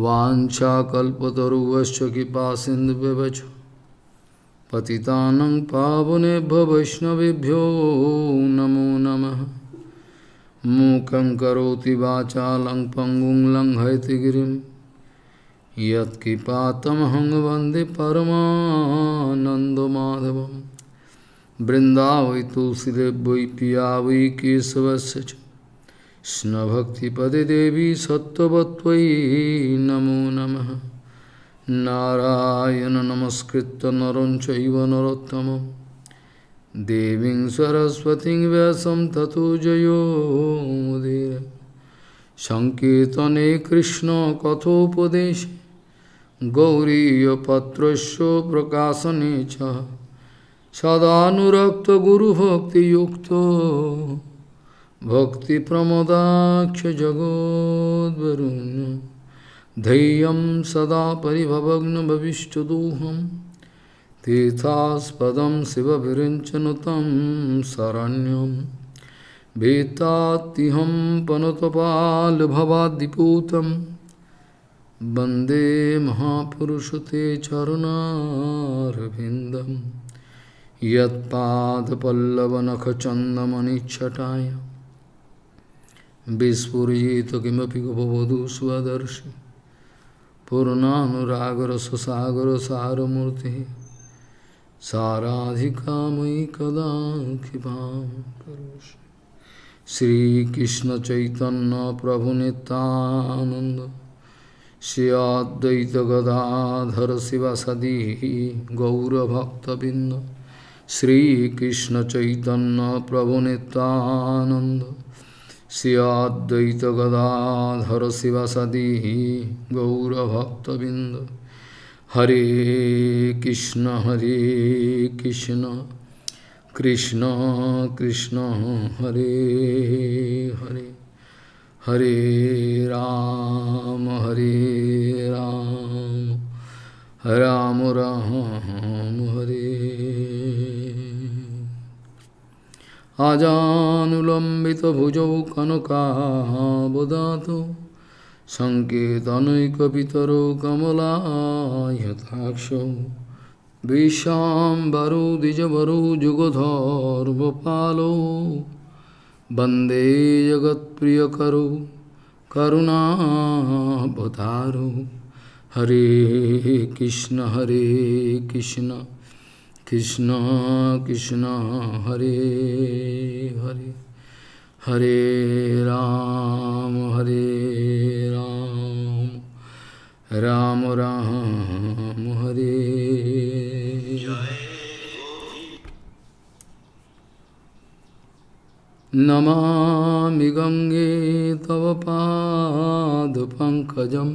वाचाकुवश्च कृपा सिन्धुव्यवच पतितानं पावनेभ्य वैष्णवेभ्यो नमो नमः मूकं करोति वाचालं पङ्गुं लङ्घयति गिरिं यत्किपातमहं वन्दे परमानन्दमाधवं वृन्दावै तुलसीदेव वै पिया वै केशवस्य पदे देवी सत्ववत्वयी नमो नमः नारायण नमस्कृत नर चरोत्तम देवी सरस्वती सरस्वतीं तथो जो मुदीर संकर्तने कृष्ण कथोपदेश गौरीयपत्रस्य प्रकाशने सदाक्तगुरभक्ति भक्तिप्रमोदाक्षजगोद्वरुण्य धैर्यं सदा परिभवग्नभविष्टदोहं तीर्थास्पदं शिवभिरिञ्चनुतं शरण्यं भीतात्तिहं भवादिपूत वंदे महापुरुष ते चरुणारविन्दं यत्पादपल्लवनखचन्दमनिच्छटाय विस्फुजित किमपि गपवधु स्वदर्शी पूर्णानुरागर ससागर सारमूर्ति साराधिका मयि कदा कृपा करोषि श्रीकृष्ण चैतन्य प्रभु नितानंद श्री गदाधर शिव सदी गौरभक्तबिंद श्रीकृष्ण चैतन्य प्रभु नितानंद श्री अद्वैत सदी शिवसदी गौरभक्तबिंद हरे कृष्ण हरे कृष्ण कृष्ण कृष्ण हरे हरे हरे राम हरे राम राम राम हरे আজানুলম্বিত ভুজৌ কনকাবদাত সঙ্কেতনৈকিতর কমলাহতাক্ষ বিশ্বাম্বরো দ্বিজবরো যুগধর্মপালো বন্দে জগৎপ্রিয়করো করুণাবতার হরে কৃষ্ণ হরে কৃষ্ণ कृष्ण कृष्ण हरे हरे हरे राम हरे राम राम राम हरे नमा गंगे तव पादपङ्कजम्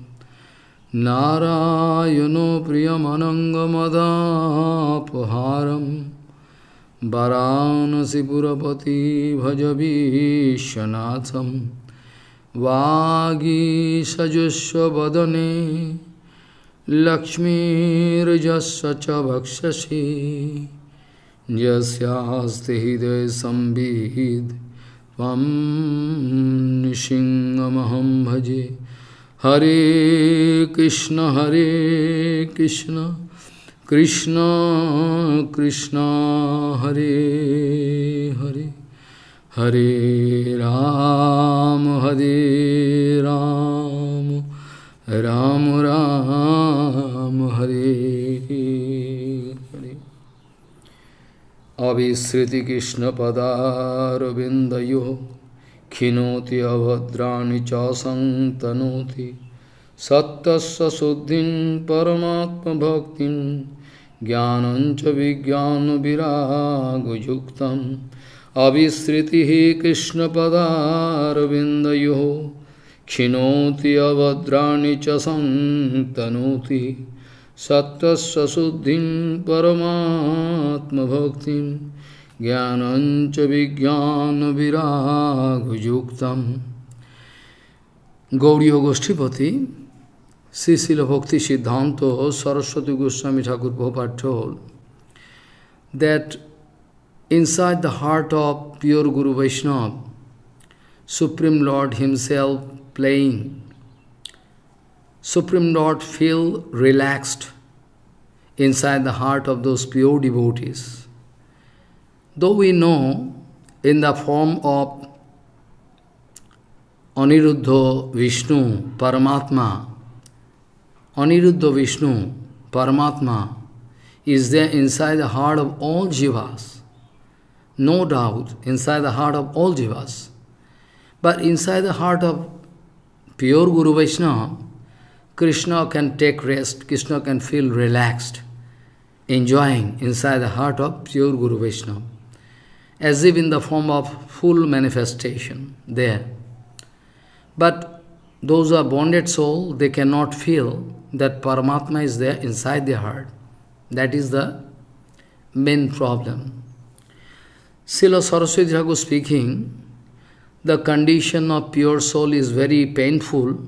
नारायणो प्रियमनङ्गमदापहारं वरानसिपुरपति भजवीशनाथं वागीसजस्वदने लक्ष्मीजस्व च भक्षसि यस्यास्ति हृदय संविद त्वं भजे हरे कृष्ण हरे कृष्ण कृष्ण कृष्ण हरे हरे हरे राम हरे राम राम राम हरे हरे अभिश्रुति कृष्ण पदार विंदयो खिनोति अभद्राणि च संतनोति सत्तस्य शुद्धिं परमात्मभक्तिं ज्ञानं च विज्ञानविरागुयुक्तम् अविसृतिः कृष्णपदारविन्दयो खिनोति अभद्राणि च संतनोति सत्तस्य शुद्धिं परमात्मभक्तिं জ্ঞানঞ্চ বিজ্ঞান বিগযুক্ত গৌরীয় গোষ্ঠীপতি শ্রীশীল ভক্তি সিদ্ধান্ত সরস্বতী গোস্বামী ঠাকুর হল that inside the heart of pure guru Vaishnava supreme lord himself playing supreme lord feel relaxed inside the heart of those pure devotees Though we know in the form of Aniruddha Vishnu, Paramatma, Aniruddha Vishnu, Paramatma is there inside the heart of all jivas. No doubt, inside the heart of all jivas. But inside the heart of pure Guru Vaishnava, Krishna can take rest, Krishna can feel relaxed, enjoying inside the heart of pure Guru Vaishnava as if in the form of full manifestation there. But those who are bonded soul, they cannot feel that Paramatma is there inside their heart. That is the main problem. Srila Saraswati Thakur speaking, the condition of pure soul is very painful.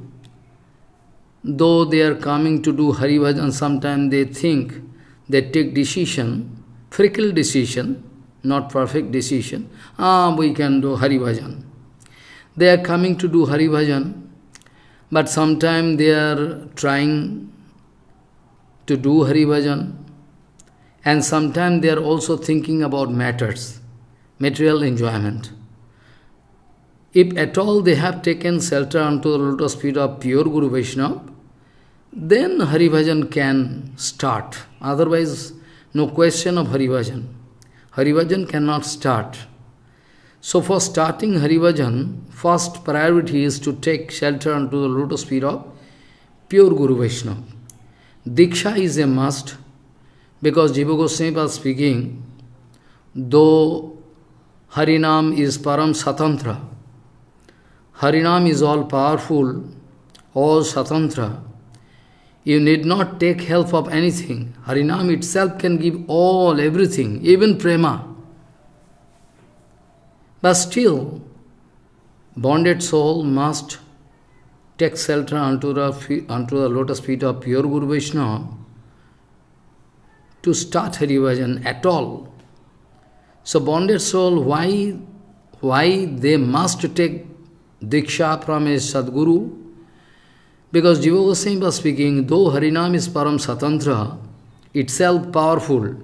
Though they are coming to do Hari Bhajan, sometimes they think, they take decision, fickle decision, not perfect decision, ah, we can do Hari Bhajan. They are coming to do Hari Bhajan, but sometimes they are trying to do Hari Bhajan, and sometimes they are also thinking about matters, material enjoyment. If at all they have taken shelter unto the lotus feet of pure Guru Vaishnava, then Hari Bhajan can start. Otherwise, no question of Hari Bhajan. Harivajan cannot start. So for starting Harivajan, first priority is to take shelter unto the lotus feet of pure Guru Vaishnava. Diksha is a must because Jiva Goswami was speaking, though Harinam is Param Satantra, Harinam is all powerful, all Satantra, You need not take help of anything. Harinam itself can give all, everything, even prema. But still, bonded soul must take shelter unto the, unto the lotus feet of pure Guru Vaishnava to start Hari Bhajan at all. So bonded soul, why, why they must take Diksha from a Sadguru because Jiva Goswami was speaking, though Harinam is Param Satantra, itself powerful,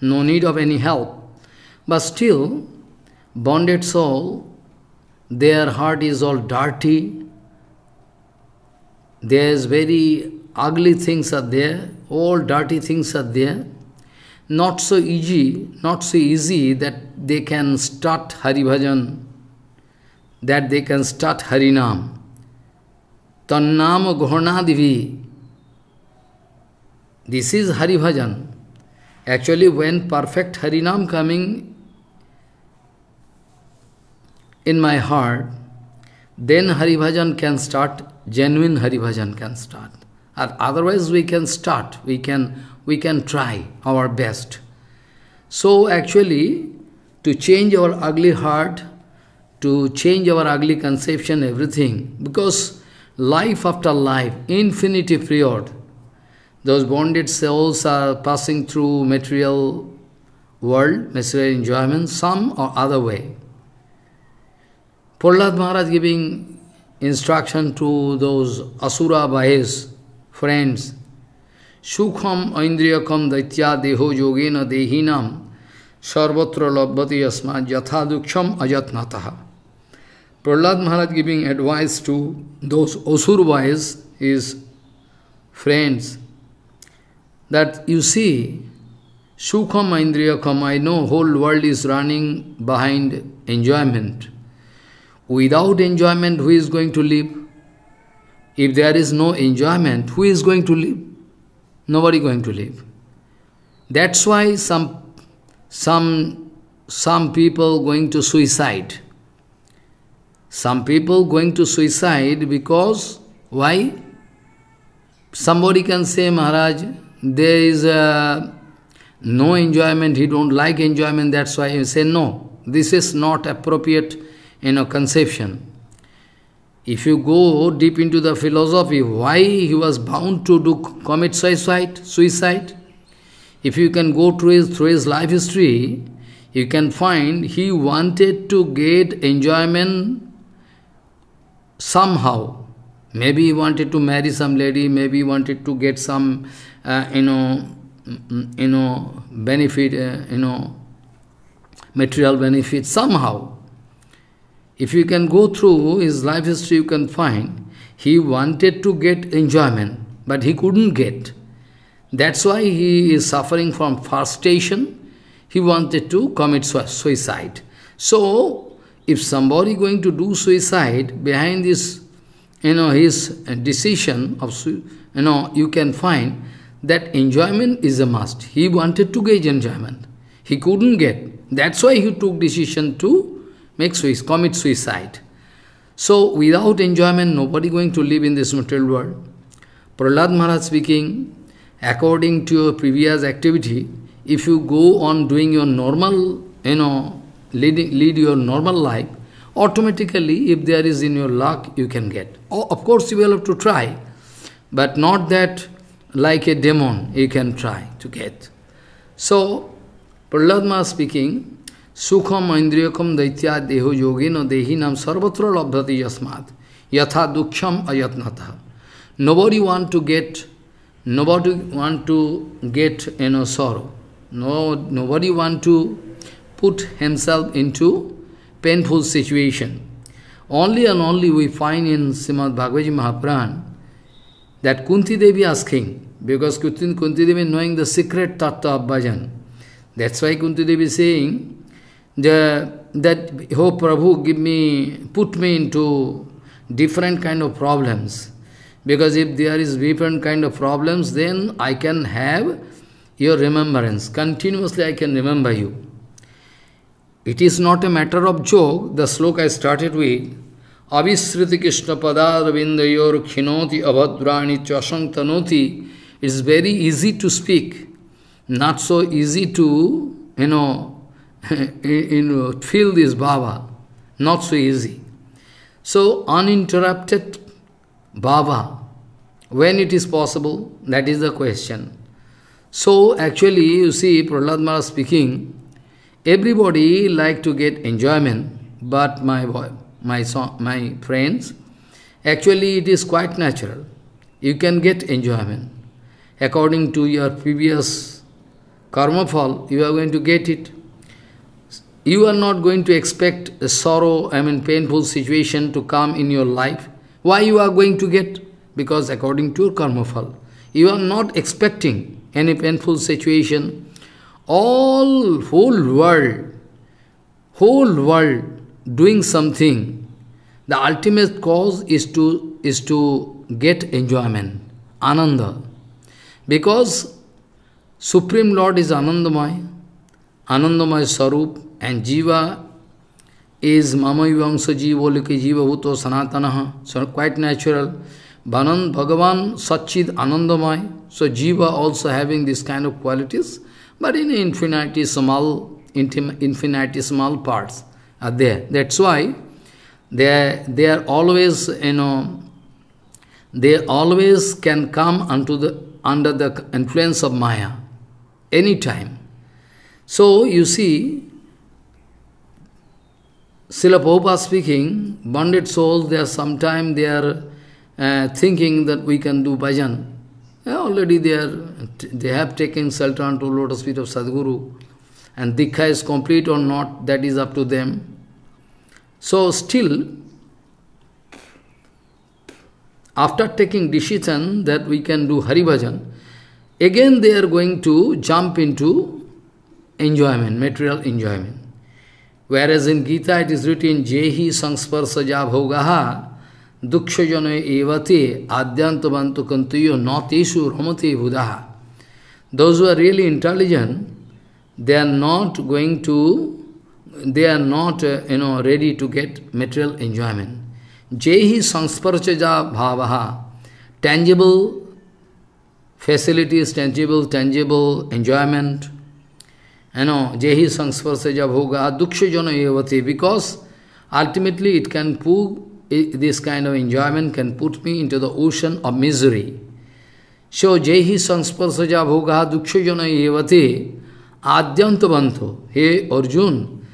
no need of any help, but still, bonded soul, their heart is all dirty, there's very ugly things are there, all dirty things are there. Not so easy, not so easy that they can start Hari Bhajan, that they can start Harinam. Tannam Ghornadivi. This is Hari Bhajan. Actually, when perfect Harinam coming in my heart, then Hari Bhajan can start, genuine Hari Bhajan can start. otherwise we can start, we can, we can try our best. So actually, to change our ugly heart, to change our ugly conception, everything, because life after life, infinity period. Those bonded souls are passing through material world, material enjoyment, some or other way. Prahlad Maharaj giving instruction to those asura by his friends. Shukham, aindriyakam daitya deho yogena dehinam sarvatra labbati yasma yathaduksham ajatnataha. Prahlad Maharaj giving advice to those Osur his friends, that you see, Sukhama Indriyakam, I know whole world is running behind enjoyment. Without enjoyment, who is going to live? If there is no enjoyment, who is going to live? Nobody going to live. That's why some some some people going to suicide. Some people going to suicide because, why? Somebody can say, Maharaj, there is a, no enjoyment, he don't like enjoyment, that's why he say, no, this is not appropriate, in a conception. If you go deep into the philosophy, why he was bound to do commit suicide, suicide? If you can go through his, through his life history, you can find he wanted to get enjoyment somehow. Maybe he wanted to marry some lady, maybe he wanted to get some, uh, you know, mm, you know, benefit, uh, you know, material benefit somehow. If you can go through his life history, you can find he wanted to get enjoyment, but he couldn't get. That's why he is suffering from frustration. He wanted to commit suicide. So, if somebody going to do suicide, behind this, you know, his decision of, you know, you can find that enjoyment is a must. He wanted to get enjoyment. He couldn't get. That's why he took decision to make suicide, commit suicide. So without enjoyment, nobody going to live in this material world. Prahlad Maharaj speaking, according to your previous activity, if you go on doing your normal, you know, leading, lead your normal life, automatically, if there is in your luck, you can get. Oh, of course, you will have to try, but not that like a demon you can try to get. So, Praladma speaking, Sukham Indriyakam Daitya Deho Yogino Dehinam Sarvatra Labdhati Yasmat Yatha dukham Ayatnata. Nobody want to get, nobody want to get, you know, sorrow. No, nobody want to put himself into painful situation. Only and only we find in Srimad Bhagavad Mahapran that Kunti Devi asking, because Kunti, Kunti Devi knowing the secret tattva of bhajan. That's why Kunti Devi is saying the, that, Oh Prabhu, give me, put me into different kind of problems. Because if there is different kind of problems, then I can have your remembrance. Continuously I can remember you. It is not a matter of joke, the sloka I started with, Avisriti Krishna Pada Khinoti Abhadrani Chasang Tanoti, is very easy to speak, not so easy to, you know, you know feel this Baba, not so easy. So uninterrupted Baba, when it is possible, that is the question. So actually, you see, Prahlad Maharaj speaking, everybody like to get enjoyment, but my my my friends, actually it is quite natural. You can get enjoyment according to your previous karma fall. You are going to get it. You are not going to expect a sorrow, I mean painful situation to come in your life. Why you are going to get? Because according to your karma fall, you are not expecting any painful situation all whole world, whole world doing something, the ultimate cause is to is to get enjoyment, ananda, because Supreme Lord is Anandamaya, Anandamaya Sarup, and Jiva is Mamayvamsa Jiva Lika Jiva Bhuto Sanatanaha, so quite natural. Banan Bhagavan Sachid Anandamaya, so Jiva also having this kind of qualities but in infinitesimal, infinitesimal parts are there. That's why they, they are always, you know, they always can come unto the, under the influence of Maya, anytime. So you see, Srila Prabhupada speaking, bonded souls, they are sometimes they are uh, thinking that we can do bhajan. Yeah, already they are, they have taken Sultan to lotus feet of Sadguru, and Dikha is complete or not, that is up to them. So still, after taking decision that we can do Haribhajan, again they are going to jump into enjoyment, material enjoyment. Whereas in Gita it is written, Jehi sangsparsa jabhogaha, दुक्षजन एवते आद्यांतवंत कंतुयो नौतेषु ramati बुधा those who are really intelligent, they are not going to, they are not, uh, you know, ready to get material enjoyment. Jehi sansparchaja bhavaha, tangible facilities, tangible, tangible enjoyment, you know, jehi sansparchaja bhoga, duksha jana yavati, because ultimately it can prove this kind of enjoyment can put me into the ocean of misery. So, Jehi Sansparsaja Bhogaha Dukshajana Yevati Adyantabanto. he Arjun,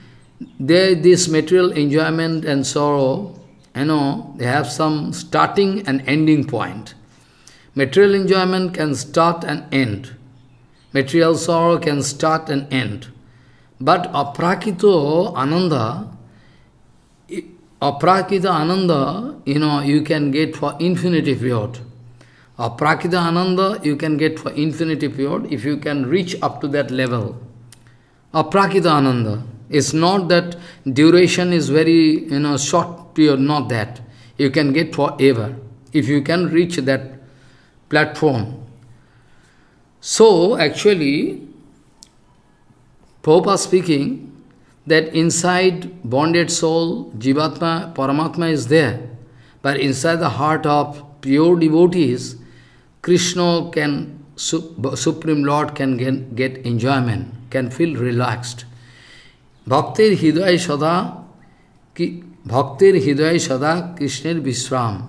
there this material enjoyment and sorrow, you know, they have some starting and ending point. Material enjoyment can start and end. Material sorrow can start and end. But aprakito ananda, Aprakita Ananda, you know, you can get for infinity period. Aprakita Ananda, you can get for infinity period if you can reach up to that level. Aprakita Ananda. It's not that duration is very, you know, short period, not that. You can get forever if you can reach that platform. So, actually, Prabhupada speaking, that inside bonded soul, Jivatma, Paramatma is there, but inside the heart of pure devotees, Krishna can, Supreme Lord can get, enjoyment, can feel relaxed. Bhaktir Hidvai Sada, Bhaktir Hidvai Sada, Krishna Vishram.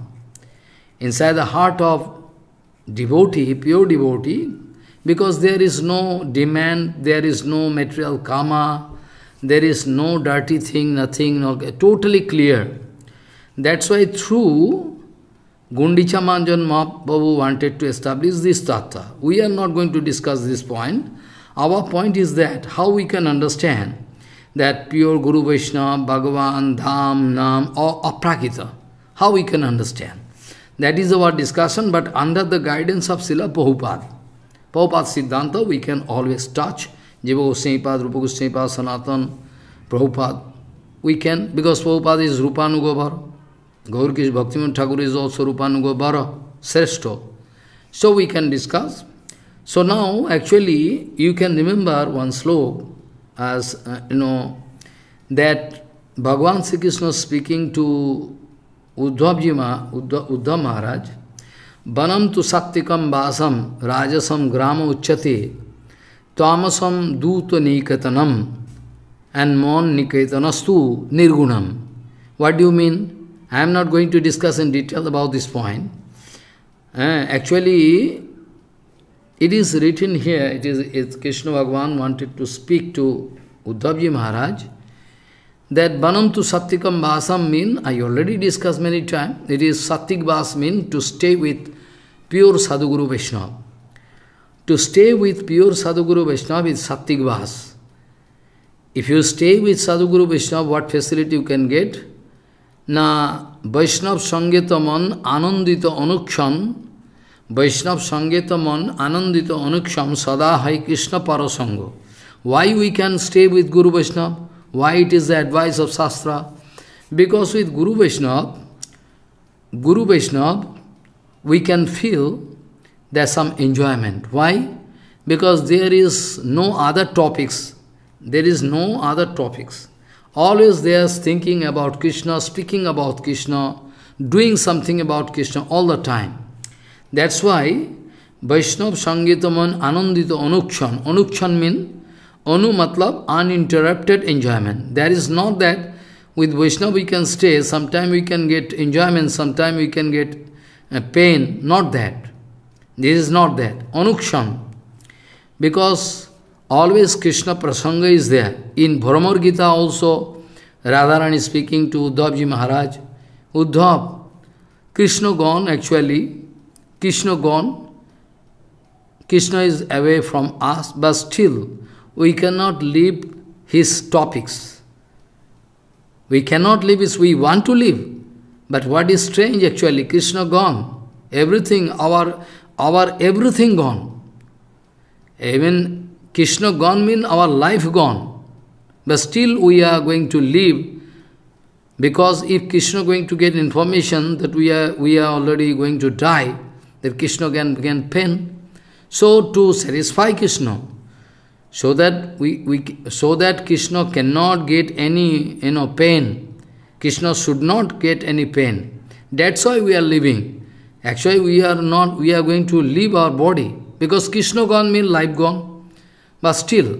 Inside the heart of devotee, pure devotee, because there is no demand, there is no material karma, There is no dirty thing, nothing, no, totally clear. That's why through Gundicha Manjan Mahaprabhu wanted to establish this tattva. We are not going to discuss this point. Our point is that how we can understand that pure Guru Vishnu, Bhagavan, Dham, Nam or Aprakita. How we can understand. That is our discussion, but under the guidance of Srila Prabhupada. Prabhupada Siddhanta we can always touch Jiva Goswamipad, Rupa Goswamipad, Sanatan, Prabhupada. We can, because Prabhupada is Rupanugabhara. Gaur Krish Bhaktivinoda Thakur is also Rupanugabhara, Sreshto. So we can discuss. So now, actually, you can remember one slok as, uh, you know, that Bhagavan Sri Krishna speaking to Uddhavji Ma, Uddha, Uddhav Maharaj, Banam tu sattikam basam rajasam grama uchyate तामसम दूत निकेतनम एंड मौन निकेतनस्तु निर्गुणम what do mean I am not going to discuss in detail about this point actually it is written here it is is Krishna Bhagwan wanted to speak to Uddhav ji Maharaj that बनम टू सत्विकम वासम mean I already discuss many time it is सत्विक वास mean to stay with pure साधुगुरु Vaishnava To stay with pure Sadhguru Vaishnava is Sattik Vas. If you stay with Sadhguru Vaishnava, what facility you can get? Na Vaishnava Sangetamon Anandita Anuksham Vaishnava Sangetamon Anandita Anuksham Sada Hai Krishna Parasango. Why we can stay with Guru Vaishnava? Why it is the advice of Shastra? Because with Guru Vaishnava, Guru Vaishnava, we can feel there's some enjoyment. Why? Because there is no other topics. There is no other topics. Always there's thinking about Krishna, speaking about Krishna, doing something about Krishna all the time. That's why Vaishnav Sangitaman Anandita Anukshan. Anukshan means Anu matlab uninterrupted enjoyment. There is not that with Vaishnav we can stay, sometime we can get enjoyment, sometime we can get uh, pain, not that. This is not there. Anukshan, Because always Krishna Prasanga is there. In Bhramar Gita also, Radharani speaking to Uddhavji Maharaj. Uddhav, Krishna gone actually. Krishna gone. Krishna is away from us, but still we cannot leave his topics. We cannot leave his, we want to leave. But what is strange actually, Krishna gone. Everything, our, our everything gone. Even Krishna gone means our life gone. But still we are going to live because if Krishna going to get information that we are we are already going to die, that Krishna can begin pain. So to satisfy Krishna, so that we, we so that Krishna cannot get any you know pain. Krishna should not get any pain. That's why we are living. Actually, we are not, we are going to leave our body because Krishna gone means life gone. But still,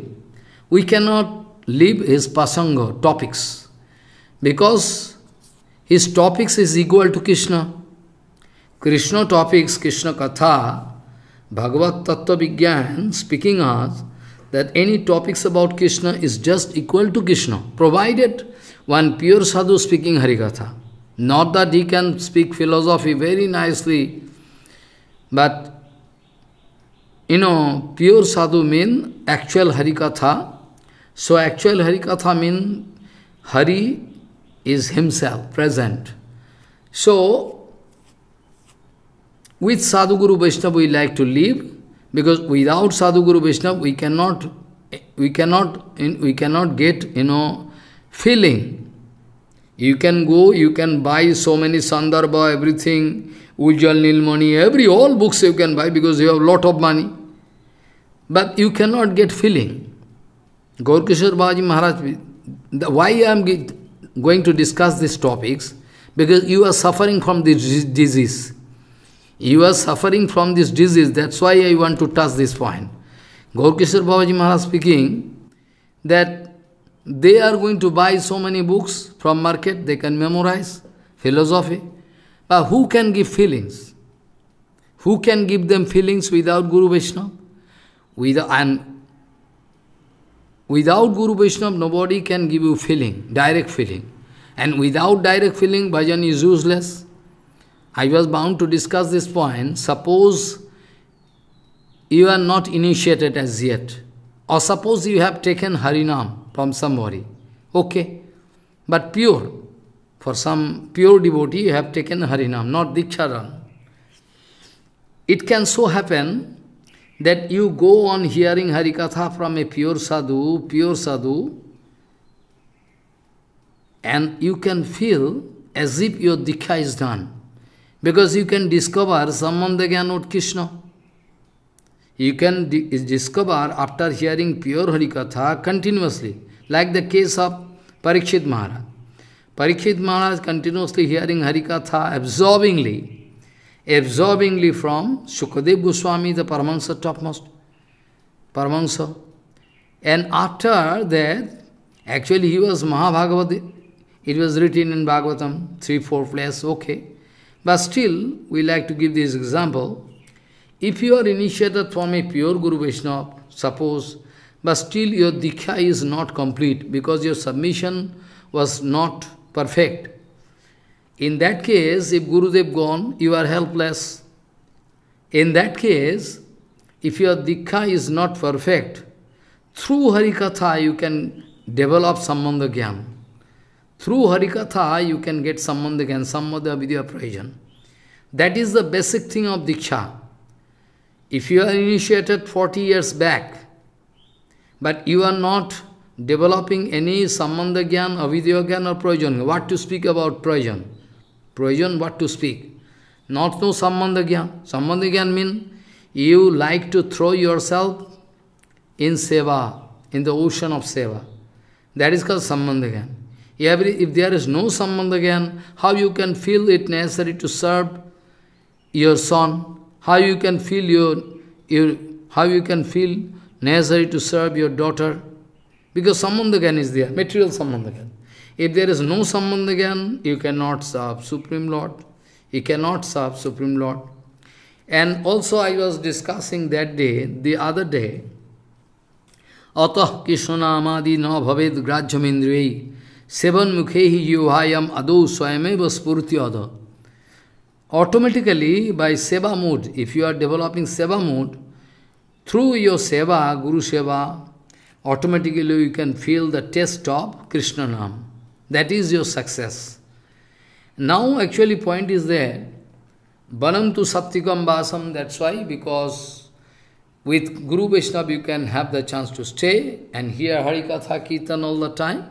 we cannot leave his pasanga, topics, because his topics is equal to Krishna. Krishna topics, Krishna Katha, Bhagavat Tattva Vigyan speaking us that any topics about Krishna is just equal to Krishna, provided one pure sadhu speaking Harikatha. Not that he can speak philosophy very nicely, but you know, pure sadhu means actual Harikatha. So actual Harikatha means Hari is himself present. So with Sadhu Guru Vaishnava we like to live because without Sadhu Guru Vaishnava we cannot we cannot we cannot get you know feeling you can go, you can buy so many Sandarbha, everything, Ujjal Nilmani, every, all books you can buy because you have lot of money. But you cannot get feeling. Gaurkishar Baji Maharaj, the, why I am going to discuss these topics? Because you are suffering from this disease. You are suffering from this disease, that's why I want to touch this point. Gaurkishar Babaji Maharaj speaking that they are going to buy so many books from market, they can memorize philosophy. But who can give feelings? Who can give them feelings without Guru Vishnu? Without, and without Guru Vishnu, nobody can give you feeling, direct feeling. And without direct feeling, bhajan is useless. I was bound to discuss this point. Suppose you are not initiated as yet. Or suppose you have taken Harinam from somebody, okay. But pure, for some pure devotee, you have taken Harinam, not Diksharan. It can so happen that you go on hearing Harikatha from a pure sadhu, pure sadhu, and you can feel as if your diksha is done. Because you can discover some they cannot Krishna you can discover after hearing pure Harikatha continuously, like the case of Parikshit Maharaj. Parikshit Maharaj continuously hearing Harikatha absorbingly, absorbingly from Sukadev Goswami, the Paramahansa topmost, Paramahansa. And after that, actually he was Mahabhagavad, it was written in Bhagavatam, three, four places, okay. But still, we like to give this example. If you are initiated from a pure Guru Vaishnava, suppose, but still your Diksha is not complete because your submission was not perfect. In that case, if Gurudev gone, you are helpless. In that case, if your Diksha is not perfect, through Harikatha you can develop Sambandha Gyan. Through Harikatha you can get Sambandha Gyan, Sambandha Vidya Prajan. That is the basic thing of Diksha. If you are initiated 40 years back, but you are not developing any Sambandha Gyan, Avidya Gyan or prajan, what to speak about prajan? Prajan, what to speak? Not know Sambandha Gyan. mean Gyan means you like to throw yourself in Seva, in the ocean of Seva. That is called Sambandha Gyan. Every, if there is no Sambandha Gyan, how you can feel it necessary to serve your son, how you can feel your, your how you can feel necessary to serve your daughter. Because Sambandhagan is there, material Sambandhagan. If there is no Sambandhagan, you cannot serve Supreme Lord. You cannot serve Supreme Lord. And also I was discussing that day, the other day, Atah Kishnamadi na bhaved grajyamindriyai seven mukhe hi yuhayam ado swayameva spurti adha automatically by seva mood, if you are developing seva mood, through your seva, guru seva, automatically you can feel the taste of Krishna Nam. That is your success. Now actually point is there, Banam tu saptikam basam, that's why, because with Guru Vaishnava you can have the chance to stay and hear Harikatha Kirtan all the time.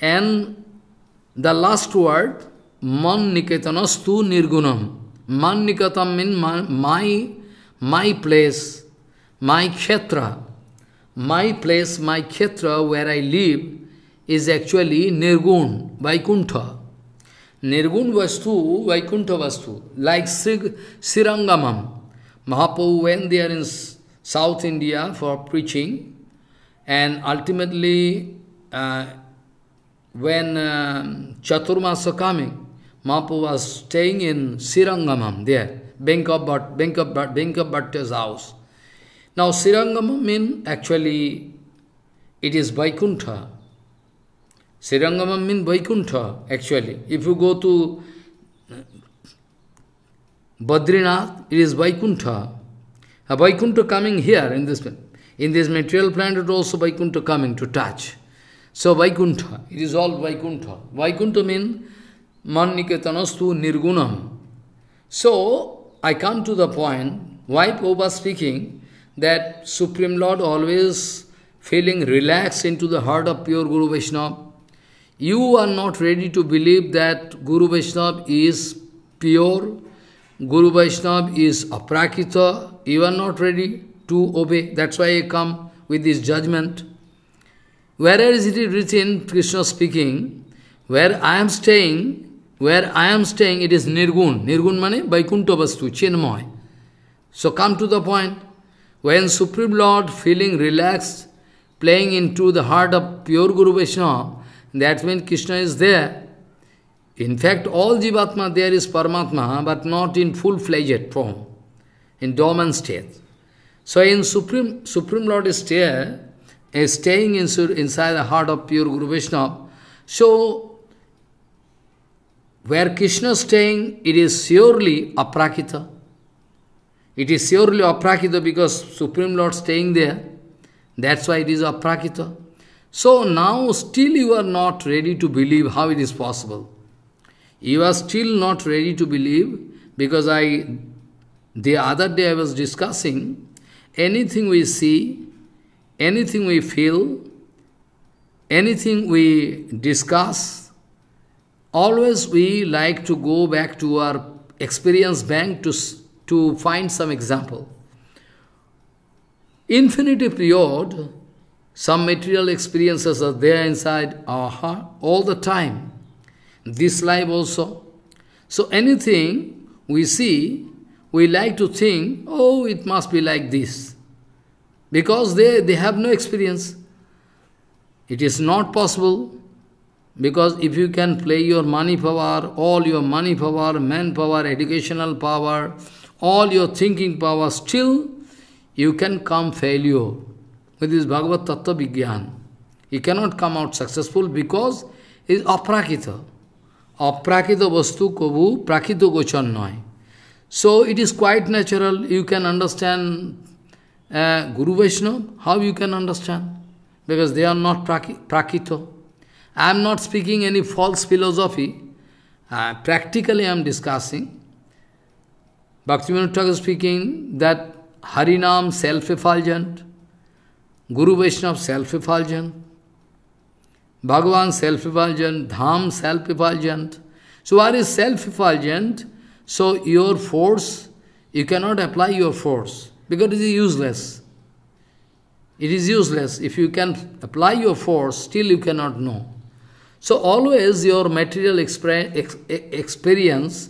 And the last word, मन निकेतनस्तु निर्गुणम मन निकतम mean my my place my क्षेत्र माई place my क्षेत्र where I live is actually निर्गुण वैकुंठ निर्गुण वस्तु वैकुंठ वस्तु like Shri Srirangam Mahaprabhu when they are in South India for preaching and ultimately when Chaturmas coming Mahaprabhu was staying in Sirangamam, there, Venkabhat, Venkabhat, Venkabhat's house. Now, Sirangamam means actually it is Vaikuntha. Sirangamam means Vaikuntha, actually. If you go to Badrinath, it is Vaikuntha. A Vaikuntha coming here in this in this material planet also Vaikuntha coming to touch. So Vaikuntha, it is all Vaikuntha. Vaikuntha means man nirgunam. So, I come to the point, why Prabhupada speaking, that Supreme Lord always feeling relaxed into the heart of pure Guru Vaishnava. You are not ready to believe that Guru Vaishnava is pure, Guru Vaishnava is aprakita, you are not ready to obey. That's why I come with this judgment. Where is it written, Krishna speaking, where I am staying, where I am staying, it is Nirgun. Nirgun means Vaikuntha Vastu, Chinmoy. So come to the point. When Supreme Lord feeling relaxed, playing into the heart of pure Guru Vaishnava, that means Krishna is there. In fact, all Jivatma there is Paramatma, but not in full-fledged form, in dormant state. So in Supreme, Supreme Lord is there, is staying inside the heart of pure Guru Vaishnava. So where Krishna is staying, it is surely aprakita. It is surely aprakita because Supreme Lord is staying there. That's why it is aprakita. So now still you are not ready to believe how it is possible. You are still not ready to believe because I, the other day I was discussing, anything we see, anything we feel, anything we discuss, always we like to go back to our experience bank to, to find some example. Infinity period, some material experiences are there inside our heart all the time. This life also. So anything we see, we like to think, oh, it must be like this. Because they, they have no experience. It is not possible Because if you can play your money power, all your money power, manpower, educational power, all your thinking power, still you can come failure with this Bhagavad Tattva Vigyan. You cannot come out successful because it is aprakita. Aprakita vastu kobu prakito gochan noy. So it is quite natural, you can understand uh, Guru Vaishnava. How you can understand? Because they are not praki prakito. I am not speaking any false philosophy. Uh, practically I am discussing. Bhaktivinoda Thakur speaking that Harinam self-effulgent, Guru Vaishnava self-effulgent, Bhagavan self-effulgent, Dham self-effulgent. So what is self-effulgent? So your force, you cannot apply your force because it is useless. It is useless. If you can apply your force, still you cannot know. So always your material experience,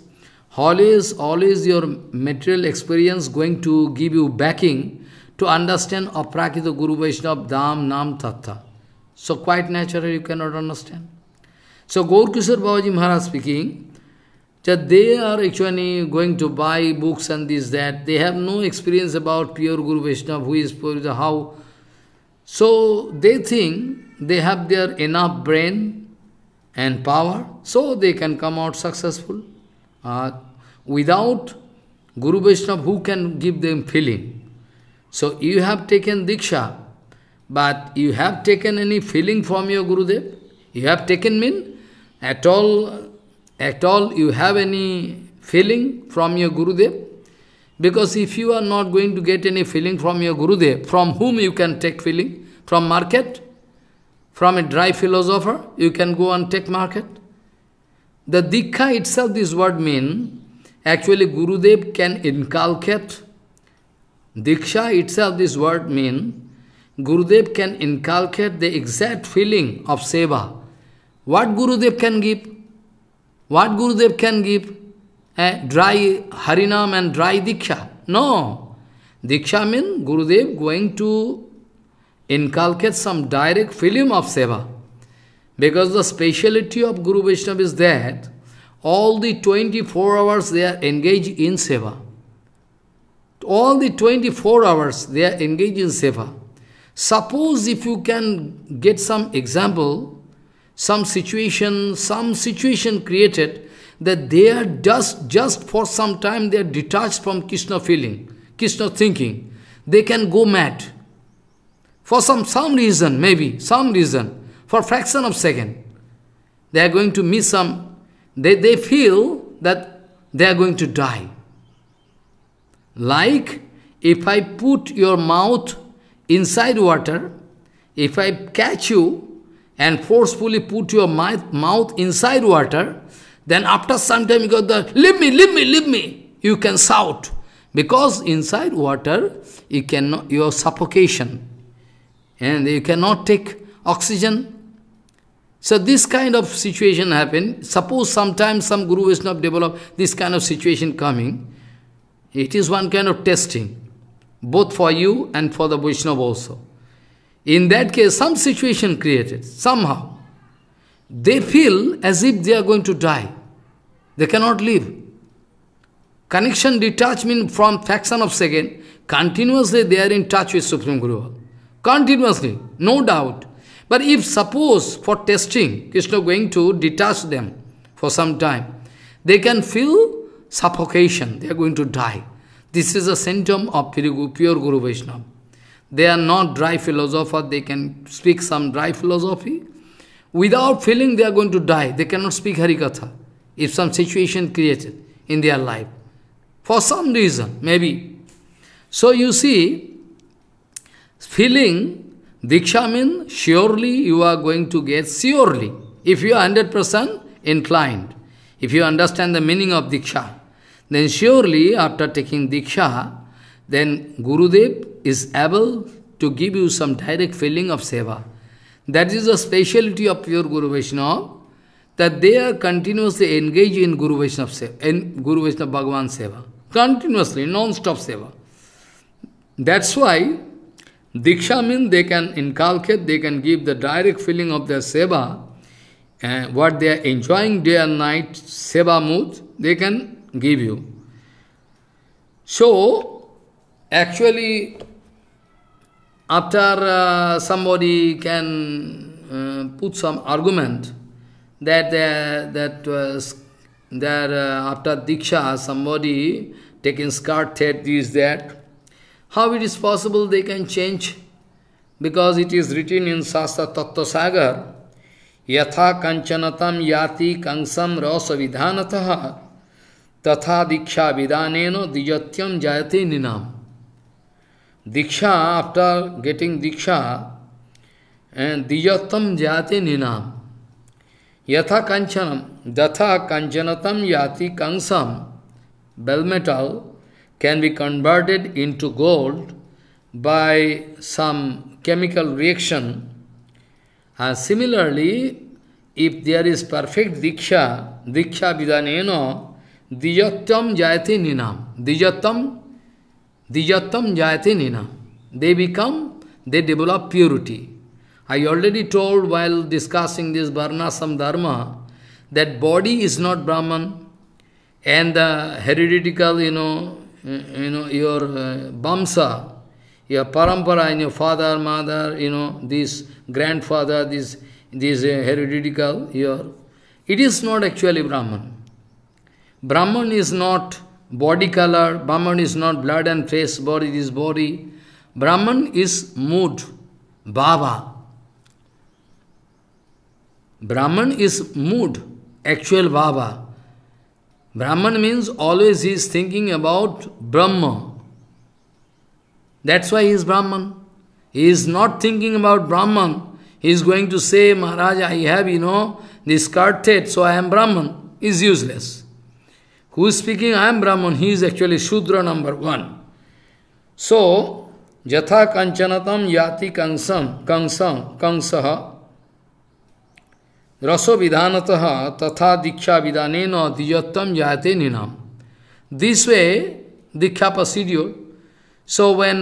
always, always your material experience going to give you backing to understand Aprakita Guru Vaishnava Dham Nam Tattva. So quite naturally you cannot understand. So Gaur Kishore Babaji Maharaj speaking, that they are actually going to buy books and this, that. They have no experience about pure Guru Vaishnava, who is pure, how. So they think they have their enough brain and power, so they can come out successful. Uh, without Guru Vaishnava, who can give them feeling? So you have taken Diksha, but you have taken any feeling from your Guru Dev? You have taken mean? At all, at all you have any feeling from your Guru Dev? Because if you are not going to get any feeling from your Guru Dev, from whom you can take feeling? From market? From a dry philosopher, you can go and take market. The Dikha itself, this word mean, actually Gurudev can inculcate. Diksha itself, this word mean, Gurudev can inculcate the exact feeling of seva. What Gurudev can give? What Gurudev can give? Eh, dry Harinam and dry Diksha. No. Diksha means Gurudev going to inculcate some direct feeling of seva. Because the speciality of Guru Vaishnava is that all the 24 hours they are engaged in seva. All the 24 hours they are engaged in seva. Suppose if you can get some example, some situation, some situation created that they are just, just for some time they are detached from Krishna feeling, Krishna thinking. They can go mad. For some, some reason, maybe, some reason, for fraction of second, they are going to miss some, they, they feel that they are going to die. Like if I put your mouth inside water, if I catch you and forcefully put your mouth inside water, then after some time you go, the, leave me, leave me, leave me. You can shout. Because inside water, you cannot, your suffocation, and you cannot take oxygen. So this kind of situation happened. Suppose sometimes some Guru Vaishnava develop this kind of situation coming. It is one kind of testing, both for you and for the Vaishnava also. In that case, some situation created, somehow. They feel as if they are going to die. They cannot live. Connection detachment from fraction of second, continuously they are in touch with Supreme Guru continuously, no doubt. But if suppose for testing, Krishna going to detach them for some time, they can feel suffocation, they are going to die. This is a symptom of pure Guru Vaishnava. They are not dry philosopher, they can speak some dry philosophy. Without feeling they are going to die, they cannot speak Harikatha. If some situation created in their life, for some reason, maybe. So you see, Feeling, Diksha means surely you are going to get, surely, if you are 100% inclined, if you understand the meaning of Diksha, then surely after taking Diksha, then Gurudev is able to give you some direct feeling of seva. That is the speciality of pure Guru Vaishnava, that they are continuously engaged in Guru Vaishnava seva, in Guru Vaishnava Bhagavan seva, continuously, non-stop seva. That's why Diksha means they can inculcate, they can give the direct feeling of their seva, and what they are enjoying day and night, seva mood, they can give you. So, actually, after uh, somebody can uh, put some argument that uh, that that after diksha somebody taking scar thread is that how it is possible they can change? Because it is written in Sastra Tattva Sagar, Yatha kanchanatam yati kangsam rasavidhanataha tatha diksha vidaneno diyatam jayate ninam. Diksha, after getting diksha, and diyatam jayate ninam. Yatha kanchanam, datha kanchanatam yati kangsam, bell metal, can be converted into gold by some chemical reaction. And similarly, if there is perfect diksha, diksha vidaneno, diyatam jayati ninam. diyatam, dijattam jayati ninam. They become, they develop purity. I already told while discussing this Varnasam Dharma that body is not Brahman and the hereditary, you know, Mm, you know, your uh, bamsa, your parampara and your father, mother, you know, this grandfather, this, this uh, hereditary, your, it is not actually Brahman. Brahman is not body color, Brahman is not blood and face, body is body. Brahman is mood, bhava. Brahman is mood, actual bhava. Brahman means always he is thinking about Brahma. That's why he is Brahman. He is not thinking about Brahman. He is going to say, Maharaj, I have, you know, this quartet, so I am Brahman. Is useless. Who is speaking, I am Brahman. He is actually Shudra number one. So, Jatha Kanchanatam Yati Kangsam, Kangsam, Kangsaha, रसो विधानत तथा दीक्षा विधान दिजत्तम जाते निनाम this way diksha पसीडियो so when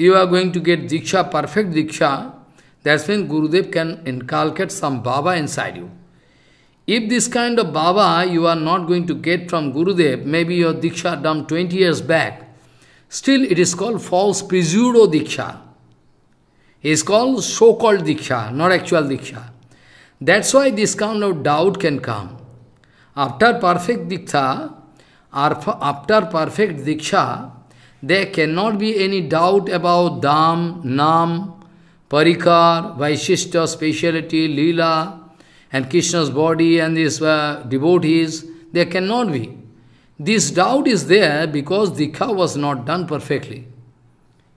you are going to get diksha perfect diksha that's mean Gurudev can inculcate some bhava inside you if this kind of bhava you are not going to get from Gurudev may be your diksha डम twenty years back still it is called false pseudo diksha is called so called diksha not actual diksha That's why this kind of doubt can come. After perfect diksha, after perfect diksha, there cannot be any doubt about Dham, Nam, Parikar, Vaishishta, speciality, Leela, and Krishna's body and his uh, devotees. There cannot be. This doubt is there because diksha was not done perfectly.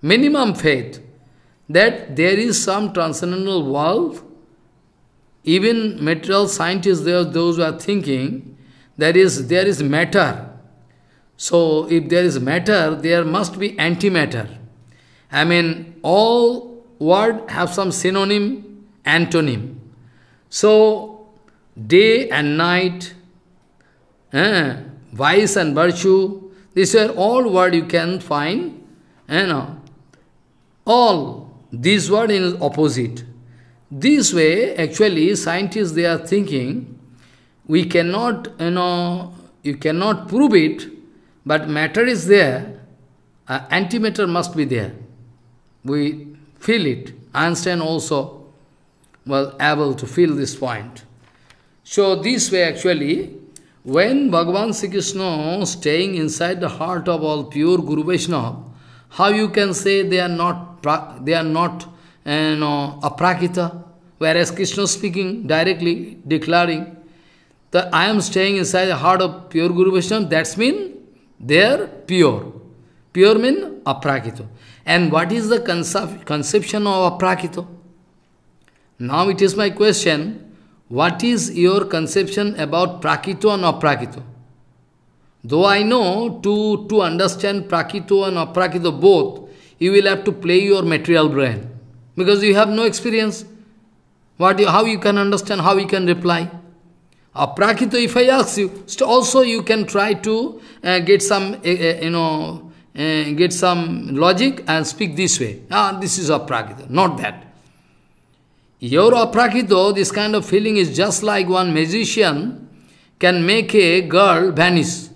Minimum faith that there is some transcendental world even material scientists, those those who are thinking, there is, there is matter. So if there is matter, there must be antimatter. I mean, all word have some synonym, antonym. So, day and night, eh, vice and virtue, these are all word you can find, you eh, know. All these word in opposite. This way, actually, scientists, they are thinking, we cannot, you know, you cannot prove it, but matter is there, uh, antimatter must be there. We feel it. Einstein also was able to feel this point. So this way actually, when Bhagavan Sri Krishna staying inside the heart of all pure Guru Vaishnava, how you can say they are not they are not and uh, aprakita, whereas Krishna speaking directly, declaring that I am staying inside the heart of pure Guru Vishnu, that's mean they are pure. Pure means aprakita. And what is the concep conception of aprakita? Now it is my question, what is your conception about prakito and aprakito? Though I know to, to understand prakito and aprakito both, you will have to play your material brain because you have no experience. What you, how you can understand, how you can reply. Aprakito, if I ask you, also you can try to uh, get some, uh, uh, you know, uh, get some logic and speak this way. Ah, this is aprakito, not that. Your aprakito, this kind of feeling is just like one magician can make a girl vanish.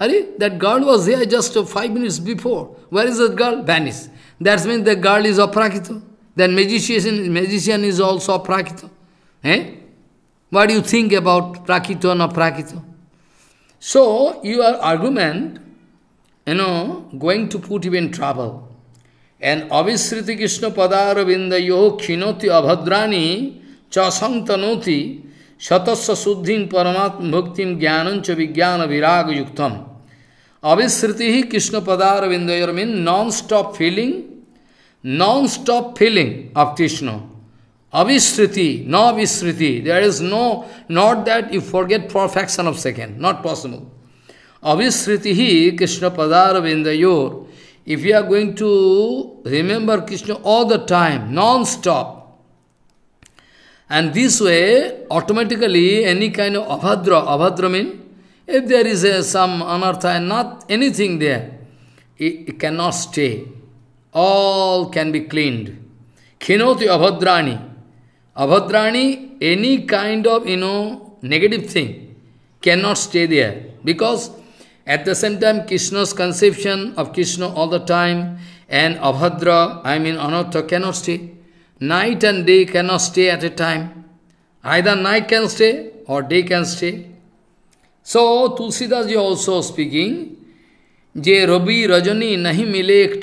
you? that girl was here just five minutes before. Where is that girl? Vanish. That means the girl is aprakito. Then magician, magician is also Prakito. Eh? What do you think about Prakito or prakito So, your argument, you know, going to put you in trouble. And avishriti Krishna padaravinda yo khinoti abhadrani cha santanoti satasya suddhin paramatma bhaktim gyanam cha vijnana virag yuktam. Avisriti Krishna padaravinda yor mean non-stop feeling non-stop feeling of Krishna. Avisriti, no avisriti. There is no, not that you forget perfection fraction of second. Not possible. hi Krishna Padaravindayor. If you are going to remember Krishna all the time, non-stop, and this way, automatically, any kind of avadra, avadra means, if there is a, some anartha and not anything there, it, it cannot stay. all can be cleaned. Khinoti abhadrani. Abhadrani, any kind of, you know, negative thing cannot stay there. Because at the same time, Krishna's conception of Krishna all the time and Abhadra, I mean Anatta, cannot stay. Night and day cannot stay at a time. Either night can stay or day can stay. So, Tulsidas ji also speaking, Je Rabi Rajani Nahi मिले एक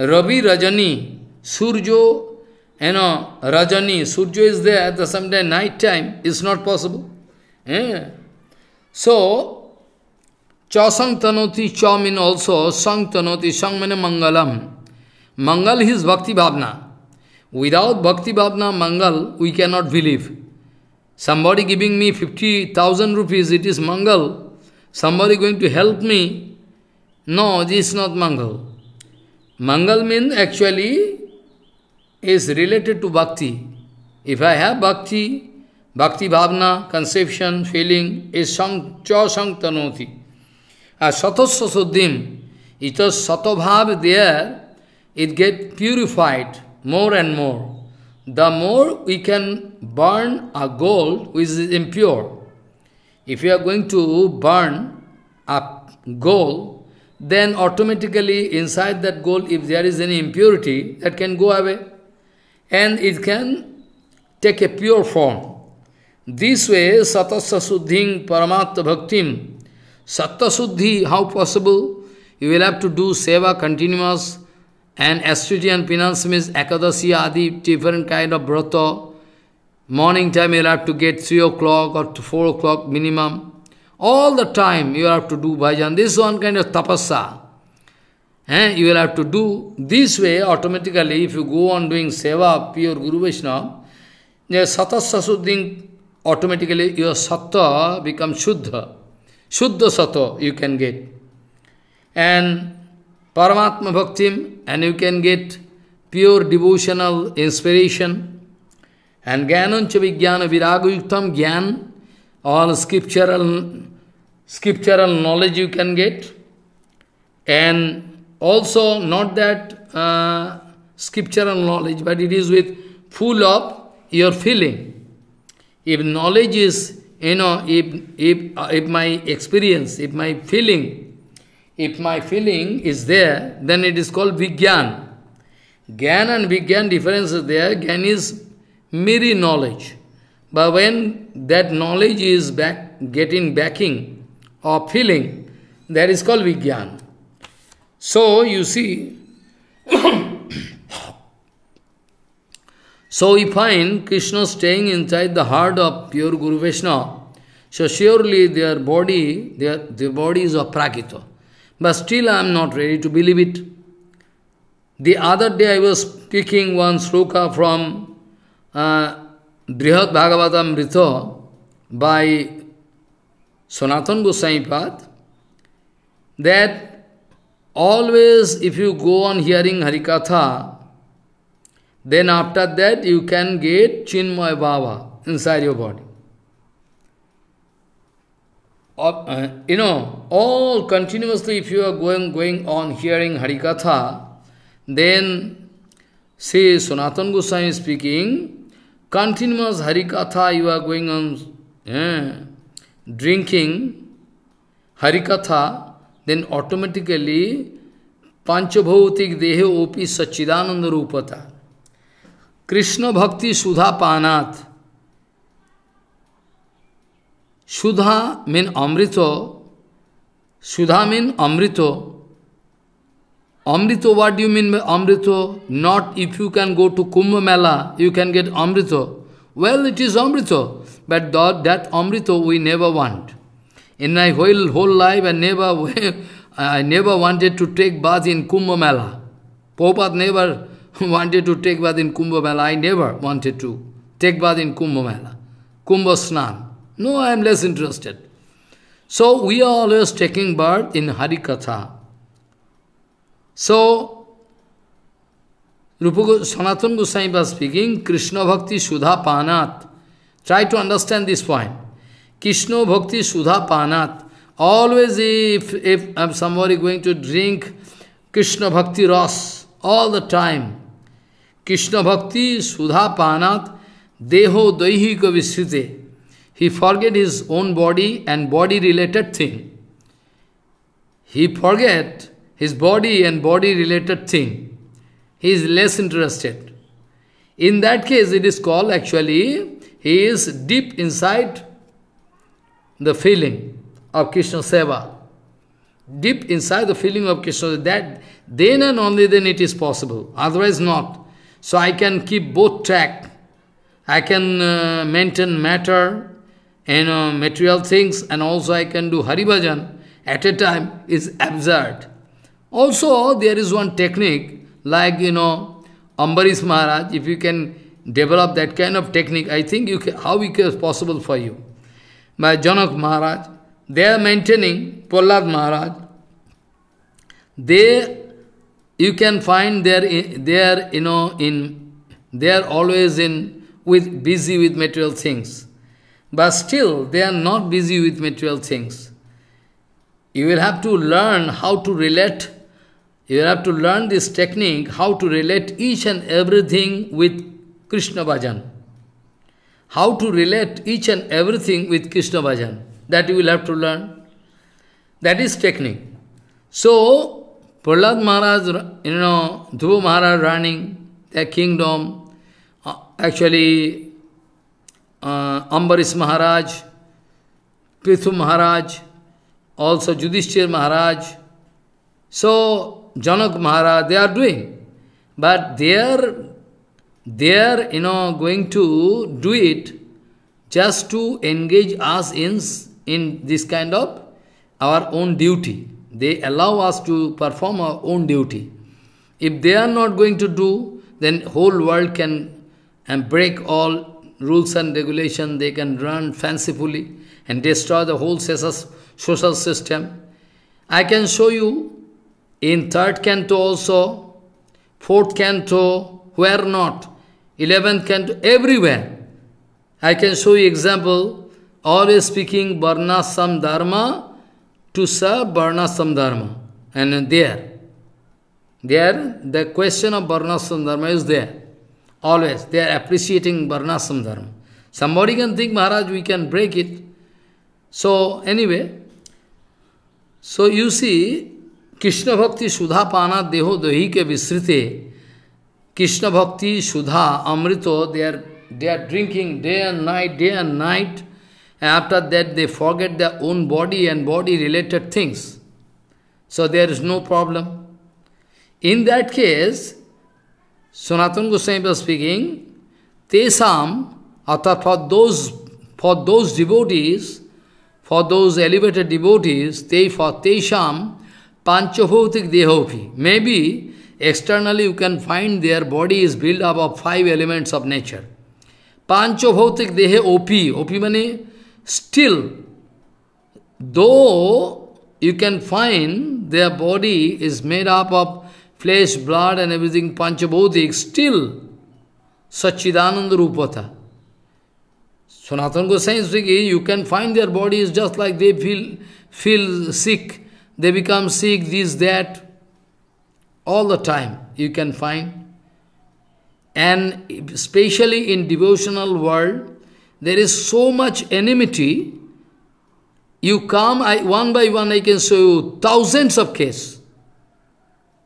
रवि रजनी सूर्यो है नो रजनी सूर्यो is there at the same day night time is not possible so संग तनोति चौम in also संग तनोति संग मैने मंगलम मंगल हिज भक्ति bhavana without bhakti bhavana mangal we can not believe somebody giving me 50000 rupees it is mangal somebody going to help me no this is not mangal Mangal means actually is related to bhakti. If I have bhakti, bhakti bhavna, conception, feeling is sang cha sang tanoti. As satasya suddhim, it is satabhav there, it gets purified more and more. The more we can burn a gold which is impure. If you are going to burn a gold then automatically inside that gold, if there is any impurity, that can go away. And it can take a pure form. This way, satasya suddhing paramatta bhaktim. Satta suddhi, how possible? You will have to do seva continuous and astuti and penance means akadasi adi, different kind of brata. Morning time you will have to get 3 o'clock or 4 o'clock minimum. All the time you have to do bhajan. This one kind of tapasya. Eh? You will have to do this way automatically. If you go on doing seva, pure Guru Vaishnava, satasya suddhing, automatically your sattva becomes shuddha. Shuddha sattva you can get. And Paramatma Bhaktim, and you can get pure devotional inspiration. And Gyanancha Vijnana yuktam Gyan all scriptural, scriptural knowledge you can get. And also not that uh, scriptural knowledge, but it is with full of your feeling. If knowledge is, you know, if, if, uh, if my experience, if my feeling, if my feeling is there, then it is called Vigyan. Gyan and Vigyan difference is there. Gyan is mere knowledge. But when that knowledge is back, getting backing or feeling, that is called Vijnan. So you see, so we find Krishna staying inside the heart of pure Guru Vishnu. So surely their body, their, their body is aprakita. But still I am not ready to believe it. The other day I was speaking one sloka from uh, Brihad Bhagavatam Rito by Sanatana Goswami Pad that always if you go on hearing Harikatha, then after that you can get Chinmay Baba inside your body. Uh, you know, all continuously if you are going, going on hearing Harikatha, then say Sanatana Goswami speaking, continuous Harikatha you are going on yeah, drinking Harikatha, then automatically Panchabhautik Dehe Opi Sachidananda Rupata. Krishna Bhakti Sudha Panat. Sudha mean Amrito. Sudha mean Amrito. Amrito, what do you mean by Amrito? Not if you can go to Kumbh Mela, you can get Amrito. Well, it is Amrito, but that, that Amrito we never want. In my whole, whole life, I never, I never wanted to take bath in Kumbh Mela. Prabhupada never wanted to take bath in Kumbh Mela. I never wanted to take bath in Kumbh Mela. Kumbh Snan. No, I am less interested. So we are always taking bath in Harikatha. So, Rupa Sanatana Goswami was speaking, Krishna Bhakti Sudha Panat. Try to understand this point. Krishna Bhakti Sudha Panat. Always if, if, if somebody going to drink Krishna Bhakti Ras, all the time, Krishna Bhakti Sudha Panat Deho Daihika Visrite. He forget his own body and body related thing. He forget his body and body related thing, he is less interested. In that case, it is called actually, he is deep inside the feeling of Krishna Seva. Deep inside the feeling of Krishna, that then and only then it is possible, otherwise not. So I can keep both track. I can uh, maintain matter, you uh, know, material things, and also I can do Hari at a time is absurd. Also, there is one technique, like, you know, Ambarish Maharaj, if you can develop that kind of technique, I think you can, how it is possible for you. By Janak Maharaj, they are maintaining, Pollad Maharaj, they, you can find they are, they are, you know, in, they are always in, with, busy with material things. But still, they are not busy with material things. You will have to learn how to relate you have to learn this technique, how to relate each and everything with Krishna bhajan. How to relate each and everything with Krishna bhajan. That you will have to learn. That is technique. So, Prahlad Maharaj, you know, Dhruva Maharaj running their kingdom. Uh, actually, uh, Ambaris Maharaj, Prithu Maharaj, also Yudhishthir Maharaj. So, Janak Maharaj, they are doing. But they are, they are, you know, going to do it just to engage us in, in this kind of our own duty. They allow us to perform our own duty. If they are not going to do, then whole world can and break all rules and regulation. They can run fancifully and destroy the whole social system. I can show you in third canto also, fourth canto, where not, eleventh canto, everywhere. I can show you example, always speaking Varnasam Dharma to serve Varnasam Dharma. And there, there the question of Varnasam Dharma is there. Always, they are appreciating Varnasam Dharma. Somebody can think, Maharaj, we can break it. So, anyway, so you see, Krishna bhakti सुधा pāna deho दही ke visrīte. Krishna Bhakti, Sudha, Amrito, they are, they are drinking day and night, day and night. And after that, they forget their own body and body-related things. So there is no problem. In that case, Sanatana Goswami was speaking, Tesam, Atha, for those, for those devotees, for those elevated devotees, they for Tesham, पांचभौतिक देह भी may be externally you can find their body is build up of five elements of nature पांचभौतिक देह ओपी ओपी मैंने still though you can find their body is made up of flesh blood and everything पांचभौतिक still सच्चिदानंद रूप था सनातन को science you can find their body is just like they feel feel sick They become sick, this, that. All the time you can find. And especially in devotional world, there is so much enmity. You come, I, one by one I can show you thousands of cases.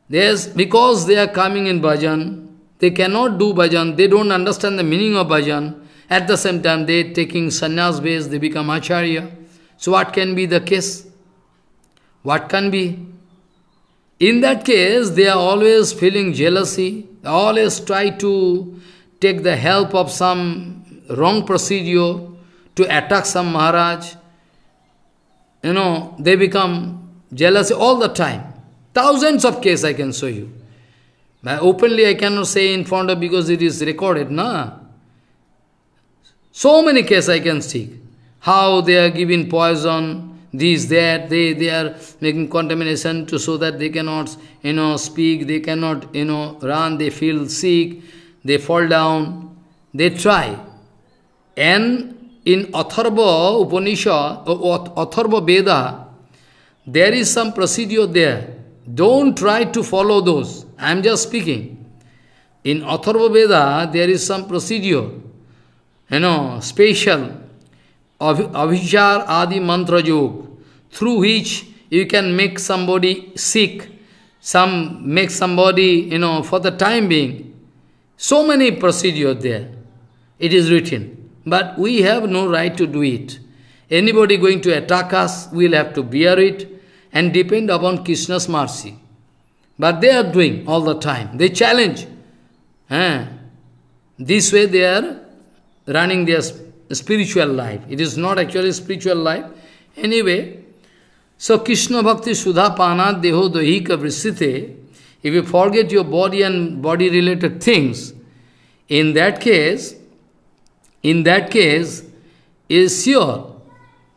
There's, because they are coming in bhajan, they cannot do bhajan, they don't understand the meaning of bhajan. At the same time, they taking sannyas base, they become acharya. So what can be the case? What can be? In that case, they are always feeling jealousy, they always try to take the help of some wrong procedure to attack some Maharaj. You know, they become jealous all the time. Thousands of cases I can show you. But openly I cannot say in front of because it is recorded, na? So many cases I can see. How they are giving poison, this, that, they, they are making contamination to so that they cannot, you know, speak, they cannot, you know, run, they feel sick, they fall down, they try. And in Atharva Upanishad, uh, Atharva Veda, there is some procedure there. Don't try to follow those. I am just speaking. In Atharva Veda, there is some procedure, you know, special Avijjar Adi Mantra Yoga, through which you can make somebody sick, some make somebody, you know, for the time being. So many procedures there. It is written. But we have no right to do it. Anybody going to attack us, will have to bear it and depend upon Krishna's mercy. But they are doing all the time. They challenge. Eh? This way they are running their spiritual life. It is not actually spiritual life. Anyway, so Krishna Bhakti Sudha pana Deho Dohika Vristite, if you forget your body and body related things, in that case, in that case, is sure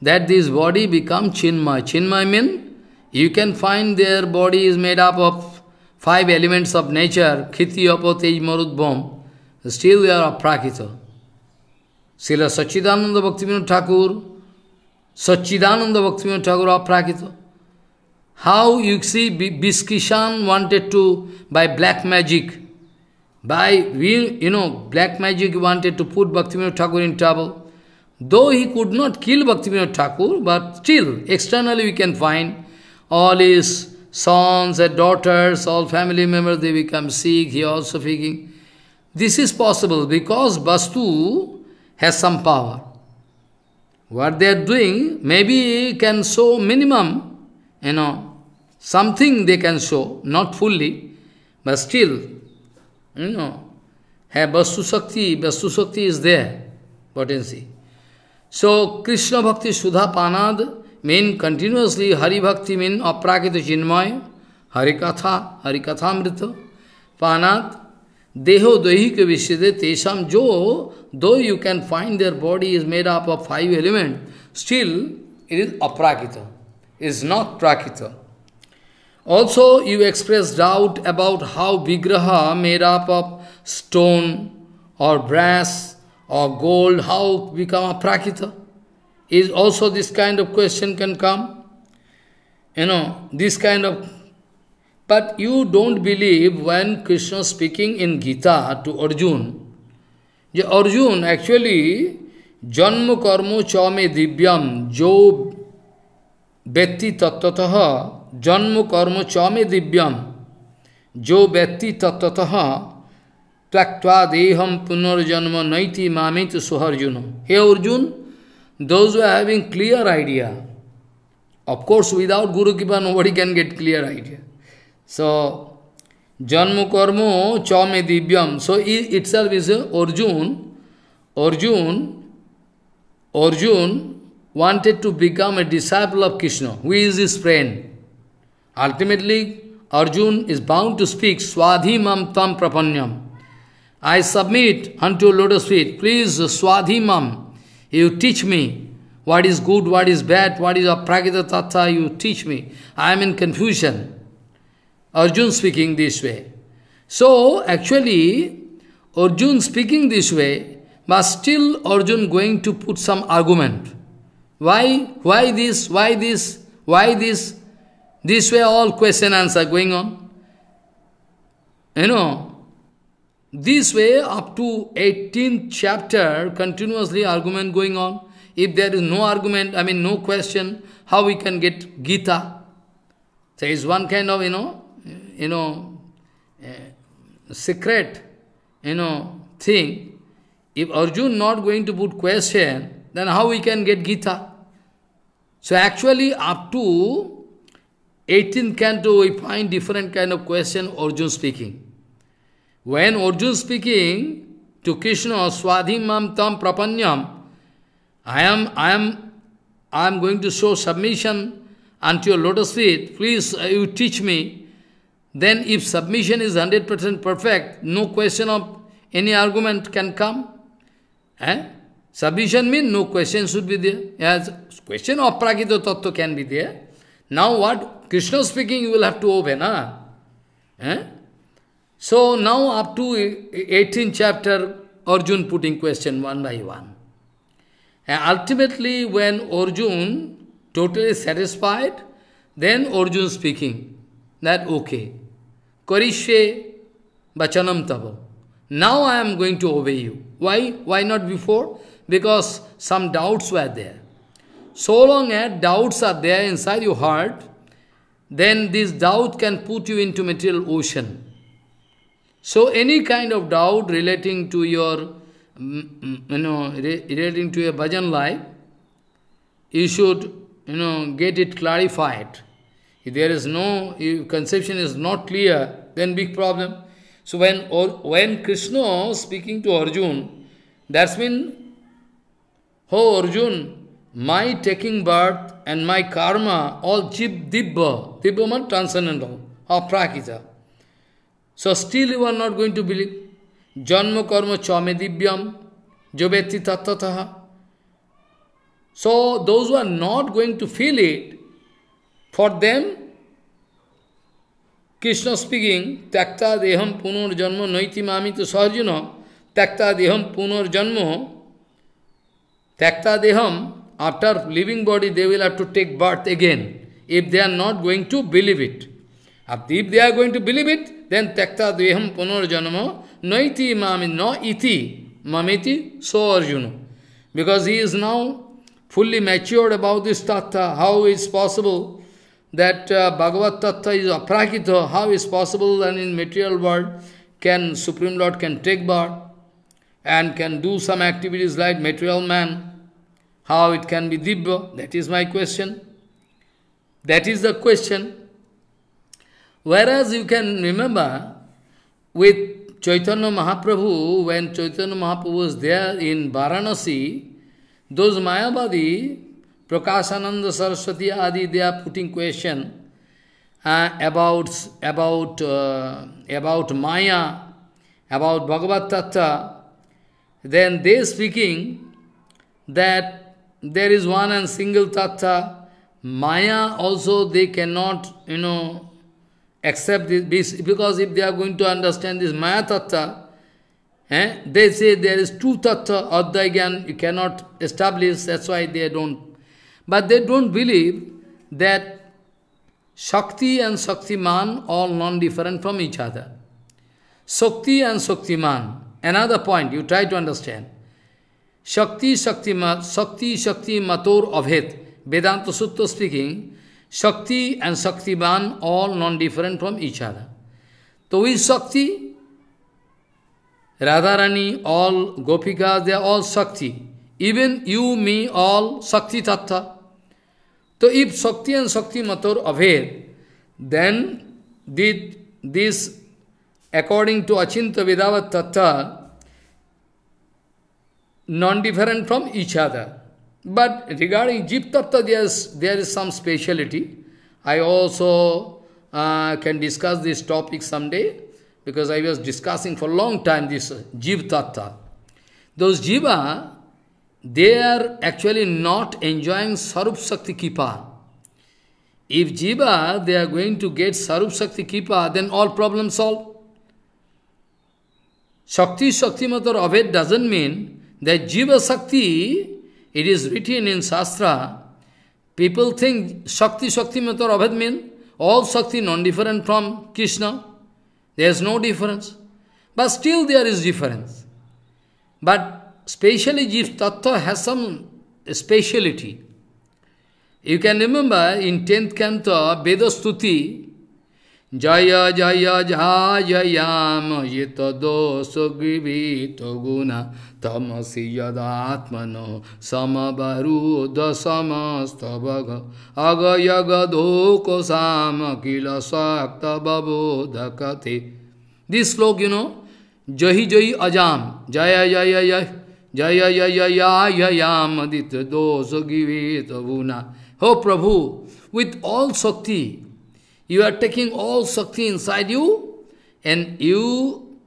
that this body become chinmay. Chinmay means you can find their body is made up of five elements of nature, khiti, apo, tej, marud, bom. Still they are aprakita. Srila Sachidananda Bhaktivinoda Thakur, Sachidananda Bhaktivinoda Thakur aprakita. How you see Biskishan wanted to, by black magic, by, you know, black magic wanted to put Bhaktivinoda Thakur in trouble. Though he could not kill Bhaktivinoda Thakur, but still, externally we can find all his sons and daughters, all family members, they become sick, he also faking. This is possible because Bastu. has some power. What they are doing, maybe can show minimum, you know, something they can show, not fully, but still, you know, have Vastu Shakti, Vastu Shakti is there, potency. So, Krishna Bhakti Sudha Panad mean continuously Hari Bhakti mean aprakita chinmaya, Harikatha, Harikatha Amrita, Panad, Deho dohika vishide tesham jo, though you can find their body is made up of five elements, still it is aprakita, it is not prakita. Also, you express doubt about how vigraha made up of stone or brass or gold, how become aprakita. Is also this kind of question can come. You know, this kind of But you don't believe when Krishna speaking in Gita to Arjun. The Arjun actually, Janma karmo chame divyam jo vetti tattataha, Janma karmo chame divyam jo vetti tattataha, त्यक्वा देहम पुनर्जन्म नैति मामित सुहर्जुन हे Arjun, those who are having clear idea. Of course, without Guru Kipa, nobody can get clear idea. So, Janmu Karmo Chame Divyam. So, it itself is Arjun. Arjun, Arjun wanted to become a disciple of Krishna, who is his friend. Ultimately, Arjun is bound to speak Swadhimam Tam Prapanyam. I submit unto lotus feet. Please, Swadhimam, you teach me what is good, what is bad, what is aprakita tattha. you teach me. I am in confusion. Arjun speaking this way. So, actually, Arjun speaking this way, but still Arjun going to put some argument. Why? Why this? Why this? Why this? This way all question answer going on. You know, this way up to 18th chapter, continuously argument going on. If there is no argument, I mean no question, how we can get Gita? There is one kind of, you know, you know, secret, you know, thing, if Arjun not going to put question, then how we can get Gita? So actually up to 18th canto we find different kind of question Arjun speaking. When Arjun speaking to Krishna, Swadhimam tam prapanyam, I am, I am, I am going to show submission unto your lotus feet. Please, uh, you teach me Then if submission is 100% perfect, no question of any argument can come. Eh? Submission means no question should be there. As question of Prakita Tattva can be there. Now what? Krishna speaking, you will have to obey, na? Eh? So now up to 18th chapter, Arjun putting question one by one. And ultimately when Arjun totally satisfied, then Arjun speaking that okay, Karishve Bachanam Tavo. Now I am going to obey you. Why? Why not before? Because some doubts were there. So long as doubts are there inside your heart, then this doubt can put you into material ocean. So any kind of doubt relating to your, mm, mm, you know, relating to your bhajan life, you should, you know, get it clarified. If there is no conception is not clear, then big problem. So when or when Krishna speaking to Arjun, that's mean, oh Arjun, my taking birth and my karma all jib dibba, dibba man transcendental or prakita. So still you are not going to believe. Janma karma chame dibyam jobeti tattataha. So those who are not going to feel it, For them, Krishna speaking, Takta deham punor janma noiti mami to sarjuna, Takta deham punor janma, Takta deham, after living body they will have to take birth again, if they are not going to believe it. If they are going to believe it, then Takta deham punor janma noiti mami, no iti, mamiti, so Arjuna. Because he is now fully matured about this tattva, how is possible that uh, Bhagavad Tattva is aprakita, how is possible that in material world can Supreme Lord can take birth and can do some activities like material man, how it can be Dibba, that is my question. That is the question. Whereas you can remember with Chaitanya Mahaprabhu, when Chaitanya Mahaprabhu was there in Varanasi, those mayabadi. Prakashananda Saraswati Adi, they are putting question uh, about, about, uh, about Maya, about Bhagavad Tattva. Then they speaking that there is one and single Tattva. Maya also they cannot, you know, accept this, because if they are going to understand this Maya Tattva, eh, they say there is two Tattva, again you cannot establish, that's why they don't but they don't believe that Shakti and Shaktiman all non-different from each other. Shakti and Shaktiman, another point you try to understand. Shakti Shakti Shakti Shakti Mator Avhet, Vedanta Sutta speaking, Shakti and Shaktiman all non-different from each other. So with Shakti, Radharani, all Gopikas, they are all Shakti. Even you, me, all Shakti Tattva. So if Shakti and Shakti Mator Aved, then did this, according to Achinta Vidavat Tattva, non-different from each other. But regarding Jeep Tattva, there is, there is some speciality. I also uh, can discuss this topic someday, because I was discussing for a long time this Jiv Tattva. Those Jiva, they are actually not enjoying Sarup Sakti Kipa. If Jiva, they are going to get Sarup Sakti Kipa, then all problems solved. Shakti Shakti Matar Abhed doesn't mean that Jiva shakti. it is written in Shastra, people think Shakti Shakti Matar Abhed means all Shakti non-different from Krishna. There is no difference. But still there is difference. But Especially Jeev Tattva has some speciality. You can remember in 10th canto, Veda Stuti, Jaya Jaya Jayam Yitado Sugrivito Guna Tamasi Yadatmano Samabaru Dasamastavaga Agayagado Sam Kila Sakta Babu Dakati. This slok, you know, Jahi Jahi Ajam, Jaya Jaya Jaya. Jaya Jaya Jaya Yamaditya Dosa Givita Bhuna. Oh Prabhu, with all Sakti, you are taking all Sakti inside you and you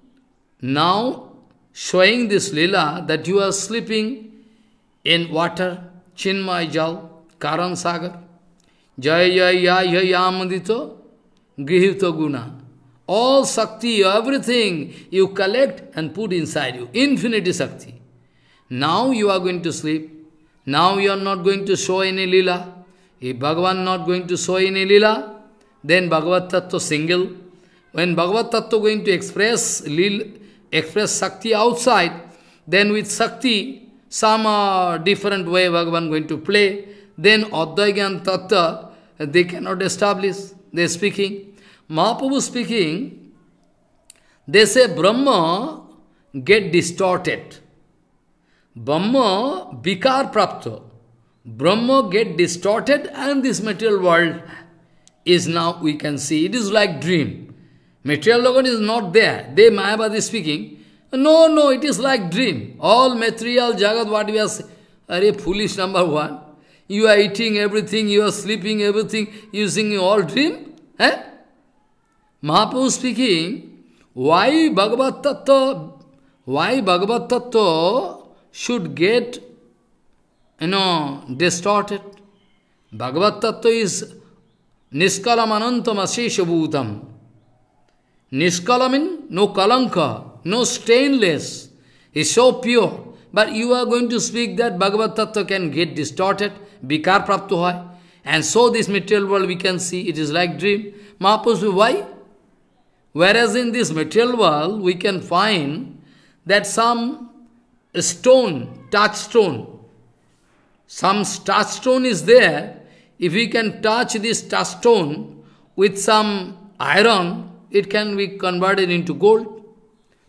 now showing this lila that you are sleeping in water, Chinmay Jal, Karan Sagar. Jaya Jaya Jaya Yamaditya Gihita Guna. All Sakti, everything you collect and put inside you, infinity Sakti. Now you are going to sleep. Now you are not going to show any lila. If Bhagavan not going to show any lila, then Bhagavad Tattva single. When Bhagavad Tattva going to express lila, express Shakti outside, then with Shakti, some uh, different way Bhagavan going to play, then Advaigyan Tattva, they cannot establish. They speaking. Mahaprabhu speaking, they say Brahma get distorted. Brahma vikar prapto. Brahma get distorted and this material world is now, we can see, it is like dream. Material Logan is not there. They, Mayavadi speaking, no, no, it is like dream. All material, jagat, what we are saying, are foolish number one. You are eating everything, you are sleeping everything, using all dream. Eh? Mahaprabhu speaking, why Bhagavad Tattva, why Bhagavad Tattva should get, you know, distorted. Bhagavad Tattva is Niskalam Anantam Aseshabhutam. Niskalam no kalanka, no stainless, is so pure. But you are going to speak that Bhagavad Tattva can get distorted, vikar prapto hai. And so this material world we can see, it is like dream. Mahaprabhu, why? Whereas in this material world we can find that some a stone, touch stone. Some touch stone is there. If we can touch this touch stone with some iron, it can be converted into gold.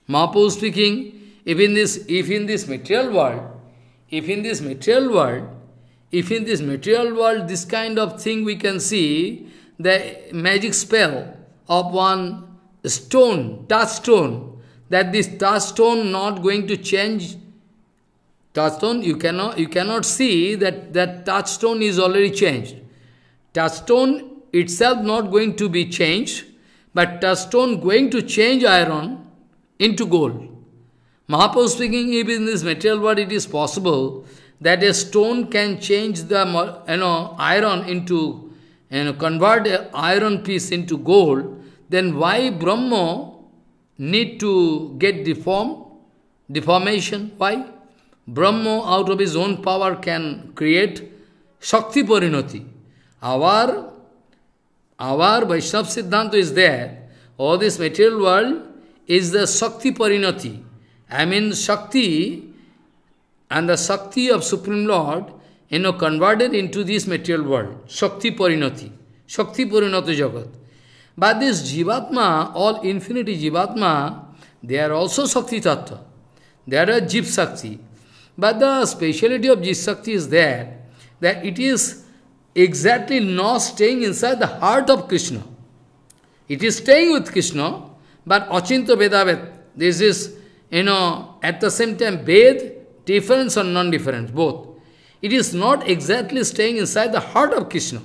Mahaprabhu speaking, if in this, if in this material world, if in this material world, if in this material world this kind of thing we can see, the magic spell of one stone, touchstone, that this touchstone not going to change Touchstone, you cannot, you cannot see that, that touchstone is already changed. Touchstone itself not going to be changed, but touchstone going to change iron into gold. Mahaprabhu speaking, even in this material world it is possible that a stone can change the you know, iron into, you know, convert an iron piece into gold, then why Brahma need to get deformed, deformation? Why? Brahma out of his own power can create Shakti Parinati. Our, our Vaishnav Siddhanta is there. All this material world is the Shakti Parinati. I mean Shakti and the Shakti of Supreme Lord, you know, converted into this material world. Shakti Parinati. Shakti Parinati Jagat. But this Jivatma, all infinity Jivatma, they are also Shakti Tattva. They are a jiv Shakti. But the speciality of Jishakti is there, that it is exactly not staying inside the heart of Krishna. It is staying with Krishna, but Achinta Vedavet, this is, you know, at the same time, Ved, difference or non-difference, both. It is not exactly staying inside the heart of Krishna.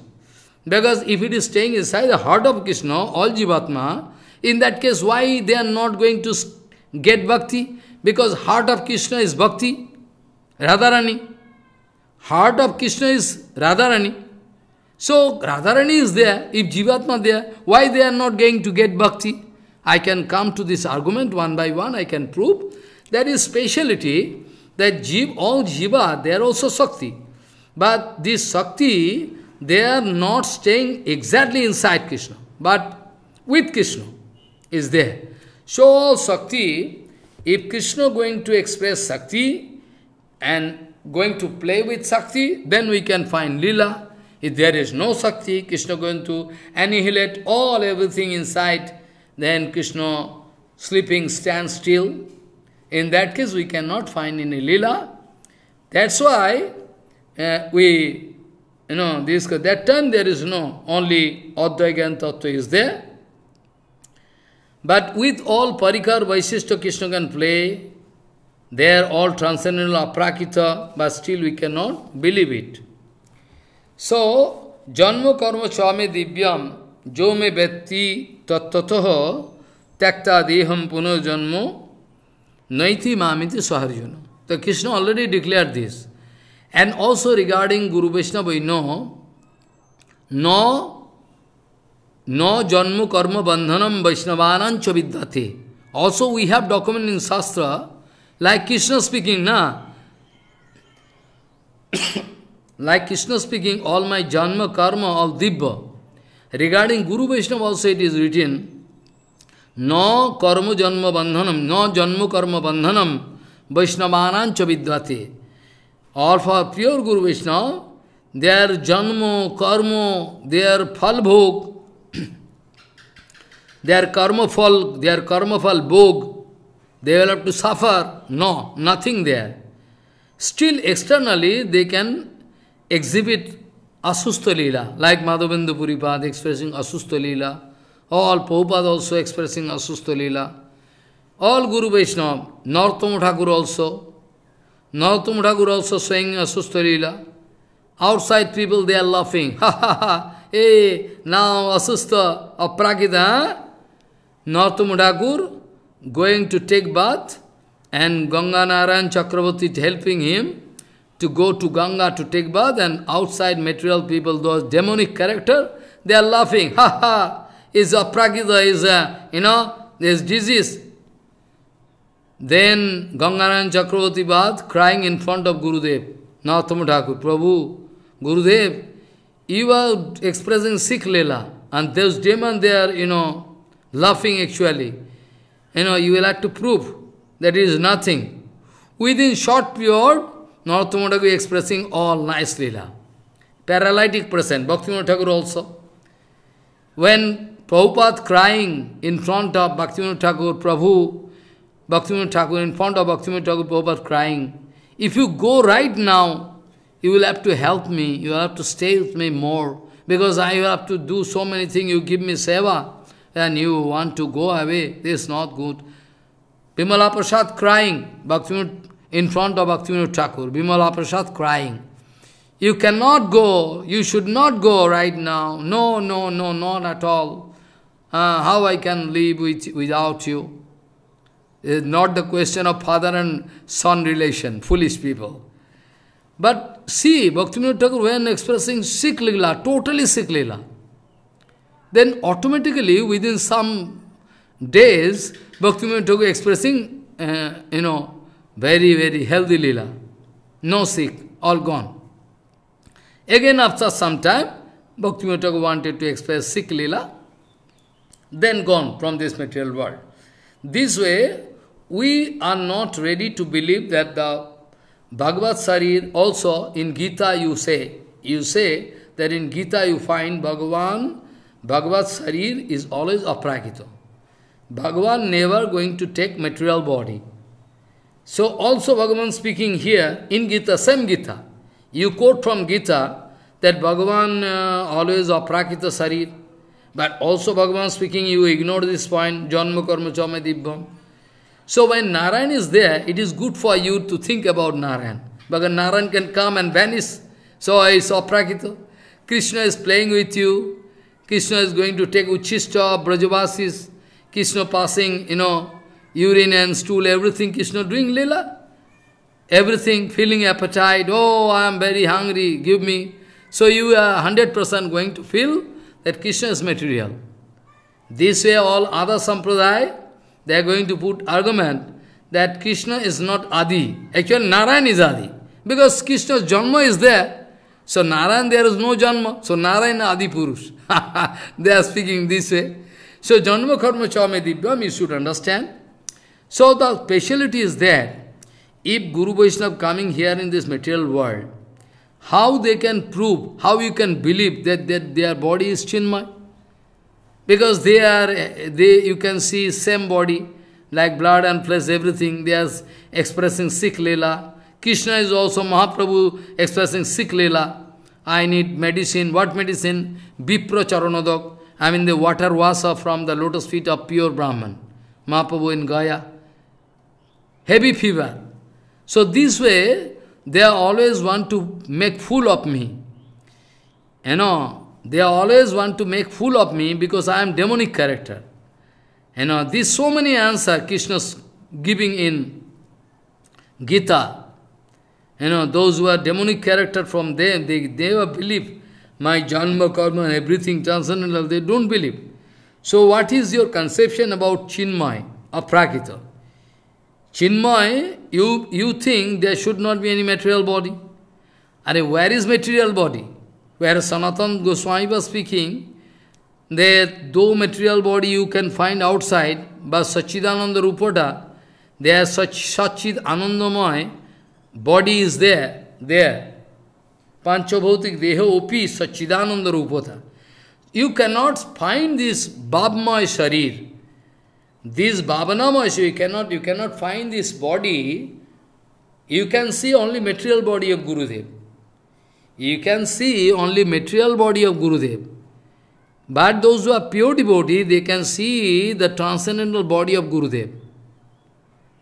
Because if it is staying inside the heart of Krishna, all Jivatma, in that case, why they are not going to get bhakti? Because heart of Krishna is bhakti. Radharani. Heart of Krishna is Radharani. So Radharani is there, if Jivatma there, why they are not going to get bhakti? I can come to this argument one by one, I can prove. That is speciality that jiv, all jiva, they are also shakti, But this shakti they are not staying exactly inside Krishna, but with Krishna is there. So all shakti, if Krishna going to express shakti and going to play with shakti, then we can find Lila. If there is no shakti, Krishna going to annihilate all everything inside, then Krishna sleeping stands still. In that case, we cannot find any Lila. That's why uh, we, you know, this that time there is no, only Advaigan Tattva is there. But with all Parikar Vaisishta, Krishna can play They are all transcendental aprakita, but still we cannot believe it. So, janma karma chame divyam, jo me vetti tattatoha, त्यक्ता देहम पुनर्जन्मो नैति मामिति स्वार्जुन तो Krishna already declare this and also regarding guru Vaishnava no नौ नौ जन्म कर्म बंधनम वैष्णवानंच विद्यते also we have document in shastra Like Krishna speaking, na? like Krishna speaking, all my janma karma of Dibba. Regarding Guru Vaishnava also it is written, No karma janma bandhanam, no janma karma bandhanam, Vaishnavanan chavidvate. All for pure Guru Vaishnava, their janma, karma, their bhog, their karma fal, their karma fal bhog, They will have to suffer. No, nothing there. Still externally they can exhibit Asusta Leela, like Madhavendu Puripad expressing Asusta Leela, all Prabhupada also expressing asustha Leela, all Guru vaishnav Narottam Thakur also, Narottam Thakur also saying asustha Leela. Outside people they are laughing, ha ha ha, hey, now Asusta, Aprakita, huh? Thakur, going to take bath and Ganganarayan Chakravarti helping him to go to Ganga to take bath and outside material people, those demonic character, they are laughing. Ha ha! Is a pragita, is a, you know, there's disease. Then Ganganarayan Chakravarti bath crying in front of Gurudev. Nautama Thakur, Prabhu, Gurudev, you are expressing Sikh Leela and those demons they are, you know, laughing actually you know, you will have to prove that it is nothing. Within short period, Narottama is expressing all nice Leela. Paralytic person, Bhakti Thakur also. When Prabhupada crying in front of Bhakti Thakur, Prabhu, Bhakti Thakur, in front of Bhakti Thakur, Prabhupada crying, if you go right now, you will have to help me, you will have to stay with me more, because I have to do so many things, you give me seva and you want to go away, this is not good. Bimala Prasad crying, Bhakti in front of Bhaktivinoda Thakur, Bimala Prasad crying. You cannot go, you should not go right now. No, no, no, not at all. Uh, how I can live with, without you? It's not the question of father and son relation, foolish people. But see, Bhaktivinoda Thakur, when expressing sick. Lila, totally sick. Lila, then automatically within some days, bhakti Thakur expressing, uh, you know, very, very healthy lila, No sick, all gone. Again after some time, bhakti Thakur wanted to express sick lila, then gone from this material world. This way, we are not ready to believe that the Bhagavad Sarir also in Gita you say, you say that in Gita you find Bhagavan Bhagavad Sarir is always aprakita. Bhagavan never going to take material body. So also Bhagavan speaking here in Gita, same Gita. You quote from Gita that Bhagavan uh, always aprakita sarir. But also Bhagavan speaking, you ignore this point, janma karma chame dibbham. So when Narayan is there, it is good for you to think about Narayan. Because Narayan can come and vanish. So it's aprakita. Krishna is playing with you. Krishna is going to take Uchista, Brajavasis, Krishna passing, you know, urine and stool, everything Krishna doing lila, Everything, feeling appetite, oh, I am very hungry, give me. So you are 100% going to feel that Krishna is material. This way all other sampradaya, they are going to put argument that Krishna is not Adi. Actually, Narayan is Adi. Because Krishna's Janma is there, so Narayan, there is no Janma. So Narayan Adi Purush. they are speaking this way. So Janma Karma Chame Divyam, you should understand. So the speciality is there. If Guru Vaishnava coming here in this material world, how they can prove, how you can believe that, that their body is Chinmay? Because they are, they, you can see same body, like blood and flesh, everything. They are expressing Sikh lila. Krishna is also Mahaprabhu expressing sick Leela. I need medicine. What medicine? Vipra Charanadak. I mean the water vasa from the lotus feet of pure Brahman. Mahaprabhu in Gaya. Heavy fever. So this way, they always want to make fool of me. You know, they always want to make fool of me because I am demonic character. You know, these so many answers Krishna's giving in Gita. You know, those who are demonic character from them, they, they believe My Janma, Karma, and everything, transcendental, they don't believe. So what is your conception about Chinmay, Aprakita? Chinmay, you, you think there should not be any material body. And where is material body? Where Sanatan Goswami was speaking, that though material body you can find outside, but Sachidananda Rupata, there is such Sachid Anandamaya, body is there, there. Panchabhautik deho opi sachidananda rupota. You cannot find this Bhavmaya sharir. This Bhavanamaya so you cannot, you cannot find this body. You can see only material body of Gurudev. You can see only material body of Gurudev. But those who are pure devotee, they can see the transcendental body of Gurudev.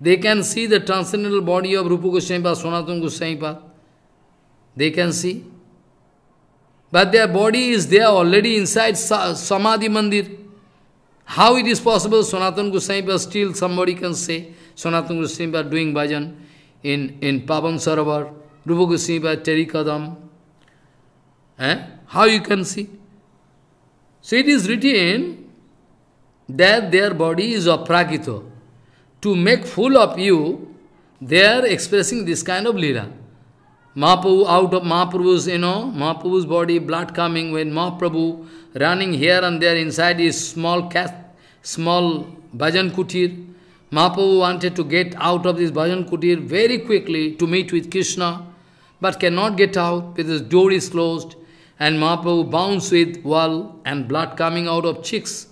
They can see the transcendental body of Rupa Goswami Pad, Sanatana Goswami Pad. They can see. But their body is there already inside Samadhi Mandir. How it is possible? Sanatana Goswami Pad still somebody can say. Sanatana Goswami Pad doing bhajan in, in pavan Saravar. Rupa Goswami Pad, Teri Kadam. Eh? How you can see? So it is written that their body is aprakito. to make fool of you, they are expressing this kind of lira. Mahaprabhu, out of Mahaprabhu's, you know, Mahaprabhu's body, blood coming, when Mahaprabhu running here and there inside his small cast, small bhajan kutir. Mahaprabhu wanted to get out of this bhajan kutir very quickly to meet with Krishna, but cannot get out because door is closed and Mahaprabhu bounce with wall and blood coming out of cheeks.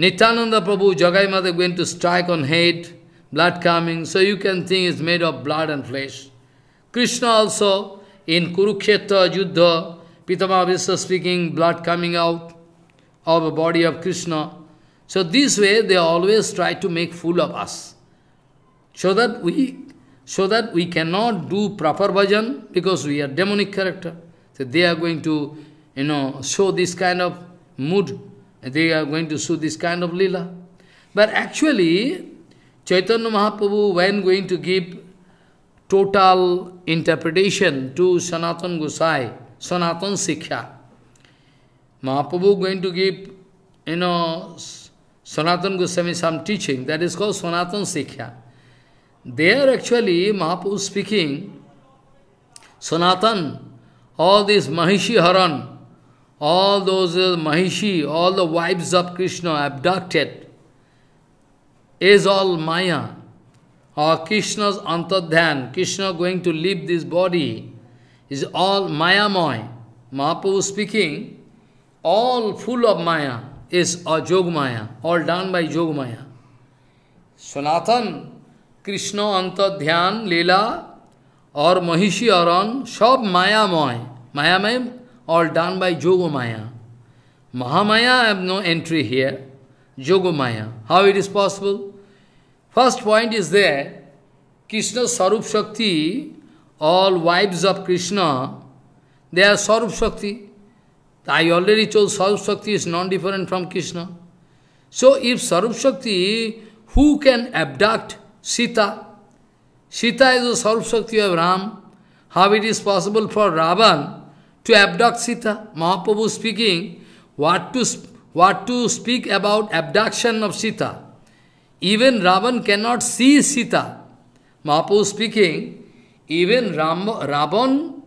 Nityananda Prabhu, Jagai Mata going to strike on head, blood coming, so you can think it's made of blood and flesh. Krishna also, in Kurukshetra Yuddha, Pitamavisha speaking, blood coming out of the body of Krishna. So this way, they always try to make fool of us. So that we, so that we cannot do proper bhajan, because we are demonic character. So they are going to, you know, show this kind of mood. They are going to show this kind of lila. But actually, Chaitanya Mahaprabhu, when going to give total interpretation to Sanatan Gosai, Sanatan Sikha, Mahaprabhu going to give, you know, Sanatan Gosai some teaching, that is called Sanatan Sikha. There actually, Mahaprabhu speaking, Sanatan, all this Mahishi Haran, all those uh, Mahishi, all the wives of Krishna abducted, is all Maya, or Krishna's Antadhyan, Krishna going to leave this body, is all Maya moy. Mahaprabhu speaking, all full of Maya is a Jogmaya, all done by Jogmaya. Sanatan, Krishna Antadhyan, Leela, or और महिषी अरण सब मायामय मायामय all done by Yogamaya. Mahamaya, I have no entry here. Yogamaya. How it is possible? First point is there, Krishna Sarup Shakti, all wives of Krishna, they are Sarup Shakti. I already told Sarup Shakti is non-different from Krishna. So if Sarup Shakti, who can abduct Sita? Sita is the Sarup Shakti of Ram. How it is possible for Ravan to abduct Sita. Mahaprabhu speaking, what to, what to speak about abduction of Sita. Even Ravan cannot see Sita. Mahaprabhu speaking, even Ram, Ravan,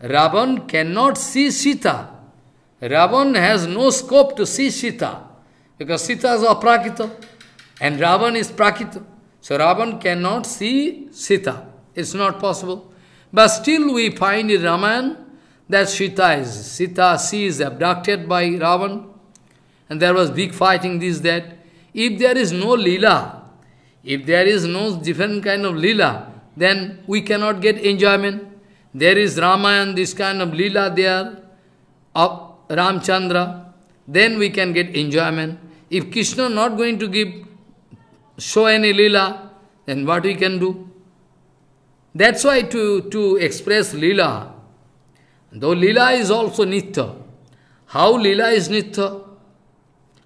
Ravan cannot see Sita. Ravan has no scope to see Sita, because Sita is aprakita, and Ravan is prakita. So Ravan cannot see Sita. It's not possible. But still we find in Ramayana, that Sita is, Sita, she is abducted by Ravan, and there was big fighting, this, that. If there is no lila, if there is no different kind of lila, then we cannot get enjoyment. There is Ramayana, this kind of lila there, of Ramchandra, then we can get enjoyment. If Krishna not going to give, show any lila, then what we can do? That's why to, to express lila, Though lila is also nitya. How lila is nitya?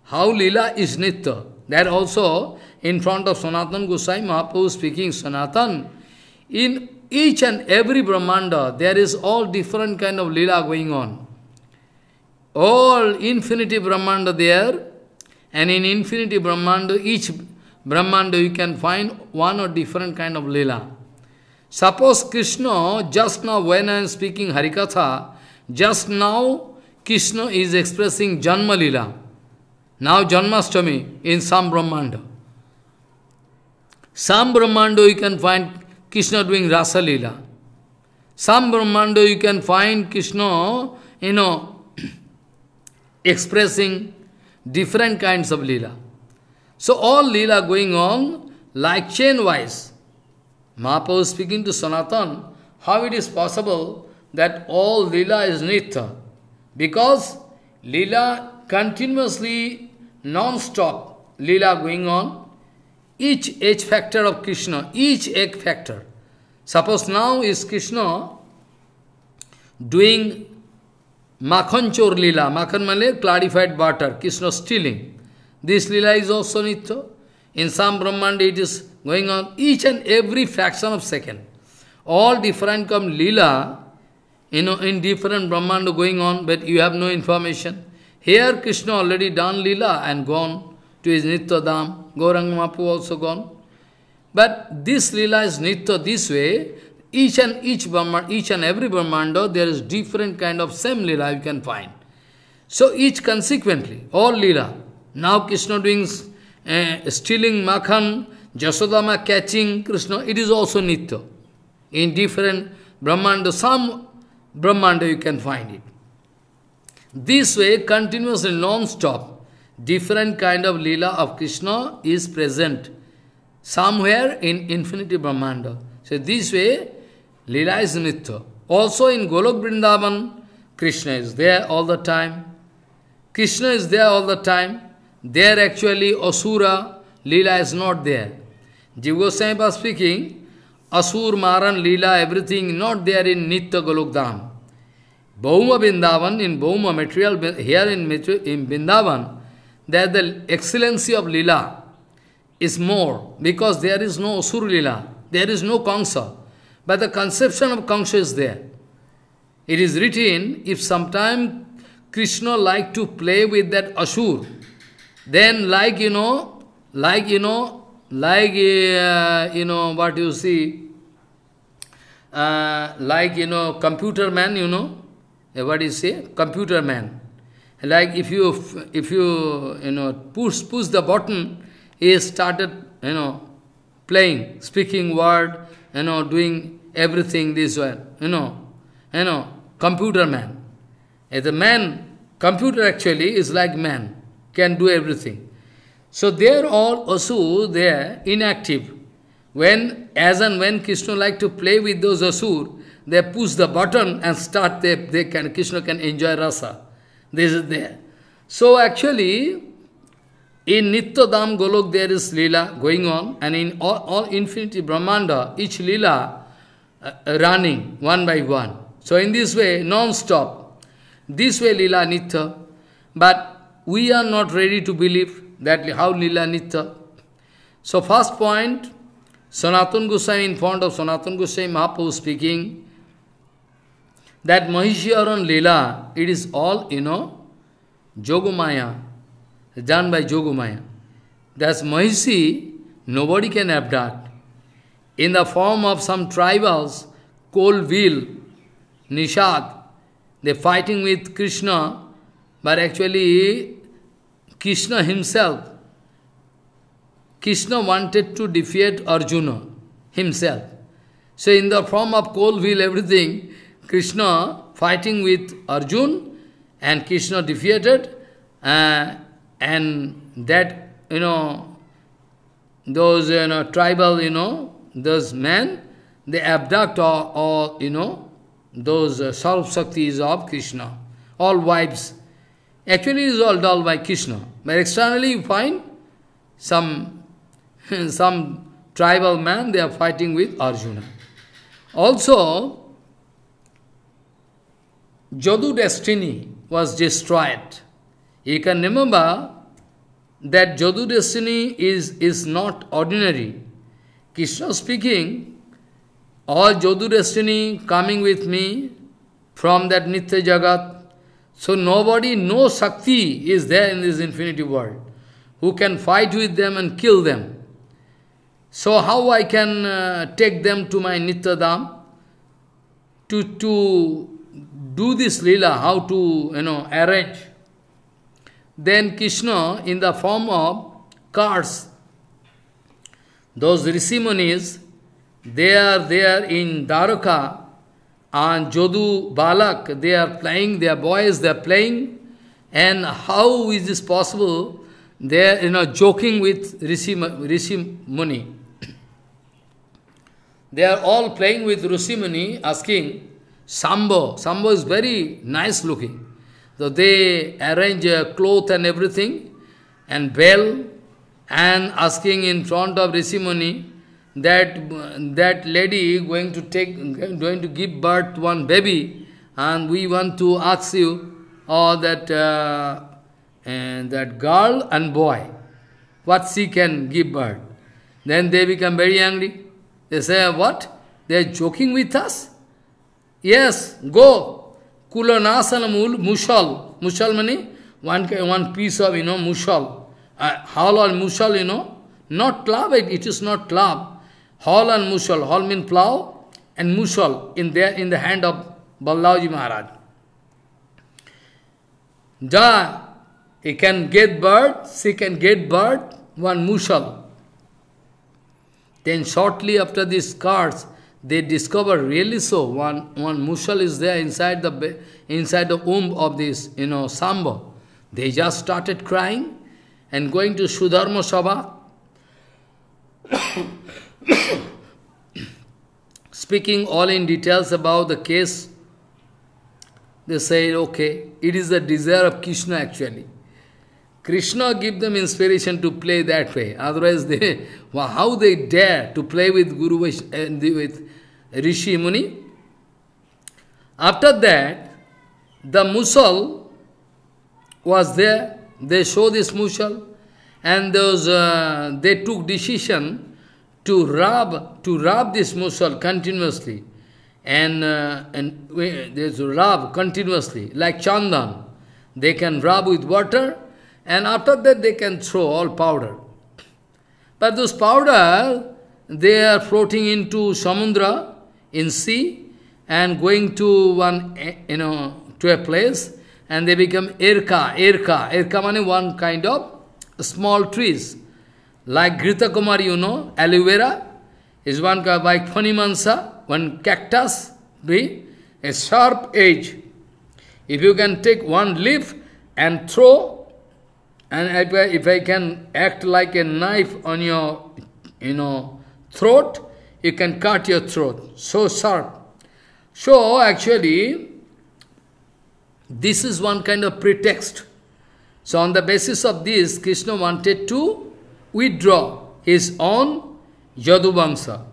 How lila is nitya? That also in front of Sanatan Gosai Mahaprabhu speaking Sanatan. In each and every Brahmanda there is all different kind of lila going on. All infinity Brahmanda there and in infinity Brahmanda each Brahmanda you can find one or different kind of lila. Suppose Krishna, just now when I am speaking Harikatha, just now Krishna is expressing Janma Lila. Now Janmashtami in some Brahmanda. Some Brahmanda you can find Krishna doing Rasa Lila. Some Brahmanda you can find Krishna, you know, expressing different kinds of Lila. So all Lila going on like chain wise. Mahaprabhu speaking to Sanatan, how it is possible that all lila is Nitya? Because lila continuously, non-stop lila going on, each age factor of Krishna, each age factor. Suppose now is Krishna doing Makhan Chor Leela. Makhan Male, clarified butter. Krishna stealing. This Leela is also Nitya. In some Brahmanda it is going on each and every fraction of second. All different come lila, you know, in different Brahmanda going on, but you have no information. Here Krishna already done lila and gone to his Nityadam. Gauranga Mapu also gone. But this lila is nitya this way. Each and each Brahmanda, each and every Brahmanda, there is different kind of same lila you can find. So each consequently, all lila. Now Krishna doing uh, stealing makhan, Jasodama catching Krishna, it is also Nitya. In different Brahmanda, some Brahmanda you can find it. This way, continuously, non-stop, different kind of lila of Krishna is present somewhere in infinity Brahmanda. So this way, lila is nitya. Also in Golok Vrindavan, Krishna is there all the time. Krishna is there all the time. There actually Asura, lila is not there. Jiv Goswami was speaking, Asur, Maran, Leela, everything not there in Nitya Golokdham. Bhauma Vrindavan, in Bhauma material, here in, in Vrindavan, there the excellency of Leela is more because there is no Asur Leela, there is no Kangsa. But the conception of Kangsa is there. It is written, if sometime Krishna like to play with that Asur, then like, you know, like, you know, like, uh, you know, what you see, uh, like, you know, computer man, you know, eh, what is say? Computer man. Like if you, if you, you know, push, push the button, he started, you know, playing, speaking word, you know, doing everything this way, you know, you know, computer man. The man, computer actually is like man, can do everything. So they are all asur, they are inactive. When, as and when Krishna like to play with those asur, they push the button and start, they, they can, Krishna can enjoy rasa. This is there. So actually, in Nityadam Golok there is lila going on and in all, all infinity Brahmanda, each lila uh, uh, running one by one. So in this way, non-stop. This way lila Nitya. But we are not ready to believe. that how Lila Nitya. So first point, Sanatana Goswami, in front of Sanatana Goswami Mahaprabhu speaking, that Mahishi Aran Lila, it is all, you know, Jogumaya, done by Jogumaya. That's Mahishi, nobody can have that. In the form of some tribals, Kol Vil, Nishad, they fighting with Krishna, but actually Krishna himself, Krishna wanted to defeat Arjuna himself. So in the form of coal wheel, everything, Krishna fighting with Arjuna and Krishna defeated uh, and that, you know, those, you know, tribal, you know, those men, they abduct all, all you know, those uh, Shaktis of Krishna, all wives Actually, it is all done by Krishna. But externally, you find some, some tribal man, they are fighting with Arjuna. Also, Jodhu destiny was destroyed. You can remember that Jodhu destiny is, is not ordinary. Krishna speaking, all Jodhu destiny coming with me from that Nitya Jagat, so nobody, no Shakti is there in this infinity world who can fight with them and kill them. So how I can uh, take them to my Nityadam? To, to do this lila, how to, you know, arrange. Then Krishna, in the form of cars, those Rishimunis, they are there in daruka and Jodu Balak, they are playing, their boys, they are playing. And how is this possible? They are you know, joking with Rishi, Rishi Muni. They are all playing with Rishi Muni, asking, Sambo. Sambo is very nice looking. So they arrange a cloth and everything, and bell, and asking in front of Rishi Muni, that that lady going to take going to give birth to one baby and we want to ask you or oh, that uh, and that girl and boy what she can give birth then they become very angry they say what they are joking with us yes go kulanasanamul mushal mushal mushalmani one one piece of you know mushal uh, mushal you know not club it, it is not club Hall and Mushal. Hall means plow and Mushal in there in the hand of Balaji Maharaj. Ja he can get birth, she can get birth, one Mushal. Then shortly after these cards, they discover really so one one mushal is there inside the inside the womb of this you know samba they just started crying and going to sudharma sabha Speaking all in details about the case, they say, okay, it is the desire of Krishna actually. Krishna give them inspiration to play that way. Otherwise, they, well, how they dare to play with Guru and uh, with Rishi Muni? After that, the Musal was there. They show this Musal, and those uh, they took decision to rub, to rub this muscle continuously. And, uh, and there's rub continuously, like chandan. They can rub with water, and after that they can throw all powder. But those powder, they are floating into samudra, in sea, and going to one, eh, you know, to a place, and they become irka, irka. Irka means one kind of small trees, like Grita Kumar, you know, aloe vera, is one called like Phonimansa, one cactus be a sharp edge. If you can take one leaf and throw, and if I, if I can act like a knife on your, you know, throat, you can cut your throat, so sharp. So actually, this is one kind of pretext. So on the basis of this, Krishna wanted to withdraw his own Yaduvamsa.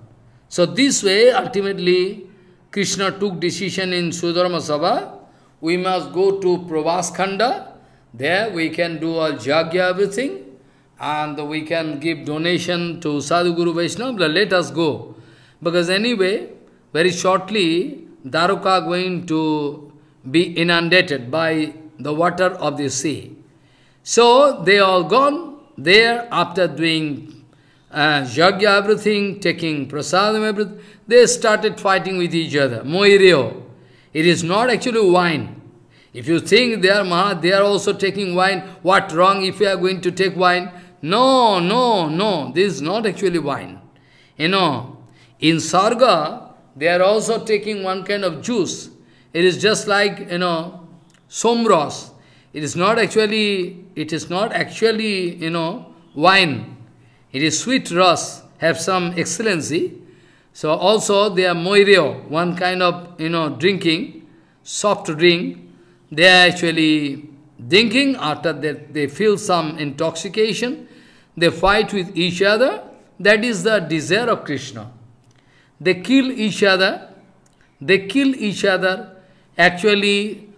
So this way, ultimately, Krishna took decision in Sudharma Sabha, we must go to Pravaskhanda, there we can do all jagya, everything, and we can give donation to Sadhu Guru Vaishnava, let us go. Because anyway, very shortly, Daruka going to be inundated by the water of the sea. So they all gone, there, after doing uh, yajna, everything, taking prasadam, everything, they started fighting with each other. Moirio, It is not actually wine. If you think they are Maha, they are also taking wine. What wrong if you are going to take wine? No, no, no. This is not actually wine. You know, in Sarga, they are also taking one kind of juice. It is just like, you know, somros. It is not actually, it is not actually, you know, wine. It is sweet ras have some excellency. So also they are moireo, one kind of, you know, drinking, soft drink. They are actually drinking after that they feel some intoxication. They fight with each other. That is the desire of Krishna. They kill each other. They kill each other. Actually,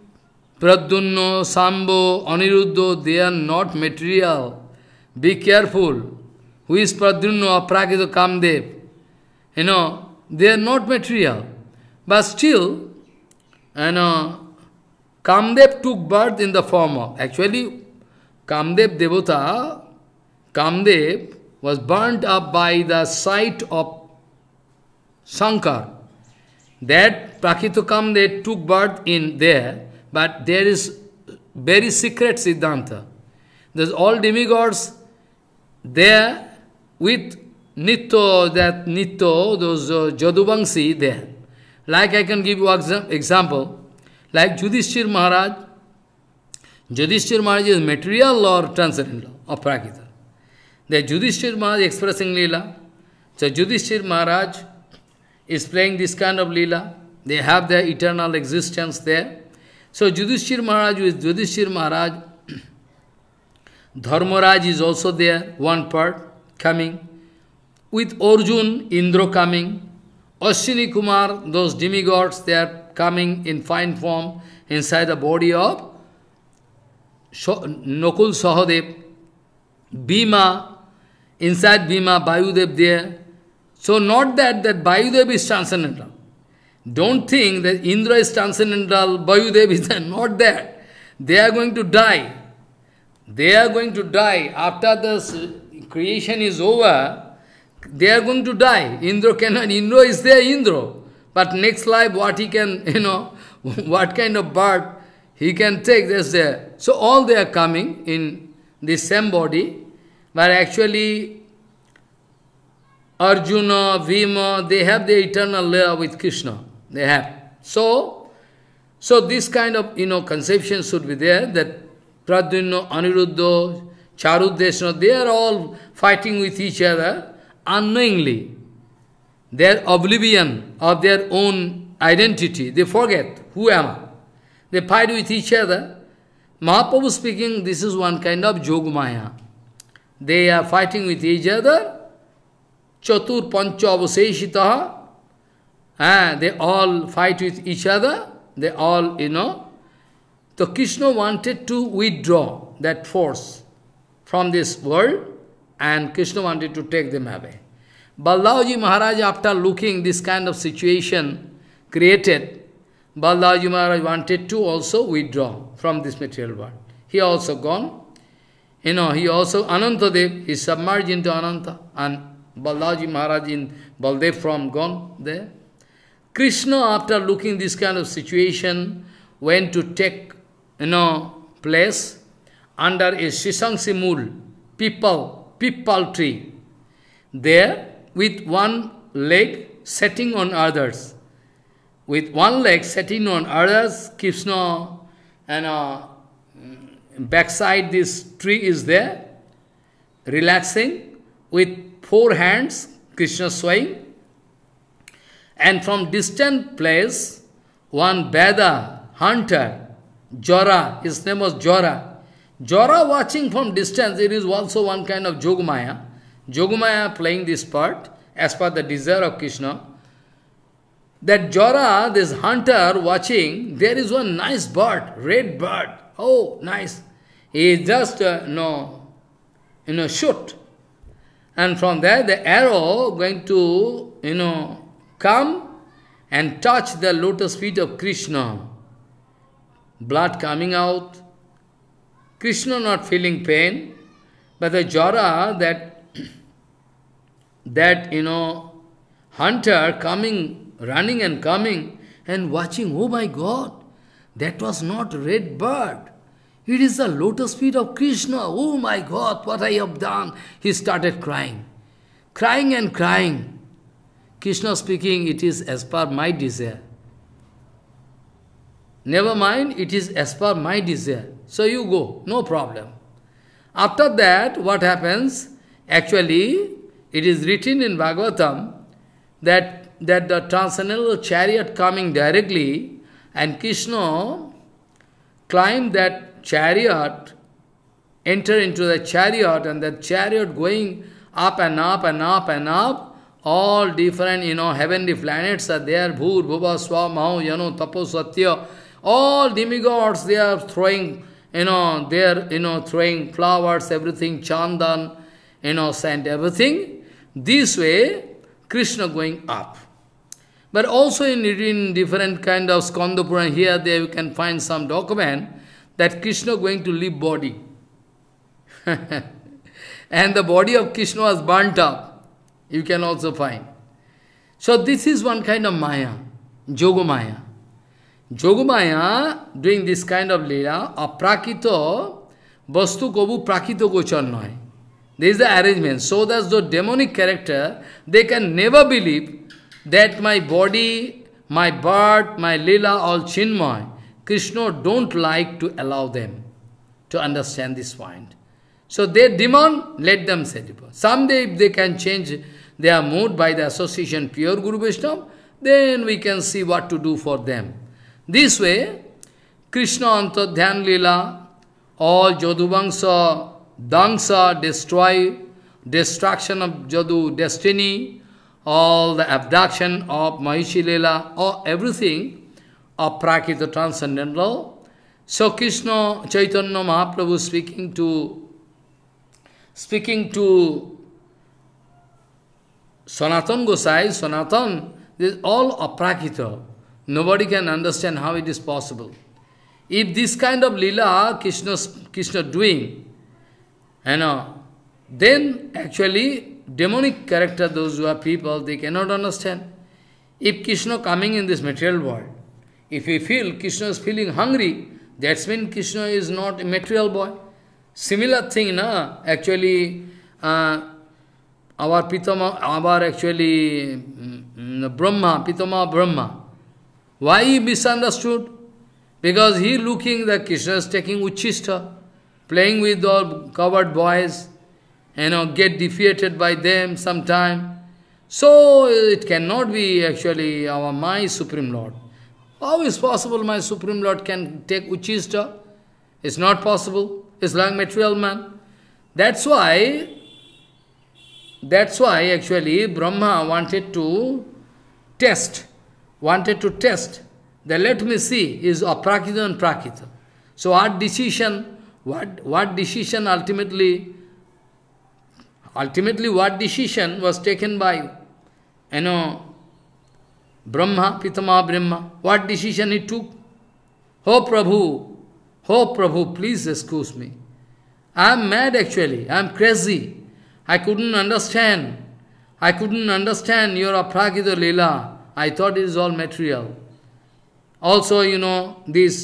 Pradunno, Sambo, Aniruddho, they are not material. Be careful. Who is Pradunno, Aprakito, Kamdev? You know, they are not material. But still, you know, Kamdev took birth in the form of, actually, Kamdev Devata, Kamdev was burnt up by the sight of Shankar. That Prakito Kamdev took birth in there But there is very secret Siddhanta. There's all demigods there with Nitto, that Nitto, those uh, Jadubangsi there. Like I can give you example, like Judhishthir Maharaj, Judhishthir Maharaj is material law or transcendental law of Prakita. The Judhishthir Maharaj expressing Leela. So Judhishthir Maharaj is playing this kind of Leela. They have their eternal existence there. So Yudhishthir Maharaj, with Yudhishthir Maharaj, Dharmaraj is also there, one part, coming. With Arjun, Indra coming. Ashwini Kumar, those demigods, they are coming in fine form inside the body of Nokul Sahadev. Bhima, inside Bhima, Bayudev there. So not that, that Bayudev is transcendental. Don't think that Indra is transcendental, Vayudev is not that. They are going to die. They are going to die after the creation is over. They are going to die. Indra cannot. Indra is there, Indra. But next life, what he can, you know, what kind of birth he can take, that's there. So all they are coming in the same body, but actually Arjuna, Vima, they have the eternal layer with Krishna. They have. So, so this kind of, you know, conception should be there that Pradhyumna, Aniruddho, Charudeshna, they are all fighting with each other unknowingly. Their oblivion of their own identity, they forget, who am I? They fight with each other. Mahaprabhu speaking, this is one kind of Jogmaya. They are fighting with each other. Chatur Pancha Avaseshitaha Ah, they all fight with each other. They all, you know. So Krishna wanted to withdraw that force from this world and Krishna wanted to take them away. Balaji Maharaj, after looking this kind of situation created, Balaji Maharaj wanted to also withdraw from this material world. He also gone. You know, he also, Anantadev, he submerged into Ananta. And Balaji Maharaj in Baldev from gone there. Krishna, after looking this kind of situation, went to take, you know, place under a mul, peepal, peepal tree. There, with one leg setting on others. With one leg setting on others, Krishna, and uh, mm, backside this tree is there, relaxing, with four hands, Krishna swaying, and from distant place, one badha hunter, Jora, his name was Jora. Jora watching from distance, it is also one kind of Jogmaya. Jogmaya playing this part as per the desire of Krishna. That Jora, this hunter watching, there is one nice bird, red bird. Oh, nice. He just, uh, no, you know, shoot. And from there, the arrow going to, you know, Come and touch the lotus feet of Krishna. Blood coming out. Krishna not feeling pain, but the Jara that that you know hunter coming, running and coming and watching, oh my God, that was not red bird. It is the lotus feet of Krishna. Oh my God, what I have done. He started crying. Crying and crying. Krishna speaking, it is as per my desire. Never mind, it is as per my desire. So you go, no problem. After that, what happens? Actually, it is written in Bhagavatam that, that the transcendental chariot coming directly and Krishna climbed that chariot, enter into the chariot and that chariot going up and up and up and up all different, you know, heavenly planets are there, Bhur, Bhuva, Swa, Maho, Yano, Tapo, Satya, all demigods, they are throwing, you know, they are, you know, throwing flowers, everything, chandan, you know, sand, everything. This way, Krishna going up. But also in, in different kind of Skandapurana, here there you can find some document that Krishna going to leave body. and the body of Krishna was burnt up you can also find. So this is one kind of Maya, Jogamaya. Jogamaya doing this kind of lila, prakito, vastu kobu prakito gochar This is the arrangement. So that the demonic character, they can never believe that my body, my birth, my lila, all chinmay, Krishna don't like to allow them to understand this point. So they demand, let them say. Someday if they can change they are moved by the association pure Guru Vaishnava, then we can see what to do for them. This way, Krishna Antadhyan Leela, all Jodubangsa, Dangsa, destroy, destruction of Jadu destiny, all the abduction of Mahishi Leela, or everything of Prakita transcendental. So Krishna Chaitanya Mahaprabhu speaking to speaking to Sanatan Gosai, Sanatan, this is all aprakita. Nobody can understand how it is possible. If this kind of lila Krishna Krishna doing, you know, then actually demonic character, those who are people, they cannot understand. If Krishna coming in this material world, if we feel Krishna is feeling hungry, that's when Krishna is not a material boy. Similar thing, na? actually, uh, our Pitama, our actually mm, mm, Brahma, Pitama Brahma. Why he misunderstood? Because he looking that Krishna is taking Uchista, playing with the coward boys, you know, get defeated by them sometime. So it cannot be actually our my Supreme Lord. How is possible my Supreme Lord can take Uchista? It's not possible. It's like material man. That's why that's why actually Brahma wanted to test, wanted to test. Then let me see, is aprakita and prakita. So what decision, what, what decision ultimately, ultimately what decision was taken by, you know, Brahma, Pitama Brahma, what decision he took? Oh Prabhu, oh Prabhu, please excuse me. I am mad actually, I am crazy. I couldn't understand. I couldn't understand your Aprakita Leela. I thought it is all material. Also, you know, this,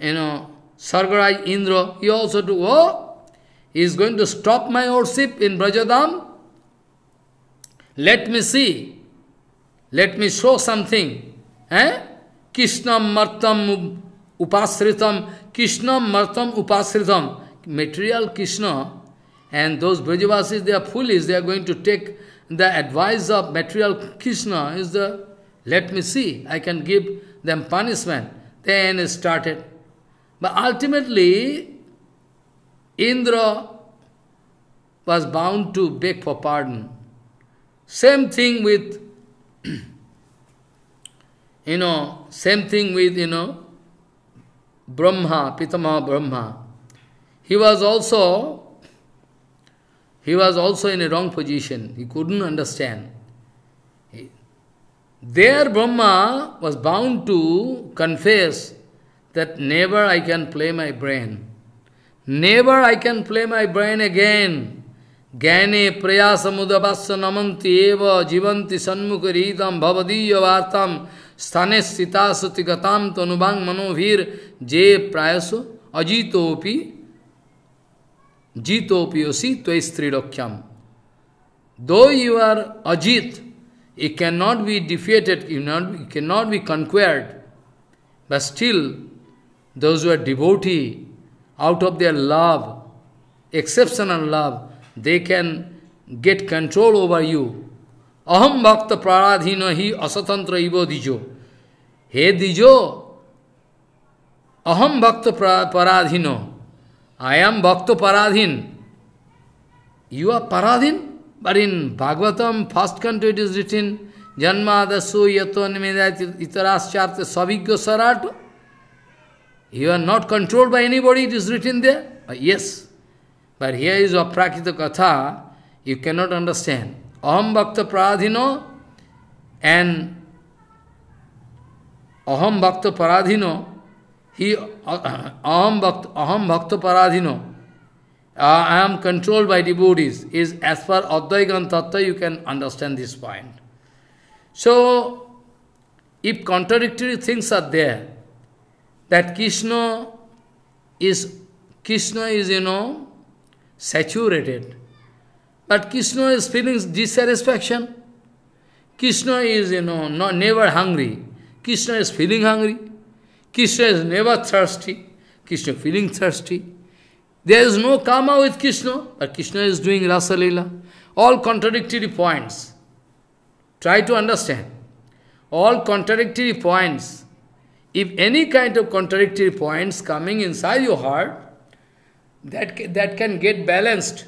you know, Sargaraj Indra, he also do, oh, he is going to stop my worship in Brajadam. Let me see. Let me show something. Eh? Krishnam Martam Upasritam. Krishnam Martam Upasritam. Material Krishna and those Brajavasis, they are foolish, they are going to take the advice of material Krishna is the, let me see, I can give them punishment. Then it started. But ultimately, Indra was bound to beg for pardon. Same thing with, you know, same thing with, you know, Brahma, Pitama Brahma. He was also he was also in a wrong position. He couldn't understand. there Brahma was bound to confess that never I can play my brain. Never I can play my brain again. Gane prayasamudabhasya namanti eva jivanti sanmukaritam bhavadiyavartam vartam sthane sthitasuti gatam tanubang manovir je ajito ajitopi Jitopyosi tvaistridokhyam. Though you are ajit, you cannot be defeated, you cannot be, you cannot be conquered, but still those who are devotee, out of their love, exceptional love, they can get control over you. Aham bhakta praradhina hi asatantra ivo dijo. He dijo, aham bhakta paradhino. I am Bhakta Paradhin. You are Paradhin? But in Bhagavatam, first canto it is written, Janmadaso yatonimedati itarascharta savigya sarato. You are not controlled by anybody, it is written there. But yes. But here is Aprakita Katha, you cannot understand. Aham Bhakta Paradhino and Aham Bhakta Paradhino He, uh, aham bhakt, aham bhakta paradhino. Uh, I am controlled by devotees. Is as far Advaigan Tattva, you can understand this point. So, if contradictory things are there, that Krishna is Krishna is, you know, saturated. But Krishna is feeling dissatisfaction. Krishna is, you know, not, never hungry. Krishna is feeling hungry. Krishna is never thirsty. Krishna feeling thirsty. There is no karma with Krishna, but Krishna is doing Rasa Leela. All contradictory points. Try to understand. All contradictory points. If any kind of contradictory points coming inside your heart, that, that can get balanced.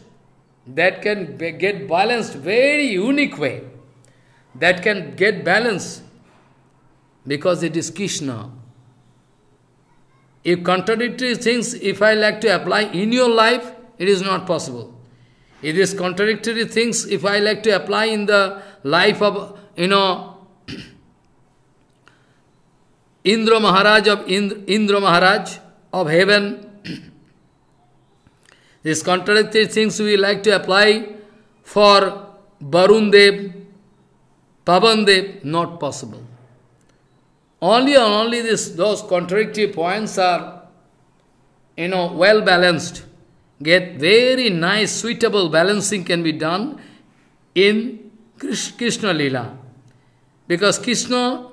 That can be, get balanced very unique way. That can get balanced because it is Krishna if contradictory things, if I like to apply in your life, it is not possible. It is contradictory things, if I like to apply in the life of, you know, Indra Maharaj of Indra, Indra Maharaj of heaven, these contradictory things we like to apply for Barundev, Dev, Pavan Dev, not possible. Only and only this, those contradictory points are, you know, well balanced. Get very nice, suitable balancing can be done in Krishna Lila. Because Krishna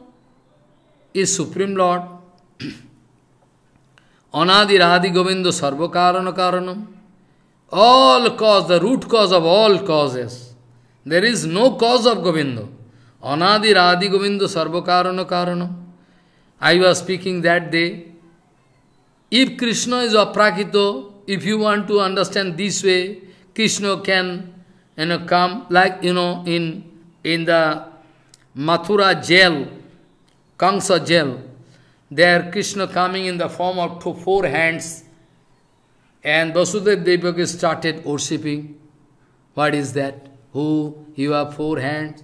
is Supreme Lord. Anadi Radhi Sarva Sarvakarana Karanam. All cause, the root cause of all causes. There is no cause of Govindu. Anadi Radhi Sarva Sarvakarana Karanam. I was speaking that day. If Krishna is aprakito, if you want to understand this way, Krishna can you know, come like, you know, in, in the Mathura jail, Kangsa jail. There Krishna coming in the form of two, four hands and Vasudev Devaki started worshipping. What is that? Who? You have four hands,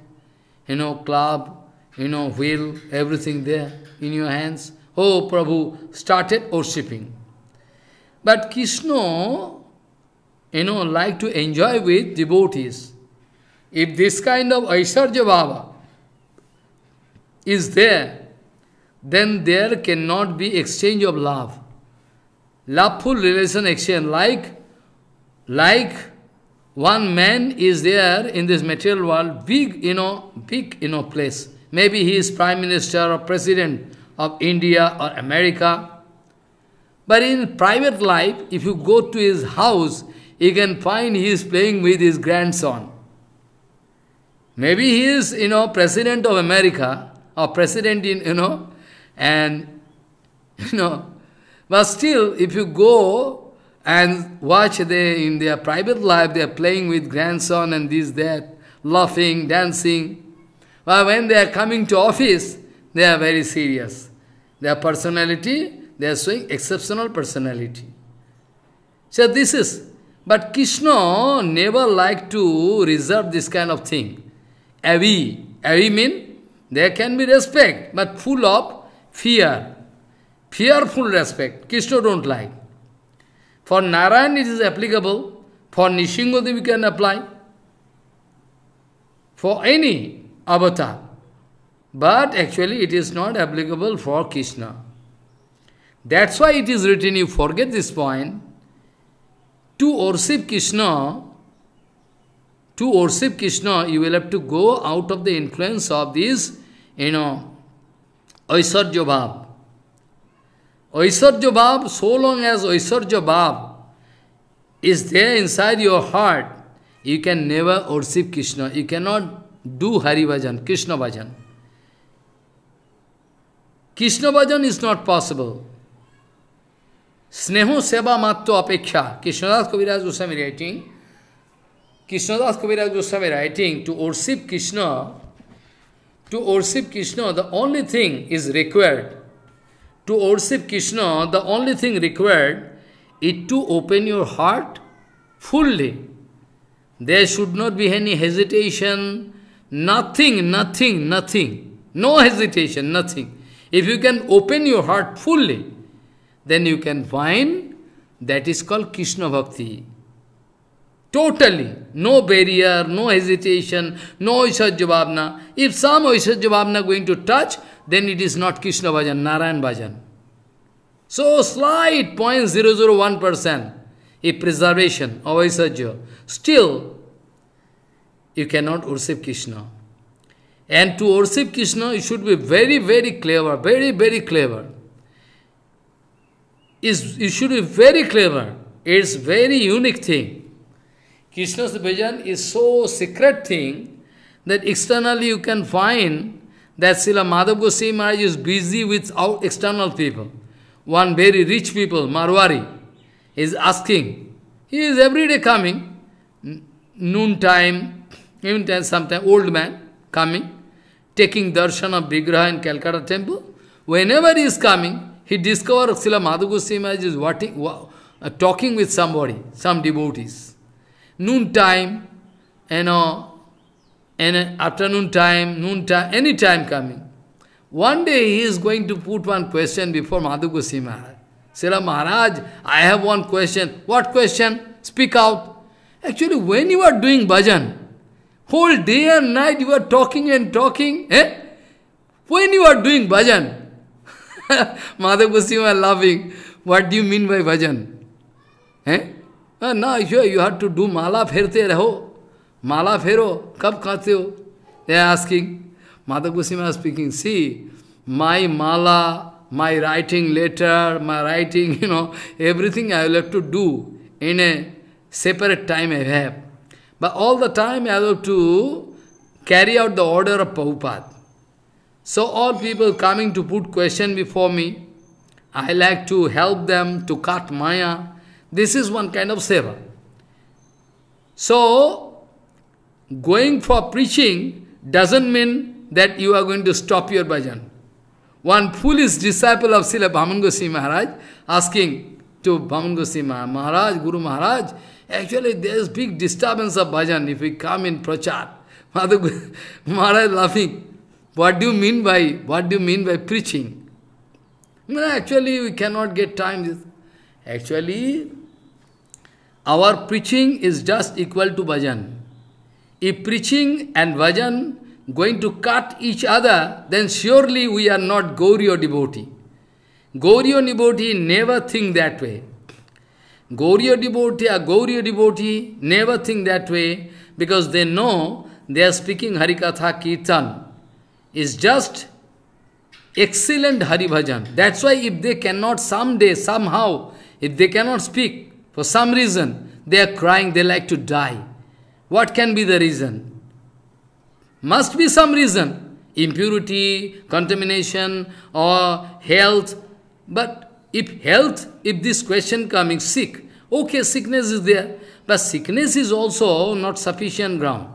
you know, club, you know, wheel, everything there in your hands. Oh, Prabhu started worshipping. But Krishna, you know, like to enjoy with devotees. If this kind of Aisharja Baba is there, then there cannot be exchange of love. Loveful relation exchange, like, like one man is there in this material world, big, you know, big, you know, place. Maybe he is Prime Minister or President of India or America. But in private life, if you go to his house, you can find he is playing with his grandson. Maybe he is, you know, President of America or President in, you know, and, you know, but still, if you go and watch they in their private life, they are playing with grandson and this, that, laughing, dancing. But when they are coming to office, they are very serious. Their personality, they are showing exceptional personality. So this is, but Krishna never liked to reserve this kind of thing. Avi, avi mean there can be respect, but full of fear. Fearful respect, Krishna don't like. For Narayan it is applicable, for Nishingadevi we can apply. For any, avatar. But actually it is not applicable for Krishna. That's why it is written, you forget this point, to worship Krishna, to worship Krishna, you will have to go out of the influence of this, you know, Bab. Bhav. Aisarja Bhav, so long as Aisarja Bhav is there inside your heart, you can never worship Krishna. You cannot do Hari bhajan Krishna bhajan Krishna bhajan is not possible स्नेह सेवा मात्र अपेक्षा Krishnadas Kaviraj Goswami writing Krishnadas Kaviraj Goswami writing to worship Krishna to worship Krishna the only thing is required to worship Krishna the only thing required it to open your heart fully there should not be any hesitation Nothing, nothing, nothing. No hesitation, nothing. If you can open your heart fully, then you can find that is called Krishna Bhakti. Totally, no barrier, no hesitation, no Aishajyabhavna. If some is going to touch, then it is not Krishna Bhajan, Narayan Bhajan. So slight 0.001% if preservation of Aishajya. Still, you cannot worship Krishna. And to worship Krishna, you should be very, very clever, very, very clever. Is you should be very clever. It's very unique thing. Krishna's vision is so secret thing that externally you can find that Srila Madhav Goswami Maharaj is busy with external people. One very rich people, Marwari, is asking. He is every day coming, noon time, even then sometimes old man coming, taking darshan of Vigraha in Calcutta temple. Whenever he is coming, he discovers Srila Madhu is wow, uh, talking with somebody, some devotees. Noon time, you know, and uh, afternoon time, noon time, any time coming. One day he is going to put one question before Madhu Maharaj. Srila Maharaj, I have one question. What question? Speak out. Actually, when you are doing bhajan, Whole day and night you are talking and talking. Eh? When you are doing bhajan, Mother Goswami are laughing. What do you mean by bhajan? Eh? Uh, no, sure, you have to do mala pherte raho. Mala phero, kab khate ho? They are asking. Mother Goswami are speaking, see, my mala, my writing letter, my writing, you know, everything I will have to do in a separate time I have. But all the time I have to carry out the order of Prabhupada. So all people coming to put question before me, I like to help them to cut maya. This is one kind of seva. So, going for preaching doesn't mean that you are going to stop your bhajan. One foolish disciple of Srila Bhaman Goswami Maharaj asking to Bhaman Goswami Maharaj, Guru Maharaj, Actually, there is big disturbance of bhajan if we come in prachar. Maharaj laughing. What do you mean by, what do you mean by preaching? No, actually, we cannot get time. Actually, our preaching is just equal to bhajan. If preaching and bhajan going to cut each other, then surely we are not Gauriya devotee. Gauriya devotee never think that way. Gauriya devotee or Gauriya devotee never think that way because they know they are speaking Harikatha Kirtan. Is just excellent Hari Bhajan. That's why if they cannot someday, somehow, if they cannot speak for some reason, they are crying, they like to die. What can be the reason? Must be some reason. Impurity, contamination, or health. But if health, if this question coming sick, okay, sickness is there, but sickness is also not sufficient ground.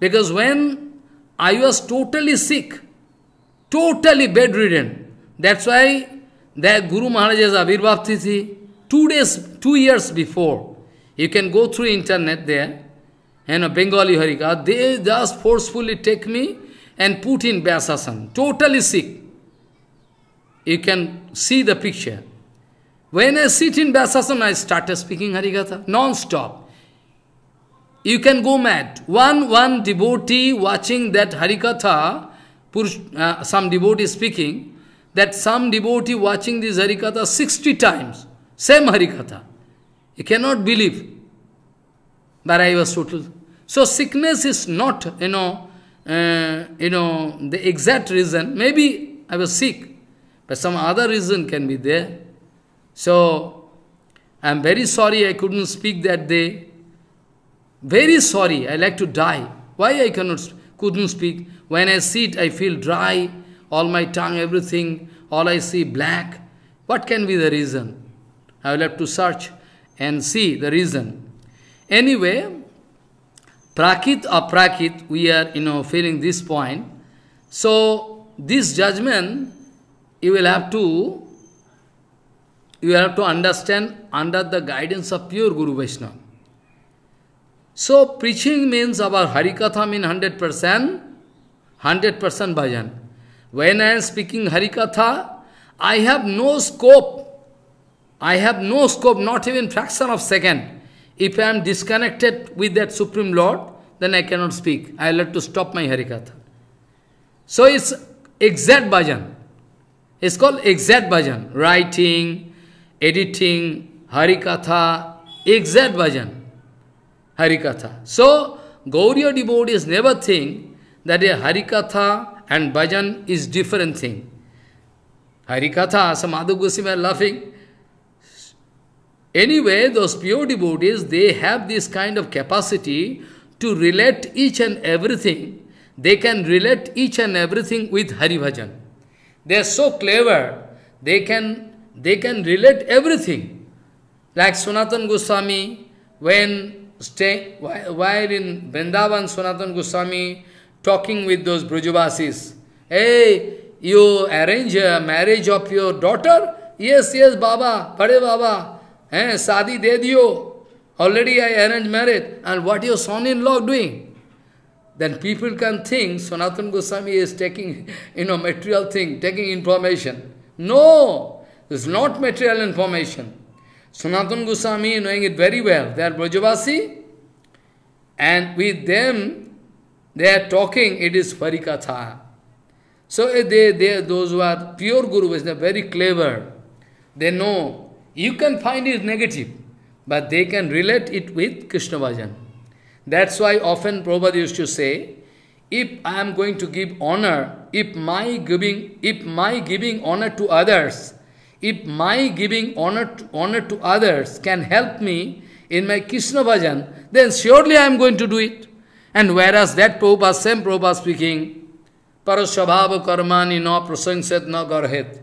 Because when I was totally sick, totally bedridden, that's why that Guru Maharaj's Abhirbhav Tithi, two days, two years before, you can go through internet there, and a Bengali Harika, they just forcefully take me and put in Vyasasana, totally sick. You can see the picture. When I sit in Vyasasana, I started speaking Harikatha non-stop. You can go mad. One, one devotee watching that Harikatha, uh, some devotee speaking, that some devotee watching this Harikatha 60 times, same Harikatha. You cannot believe. But I was total. So sickness is not, you know, uh, you know, the exact reason. Maybe I was sick. But some other reason can be there. So, I am very sorry I couldn't speak that day. Very sorry, I like to die. Why I cannot, couldn't speak? When I sit, I feel dry, all my tongue, everything, all I see black. What can be the reason? I will have to search and see the reason. Anyway, prakrit or prakit, we are you know feeling this point. So this judgment you will have to you have to understand under the guidance of pure Guru Vaishnava. So preaching means our Harikatha means 100%, 100% bhajan. When I am speaking Harikatha, I have no scope. I have no scope, not even fraction of second. If I am disconnected with that Supreme Lord, then I cannot speak. I have to stop my Harikatha. So it's exact bhajan. Is call exact bhajan writing editing harikatha exact bhajan harikatha so गौरी डिबोर्ड is never thing that a harikatha and bhajan is different thing harikatha स माधु गोसी मै loving anyway those pure डिबोर्ड is they have this kind of capacity to relate each and everything they can relate each and everything with bhajan They are so clever, they can, they can relate everything. Like Sanatana Goswami, when stay, while in Vrindavan, Sanatana Goswami talking with those Brajabasis, hey, you arrange a marriage of your daughter? Yes, yes, Baba, Pare Baba, Hey, eh, Sadi de Already I arranged marriage. And what your son-in-law doing? Then people can think Sanatana Goswami is taking, you know, material thing, taking information. No! It's not material information. Sanatana Goswami knowing it very well. They are Brajavasi and with them they are talking, it is Parikatha. So eh, they, they, those who are pure Gurus, they are very clever. They know, you can find it negative, but they can relate it with Krishna Bhajan. That's why often Prabhupada used to say, if I am going to give honor, if my giving, if my giving honor to others, if my giving honor to, honor to others can help me in my Krishna bhajan, then surely I am going to do it. And whereas that Prabhupada, same Prabhupada speaking, Parasabhava karmani na prasangset na garhet.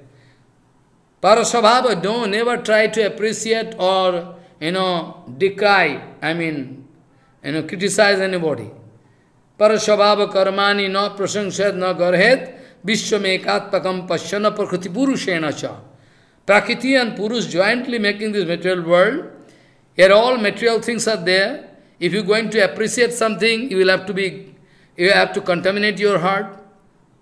Parasabhava, don't ever try to appreciate or, you know, decry, I mean, you know, criticize anybody. Parashabhava karmani na prasangsad na garhet vishwamekatpakam pasyana prakriti purushena cha. Prakriti and Purus jointly making this material world. Here all material things are there. If you're going to appreciate something, you will have to be, you have to contaminate your heart.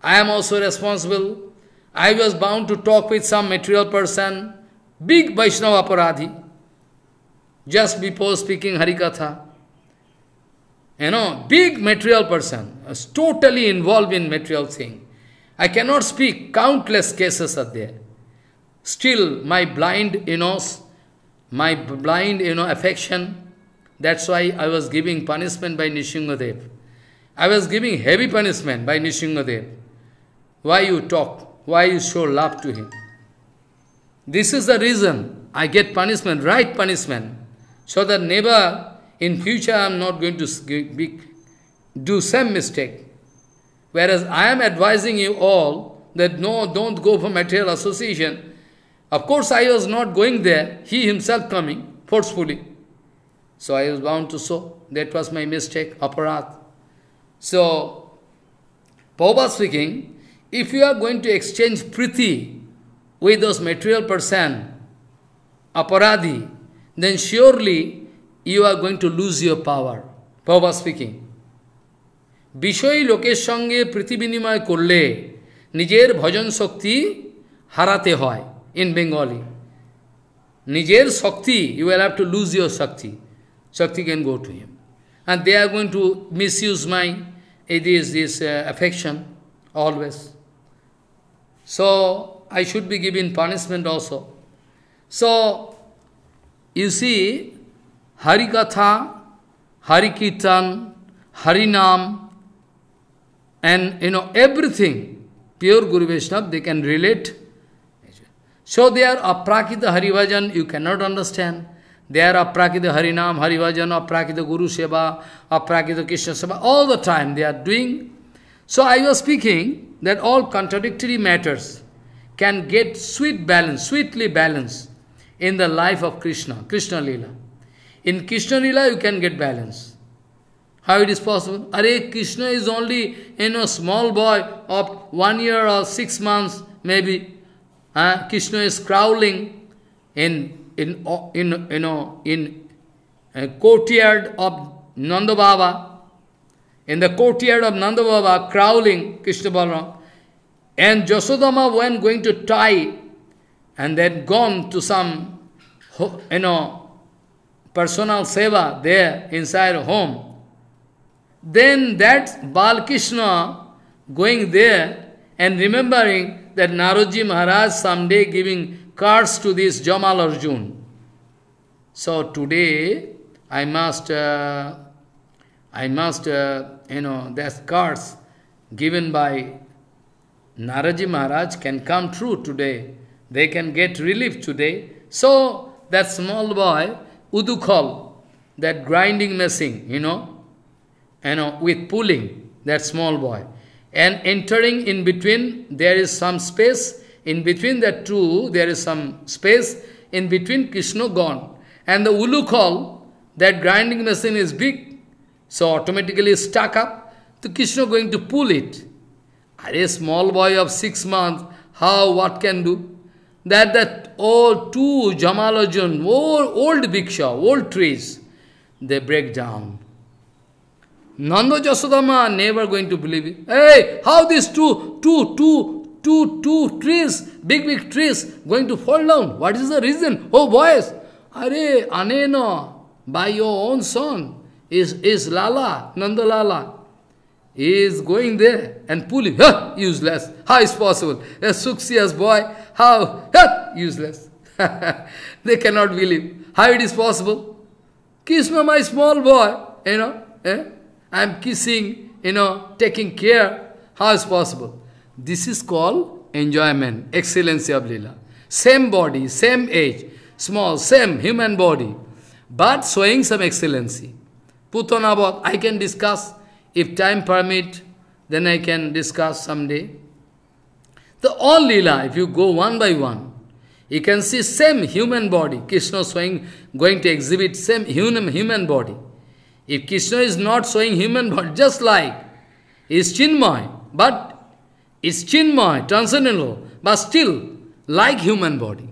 I am also responsible. I was bound to talk with some material person, big Vaishnava Aparadhi, just before speaking Harikatha. you know, big material person, is uh, totally involved in material thing. I cannot speak, countless cases are there. Still, my blind, you know, my blind, you know, affection, that's why I was giving punishment by Nishingadev. I was giving heavy punishment by Nishingadev. Why you talk? Why you show love to him? This is the reason I get punishment, right punishment. So that never in future I am not going to be, do same mistake. Whereas I am advising you all that no, don't go for material association. Of course, I was not going there, he himself coming forcefully. So I was bound to so. That was my mistake, aparat. So, Prabhupada speaking, if you are going to exchange priti with those material person, aparadi, then surely you are going to lose your power. Prabhupada speaking. Vishoi lokeshange prithibinimai kulle nijer bhajan sakti harate hoy in Bengali. Nijer sakti, you will have to lose your sakti. Sakti can go to him. And they are going to misuse my, it is this uh, affection, always. So, I should be given punishment also. So, you see, Harikatha, Harikirtan, Harinam, and you know everything, pure Guru Vaishnava, they can relate. So they are aprakita Harivajan, you cannot understand. They are aprakita Harinam, Harivajan, aprakita Guru Seva, aprakita Krishna Seva, all the time they are doing. So I was speaking that all contradictory matters can get sweet balance, sweetly balanced in the life of Krishna, Krishna Lila. In Krishna Lila you can get balance. How it is possible? Hare Krishna is only you know small boy of one year or six months maybe. Uh, Krishna is crawling in in in you know in a courtyard of Nanda Baba. In the courtyard of Nanda Baba, crawling Krishna Balaram. And Jasodama went going to tie and then gone to some you know personal seva there inside home. Then that Bal Krishna going there and remembering that Narodji Maharaj someday giving cards to this Jamal Arjun. So today I must, uh, I must, uh, you know, that cards given by Naraji Maharaj can come true today. They can get relief today. So that small boy Udukhal, that grinding machine, you know, you know, with pulling, that small boy. And entering in between, there is some space. In between the two, there is some space. In between, Krishna gone. And the Ulukhal, that grinding machine is big, so automatically stuck up. So Krishna going to pull it. Are a small boy of six months, how, what can do? that that all two Jamalajan old, old bhiksha, old trees, they break down. Nanda Jasodama never going to believe it. Hey, how these two, two, two, two, two trees, big, big trees going to fall down? What is the reason? Oh boys, are anena, by your own son, is, is Lala, Nanda Lala, he is going there and pulling. Huh, useless. How is possible? A Suksia's boy. How? Huh, useless. they cannot believe. How it is possible? Kiss me, my small boy. You know, eh? I'm kissing, you know, taking care. How is possible? This is called enjoyment, excellency of Leela. Same body, same age, small, same human body, but showing some excellency. Putanabhat, I can discuss if time permit, then I can discuss someday. The all lila. if you go one by one, you can see same human body. Krishna showing, going to exhibit same human, human body. If Krishna is not showing human body, just like, is Chinmay, but is Chinmay, transcendental, but still like human body.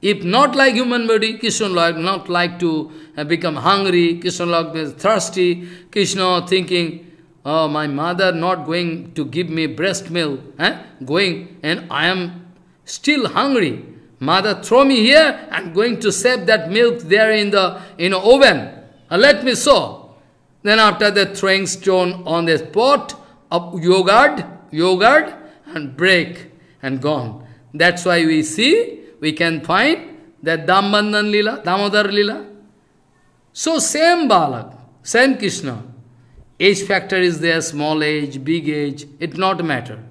If not like human body, Krishna like not like to uh, become hungry, Krishna like is thirsty, Krishna thinking, oh, my mother not going to give me breast milk, eh? going and I am still hungry. Mother throw me here, I'm going to save that milk there in the in the oven. And uh, let me so. Then after that throwing stone on the pot of yogurt, yogurt and break and gone. That's why we see we can find that Dambandan Lila, Damodar Lila. So same Balak, same Krishna. Age factor is there, small age, big age, it not matter.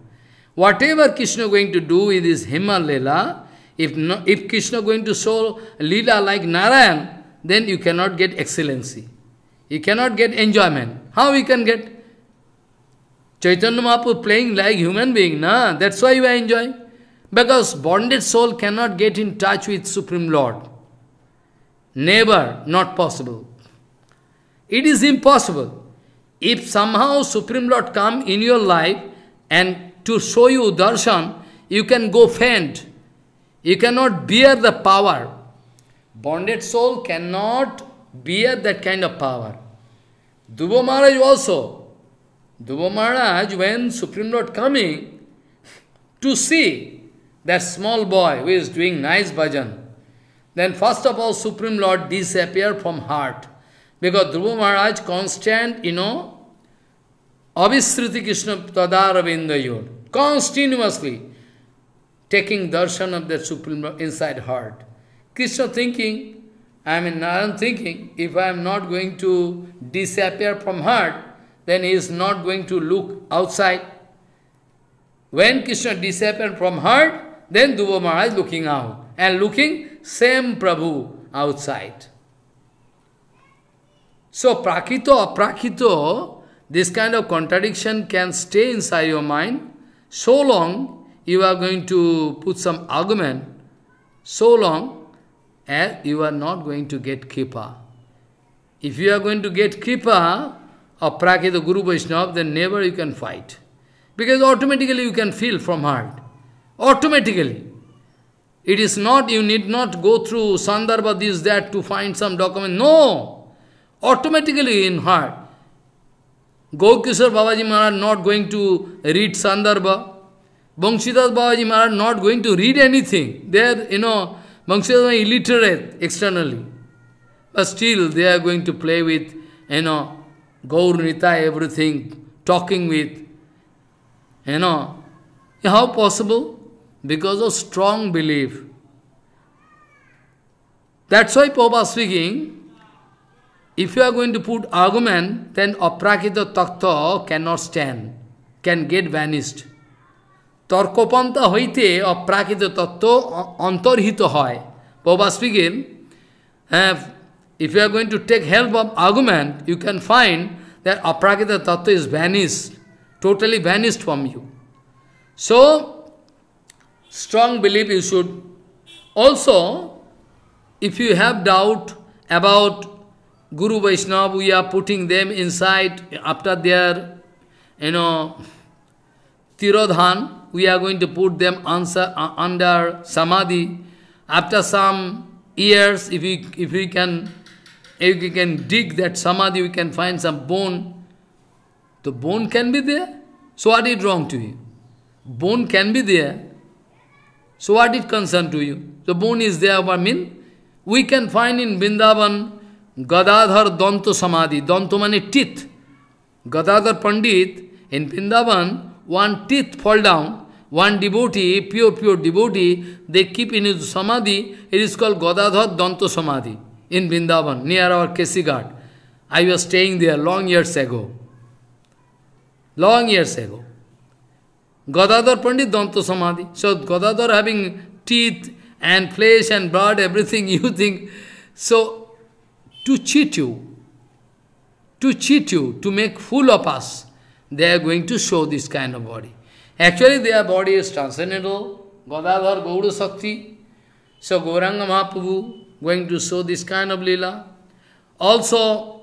Whatever Krishna going to do with his Hima Lila, if, no, if Krishna going to show Lila like Narayan, then you cannot get excellency. You cannot get enjoyment. How you can get? Chaitanya Mahaprabhu playing like human being, na? That's why you are enjoying. Because bonded soul cannot get in touch with Supreme Lord. Never, not possible. It is impossible. If somehow Supreme Lord come in your life and to show you darshan, you can go faint. You cannot bear the power. Bonded soul cannot bear that kind of power. Dubo Maharaj also. Dubo Maharaj, when Supreme Lord coming to see that small boy who is doing nice bhajan, then first of all Supreme Lord disappear from heart. Because Dhruva Maharaj constant, you know, Abhisruti Krishna Tadaravindayor, continuously taking darshan of that Supreme Lord inside heart. Krishna thinking, I mean am thinking, if I am not going to disappear from heart, then he is not going to look outside. When Krishna disappeared from heart, then Duva Maharaj looking out and looking same Prabhu outside. So prakito, aprakito, this kind of contradiction can stay inside your mind. So long you are going to put some argument, so long as you are not going to get kripa. If you are going to get or prakito Guru Vaishnava, then never you can fight. Because automatically you can feel from heart automatically. It is not, you need not go through Sandarbha, this, that, to find some document. No! Automatically in heart. Gokishore Babaji Maharaj not going to read Sandarbha. Banshidas Babaji Maharaj not going to read anything. They are, you know, Banshidas are illiterate externally. But still they are going to play with, you know, Gaur Nita, everything, talking with, you know. How possible? because of strong belief. That's why Pope speaking, if you are going to put argument, then aprakita takta cannot stand, can get vanished. Tarkopanta hoite aprakita takta antarhita hai. Pope is speaking, if you are going to take help of argument, you can find that aprakita takta is vanished, totally vanished from you. So, strong belief you should. Also, if you have doubt about Guru vaishnav we are putting them inside after their, you know, Tirodhan, we are going to put them answer, uh, under Samadhi. After some years, if we, if we can if we can dig that Samadhi, we can find some bone. The bone can be there. So what is wrong to you? Bone can be there. So what it concern to you? The bone is there, I mean, we can find in Vrindavan Gadadhar Danto Samadhi. Danto means teeth. Gadadhar Pandit in Vrindavan, one teeth fall down, one devotee, pure, pure devotee, they keep in his samadhi. It is called Gadadhar Danto Samadhi in Vrindavan, near our Kesigat. I was staying there long years ago. Long years ago. Gadadhar Pandit Danta Samadhi. So Gadadhar having teeth and flesh and blood, everything you think. So to cheat you, to cheat you, to make fool of us, they are going to show this kind of body. Actually, their body is transcendental, Gadadhar Gauru Shakti. So Gauranga Mahaprabhu going to show this kind of lila. Also,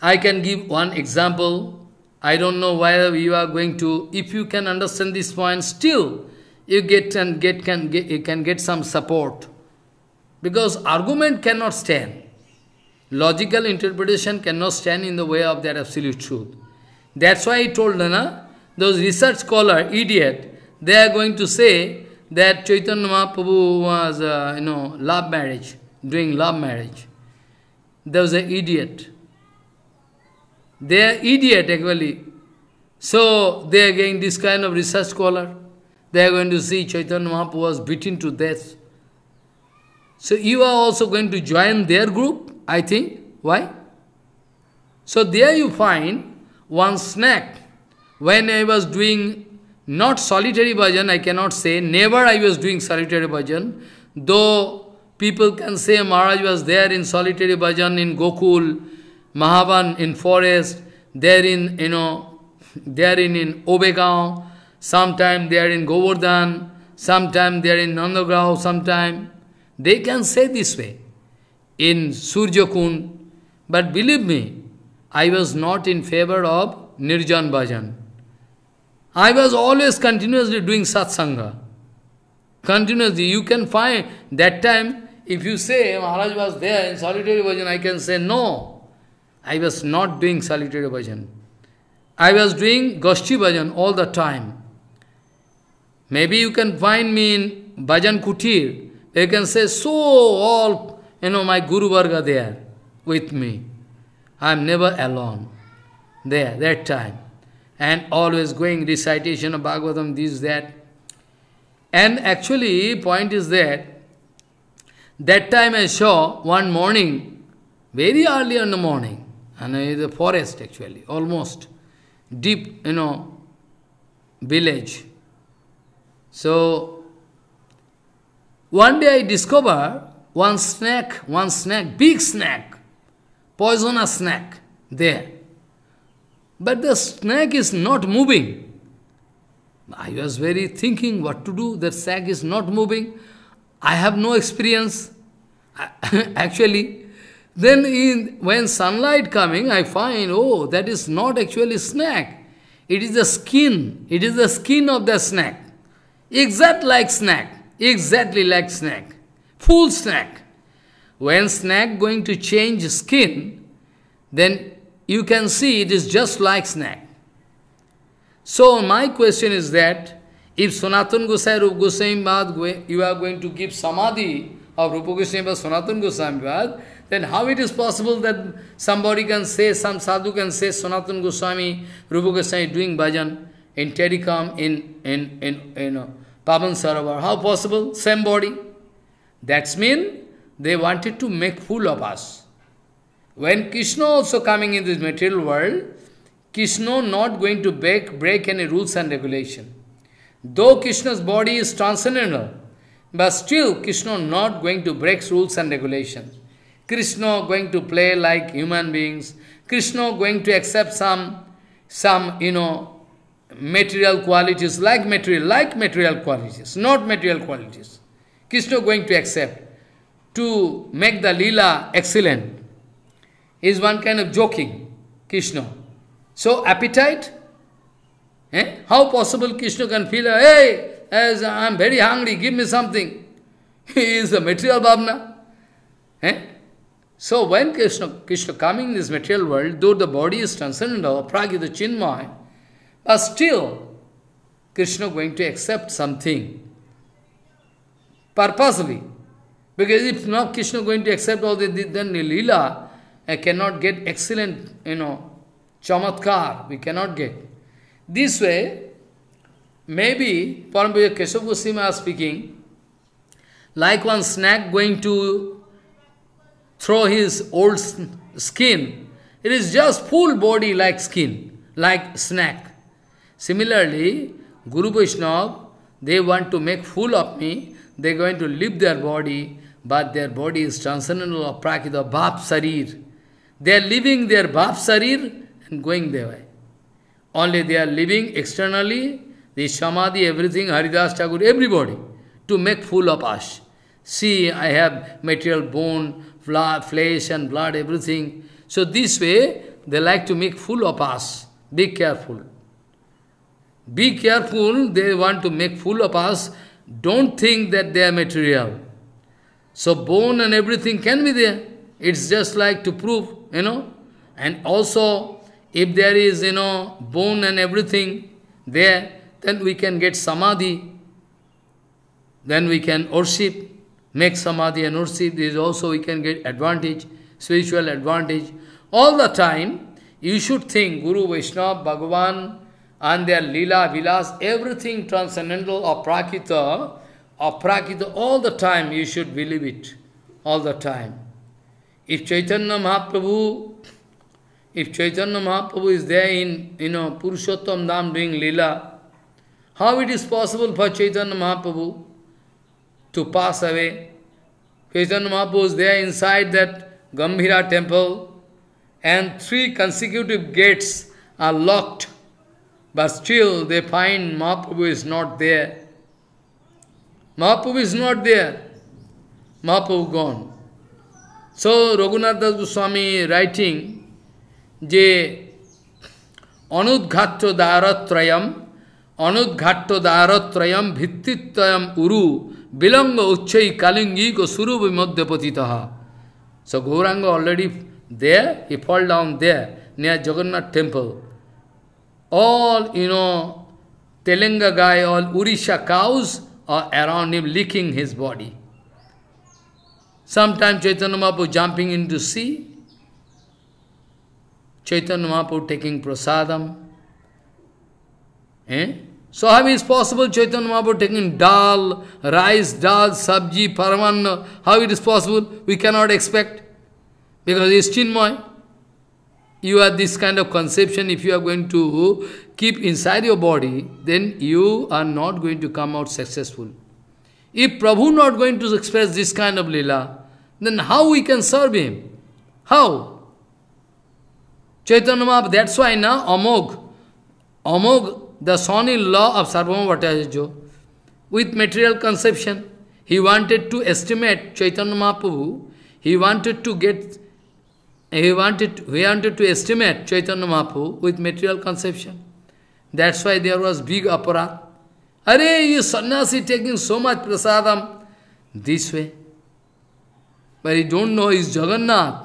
I can give one example. I don't know why you are going to. If you can understand this point, still you get and get can get you can get some support. Because argument cannot stand. Logical interpretation cannot stand in the way of that absolute truth. That's why I told Dana, those research scholar, idiot, they are going to say that Chaitanya Mahaprabhu was, uh, you know, love marriage, doing love marriage. There was an idiot. They are idiot actually. So they are getting this kind of research scholar. They are going to see Chaitanya Mahaprabhu was beaten to death. So you are also going to join their group, I think. Why? So there you find one snack. When I was doing not solitary bhajan, I cannot say, never I was doing solitary bhajan, though people can say Maharaj was there in solitary bhajan in Gokul, Mahavan in forest, therein, you know, therein in Obegao. sometime they are in Govardhan, sometime they are in Nandagrau, sometime. They can say this way in Surjakund. But believe me, I was not in favor of Nirjan Bhajan. I was always continuously doing satsanga. Continuously, you can find that time, if you say Maharaj was there in solitary bhajan, I can say no. I was not doing solitary bhajan. I was doing Goshti bhajan all the time. Maybe you can find me in bhajan kutir. You can say, so all, you know, my Guru Varga there with me. I am never alone. There, that time. And always going recitation of Bhagavatam, this, that. And actually, point is that, that time I saw one morning, very early in the morning, and it is a forest actually, almost deep, you know, village. So one day I discover one snake, one snake, big snake, poisonous snake there. But the snake is not moving. I was very thinking what to do, the snake is not moving. I have no experience. Actually, then in, when sunlight coming, I find, oh, that is not actually snack. It is the skin. It is the skin of the snack. Exact like snack. Exactly like snack. Full snack. When snack going to change skin, then you can see it is just like snack. So my question is that, if Sanatana Gosai Rupa Goswami you are going to give Samadhi of Rupa Goswami Sanatana then how it is possible that somebody can say, some sadhu can say, Sanatana Goswami, Rupa Goswami doing bhajan in Terikam, in, in, in, in Pavan Sarovar. How possible? Same body. That's mean they wanted to make fool of us. When Krishna also coming in this material world, Krishna not going to break, break any rules and regulation. Though Krishna's body is transcendental, but still Krishna not going to break rules and regulations. Krishna going to play like human beings. Krishna going to accept some, some, you know, material qualities, like material, like material qualities, not material qualities. Krishna going to accept to make the lila excellent is one kind of joking, Krishna. So appetite, eh? how possible Krishna can feel, hey, as I'm very hungry, give me something. He is a material bhavna. Eh? So when Krishna, Krishna coming in this material world, though the body is transcendental, the chinmay, but still Krishna going to accept something purposely. Because if not Krishna going to accept all the then Leela I cannot get excellent, you know, chamatkar, we cannot get. This way, maybe Parambhaya Keshav Goswami are speaking, like one snack going to through his old skin. It is just full body like skin, like snack. Similarly, Guru Vaishnava, they want to make fool of me, they are going to leave their body, but their body is transcendental of prakita, bhap sarir. They are leaving their bhap sarir and going their way. Only they are living externally, the samadhi, everything, Haridas Thakur, everybody, to make fool of us. See, I have material bone, blood, flesh and blood, everything. So this way, they like to make fool of us. Be careful. Be careful, they want to make fool of us. Don't think that they are material. So bone and everything can be there. It's just like to prove, you know. And also, if there is, you know, bone and everything there, then we can get samadhi. Then we can worship make samadhi and ursi, this also we can get advantage, spiritual advantage. All the time, you should think Guru, Vaishnava, Bhagavan, and their lila Vilas, everything transcendental or Prakita, or Prakita, all the time you should believe it, all the time. If Chaitanya Mahaprabhu, if Chaitanya Mahaprabhu is there in, you know, Purushottam Dham doing lila, how it is possible for Chaitanya Mahaprabhu to pass away. Chaitanya Mahaprabhu is there inside that Gambhira temple and three consecutive gates are locked but still they find Mahaprabhu is not there. Mahaprabhu is not there. Mahaprabhu gone. So Raghunath Das Goswami writing, Je Anudghatto Dharatrayam Anudghatto Dharatrayam Bhittitrayam Uru विलंग उच्च कालिंगी को स्वरूप मध्य पतित so Gaurang already they fall down they near Jagannath temple all you know तेलंगा गाय all Orissa cows और around him licking his body sometime Chaitanya Mahaprabhu jumping into sea Chaitanya Mahaprabhu taking prasadam a So how is possible Chaitanya Mahaprabhu taking dal, rice, dal, sabji, paramanna? How it is possible? We cannot expect. Because it is is chinmoy. You have this kind of conception, if you are going to keep inside your body, then you are not going to come out successful. If Prabhu not going to express this kind of lila, then how we can serve him? How? Chaitanya Mahaprabhu, that's why now Amog, Amog the son-in-law of sarvam Bhattacharya, with material conception. He wanted to estimate Chaitanya Mahaprabhu. He wanted to get, he wanted, he wanted to estimate Chaitanya Mahaprabhu with material conception. That's why there was big uproar. Are you sannyasi taking so much prasadam this way? But he don't know his Jagannath.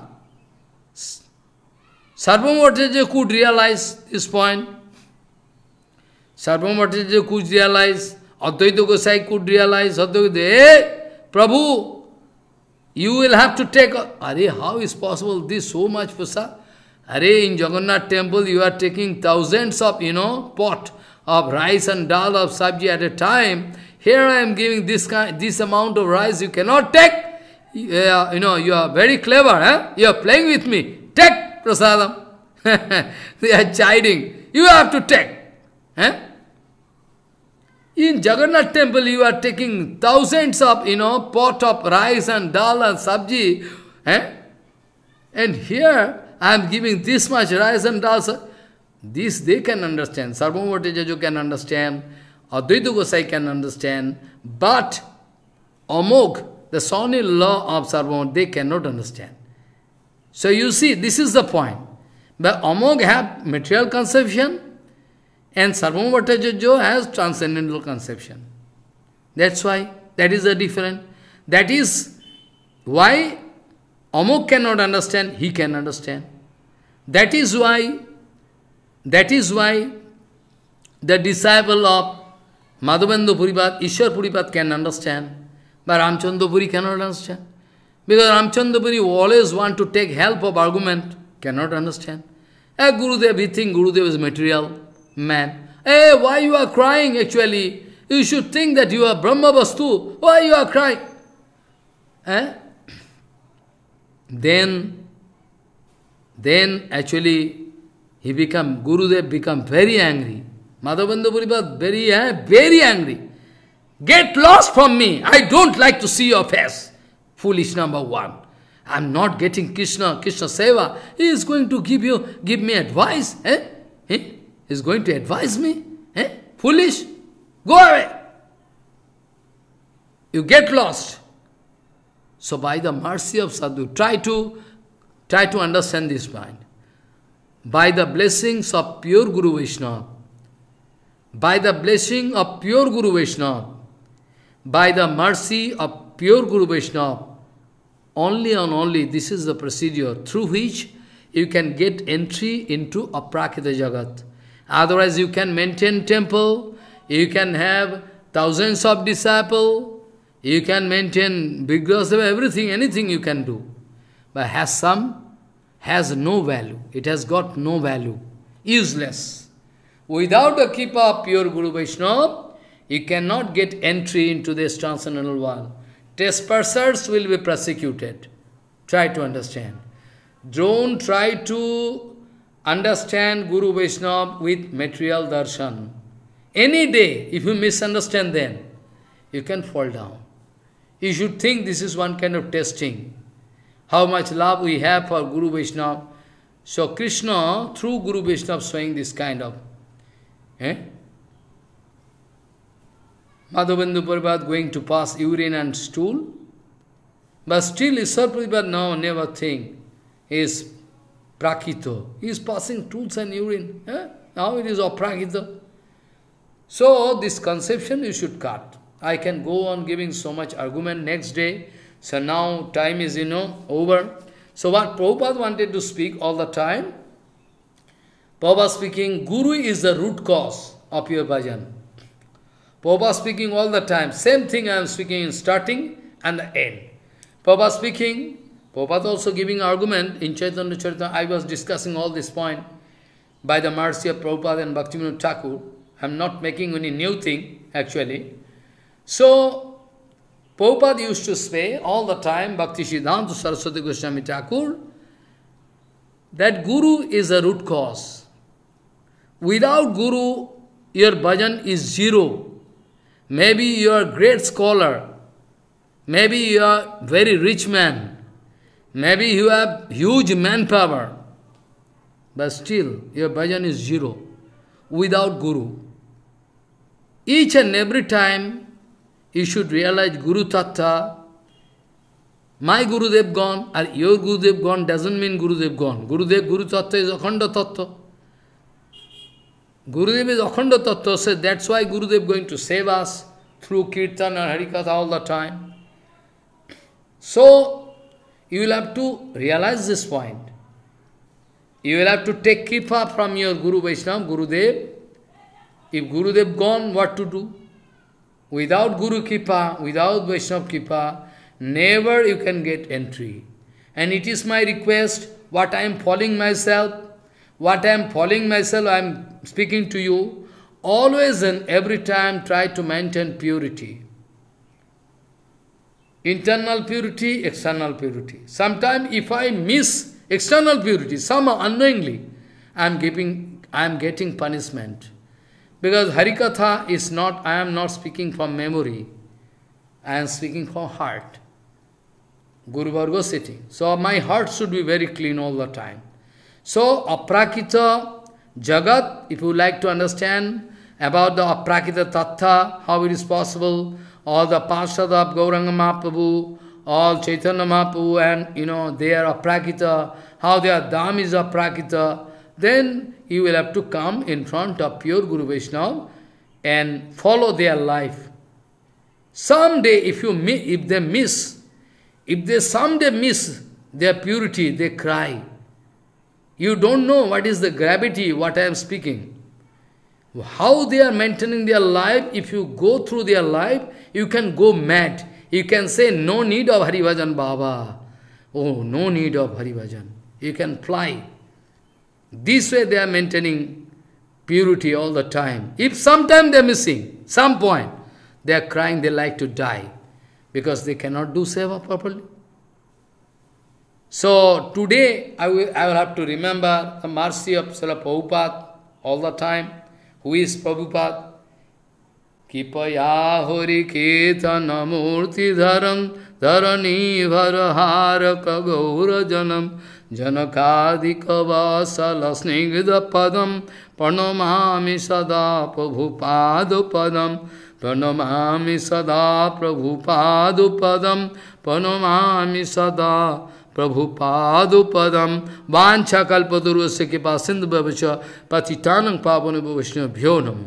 Sarvam Bhattacharya could realize this point. Sarvamati could realize, Advaita Gosai could realize, Advaita, hey, Prabhu, you will have to take, Are, how is possible this, so much pusa?" Are, in Jagannath temple you are taking thousands of, you know, pot of rice and dal of sabji at a time. Here I am giving this kind, this amount of rice you cannot take. You, uh, you know, you are very clever, huh? You are playing with me. Take prasadam. they are chiding. You have to take. huh?" In Jagannath temple, you are taking thousands of, you know, pot of rice and dal and sabji. Eh? And here, I am giving this much rice and dal. This they can understand. Sarvamvartijaju can understand. Advaita Gosai can understand. But Amog, the Sony law of Sarvamvartijaju, they cannot understand. So you see, this is the point. But Amog have material conception, and Sarvam Bhattacharya has transcendental conception. That's why, that is the difference. That is why Amok cannot understand, he can understand. That is why, that is why the disciple of Madhavendra Puripat, Ishwar Puripat can understand, but Ramchandra Puri cannot understand. Because Ramchandra Puri always want to take help of argument, cannot understand. A Gurudev, he thinks Gurudev is material man. Hey, why you are crying actually? You should think that you are Brahma Vastu. Why you are crying? Eh? Then, then actually he become, Gurudev become very angry. Madhavendra very, eh, very angry. Get lost from me. I don't like to see your face. Foolish number one. I'm not getting Krishna, Krishna Seva. He is going to give you, give me advice. Eh? Eh? is going to advise me? Eh? Foolish? Go away! You get lost. So by the mercy of Sadhu, try to try to understand this point. By the blessings of pure Guru Vishnu. by the blessing of pure Guru Vishnu. by the mercy of pure Guru Vishnu. only and only this is the procedure through which you can get entry into a prakriti Jagat. Otherwise, you can maintain temple, you can have thousands of disciple, you can maintain vigorous of everything, anything you can do. But has some, has no value. It has got no value. Useless. Without a keeper of pure Guru Vaishnava, you cannot get entry into this transcendental world. Trespassers will be prosecuted. Try to understand. Don't try to understand Guru Vaishnava with material darshan. Any day, if you misunderstand them, you can fall down. You should think this is one kind of testing. How much love we have for Guru Vaishnava. So Krishna, through Guru Vaishnava, showing this kind of. Eh? Madhavendu going to pass urine and stool. But still, Isar Paribat now never think. He is prakito. He is passing tools and urine. Eh? Now it is oprakito. So this conception you should cut. I can go on giving so much argument next day. So now time is, you know, over. So what Prabhupada wanted to speak all the time, Prabhupada speaking, Guru is the root cause of your bhajan. Prabhupada speaking all the time, same thing I am speaking in starting and the end. Prabhupada speaking, Prabhupada also giving argument in Chaitanya Charitamrita. I was discussing all this point by the mercy of Prabhupada and Bhaktivinoda Thakur. I am not making any new thing, actually. So, Prabhupada used to say all the time, Bhakti Siddhanta Saraswati Goswami Thakur, that Guru is a root cause. Without Guru, your bhajan is zero. Maybe you are a great scholar. Maybe you are a very rich man. Maybe you have huge manpower, but still your bhajan is zero without Guru. Each and every time you should realize Guru Tattva, my Gurudev gone or your Gurudev gone doesn't mean Gurudev gone. Gurudev, Guru Tattva is Akhanda Tattva. Gurudev is Akhanda Tattva, so that's why Gurudev going to save us through Kirtan and Harikatha all the time. So, you will have to realize this point. You will have to take kripa from your Guru Vaishnava, Gurudev. If Gurudev gone, what to do? Without Guru kripa, without Vaishnava kripa, never you can get entry. And it is my request, what I am following myself, what I am following myself, I am speaking to you. Always and every time try to maintain purity internal purity, external purity. Sometimes if I miss external purity, somehow unknowingly, I am giving I am getting punishment. Because Harikatha is not, I am not speaking from memory, I am speaking from heart. Guru Varga sitting. So my heart should be very clean all the time. So aprakita jagat, if you like to understand about the aprakita tattva, how it is possible, all the Parshad of Gauranga Mahaprabhu, all Chaitanya Mahaprabhu, and you know, they are aprakita, how their dham is aprakita, then you will have to come in front of pure Guru Vaishnava and follow their life. Someday, if you if they miss, if they someday miss their purity, they cry. You don't know what is the gravity, what I am speaking. How they are maintaining their life, if you go through their life, you can go mad. You can say, no need of Harivajan Baba. Oh, no need of Harivajan. You can fly. This way they are maintaining purity all the time. If sometime they are missing, some point, they are crying, they like to die. Because they cannot do seva properly. So today I will, I will have to remember the mercy of Srila Prabhupada all the time. Who is Prabhupada? कृपया हरिकेतनमूर्तिधरं धरणीभरहारक गौरजनं जनकादिकवसलस्निग्धपदं प्रणमामि सदा प्रभुपादपदं प्रणमामि सदा प्रभुपादुपदं प्रणमामि सदा प्रभुपादुपदम वाछाकल्पतुर्वश्य कृपा सिंधु पतितान पावन वैष्णव भ्यो नम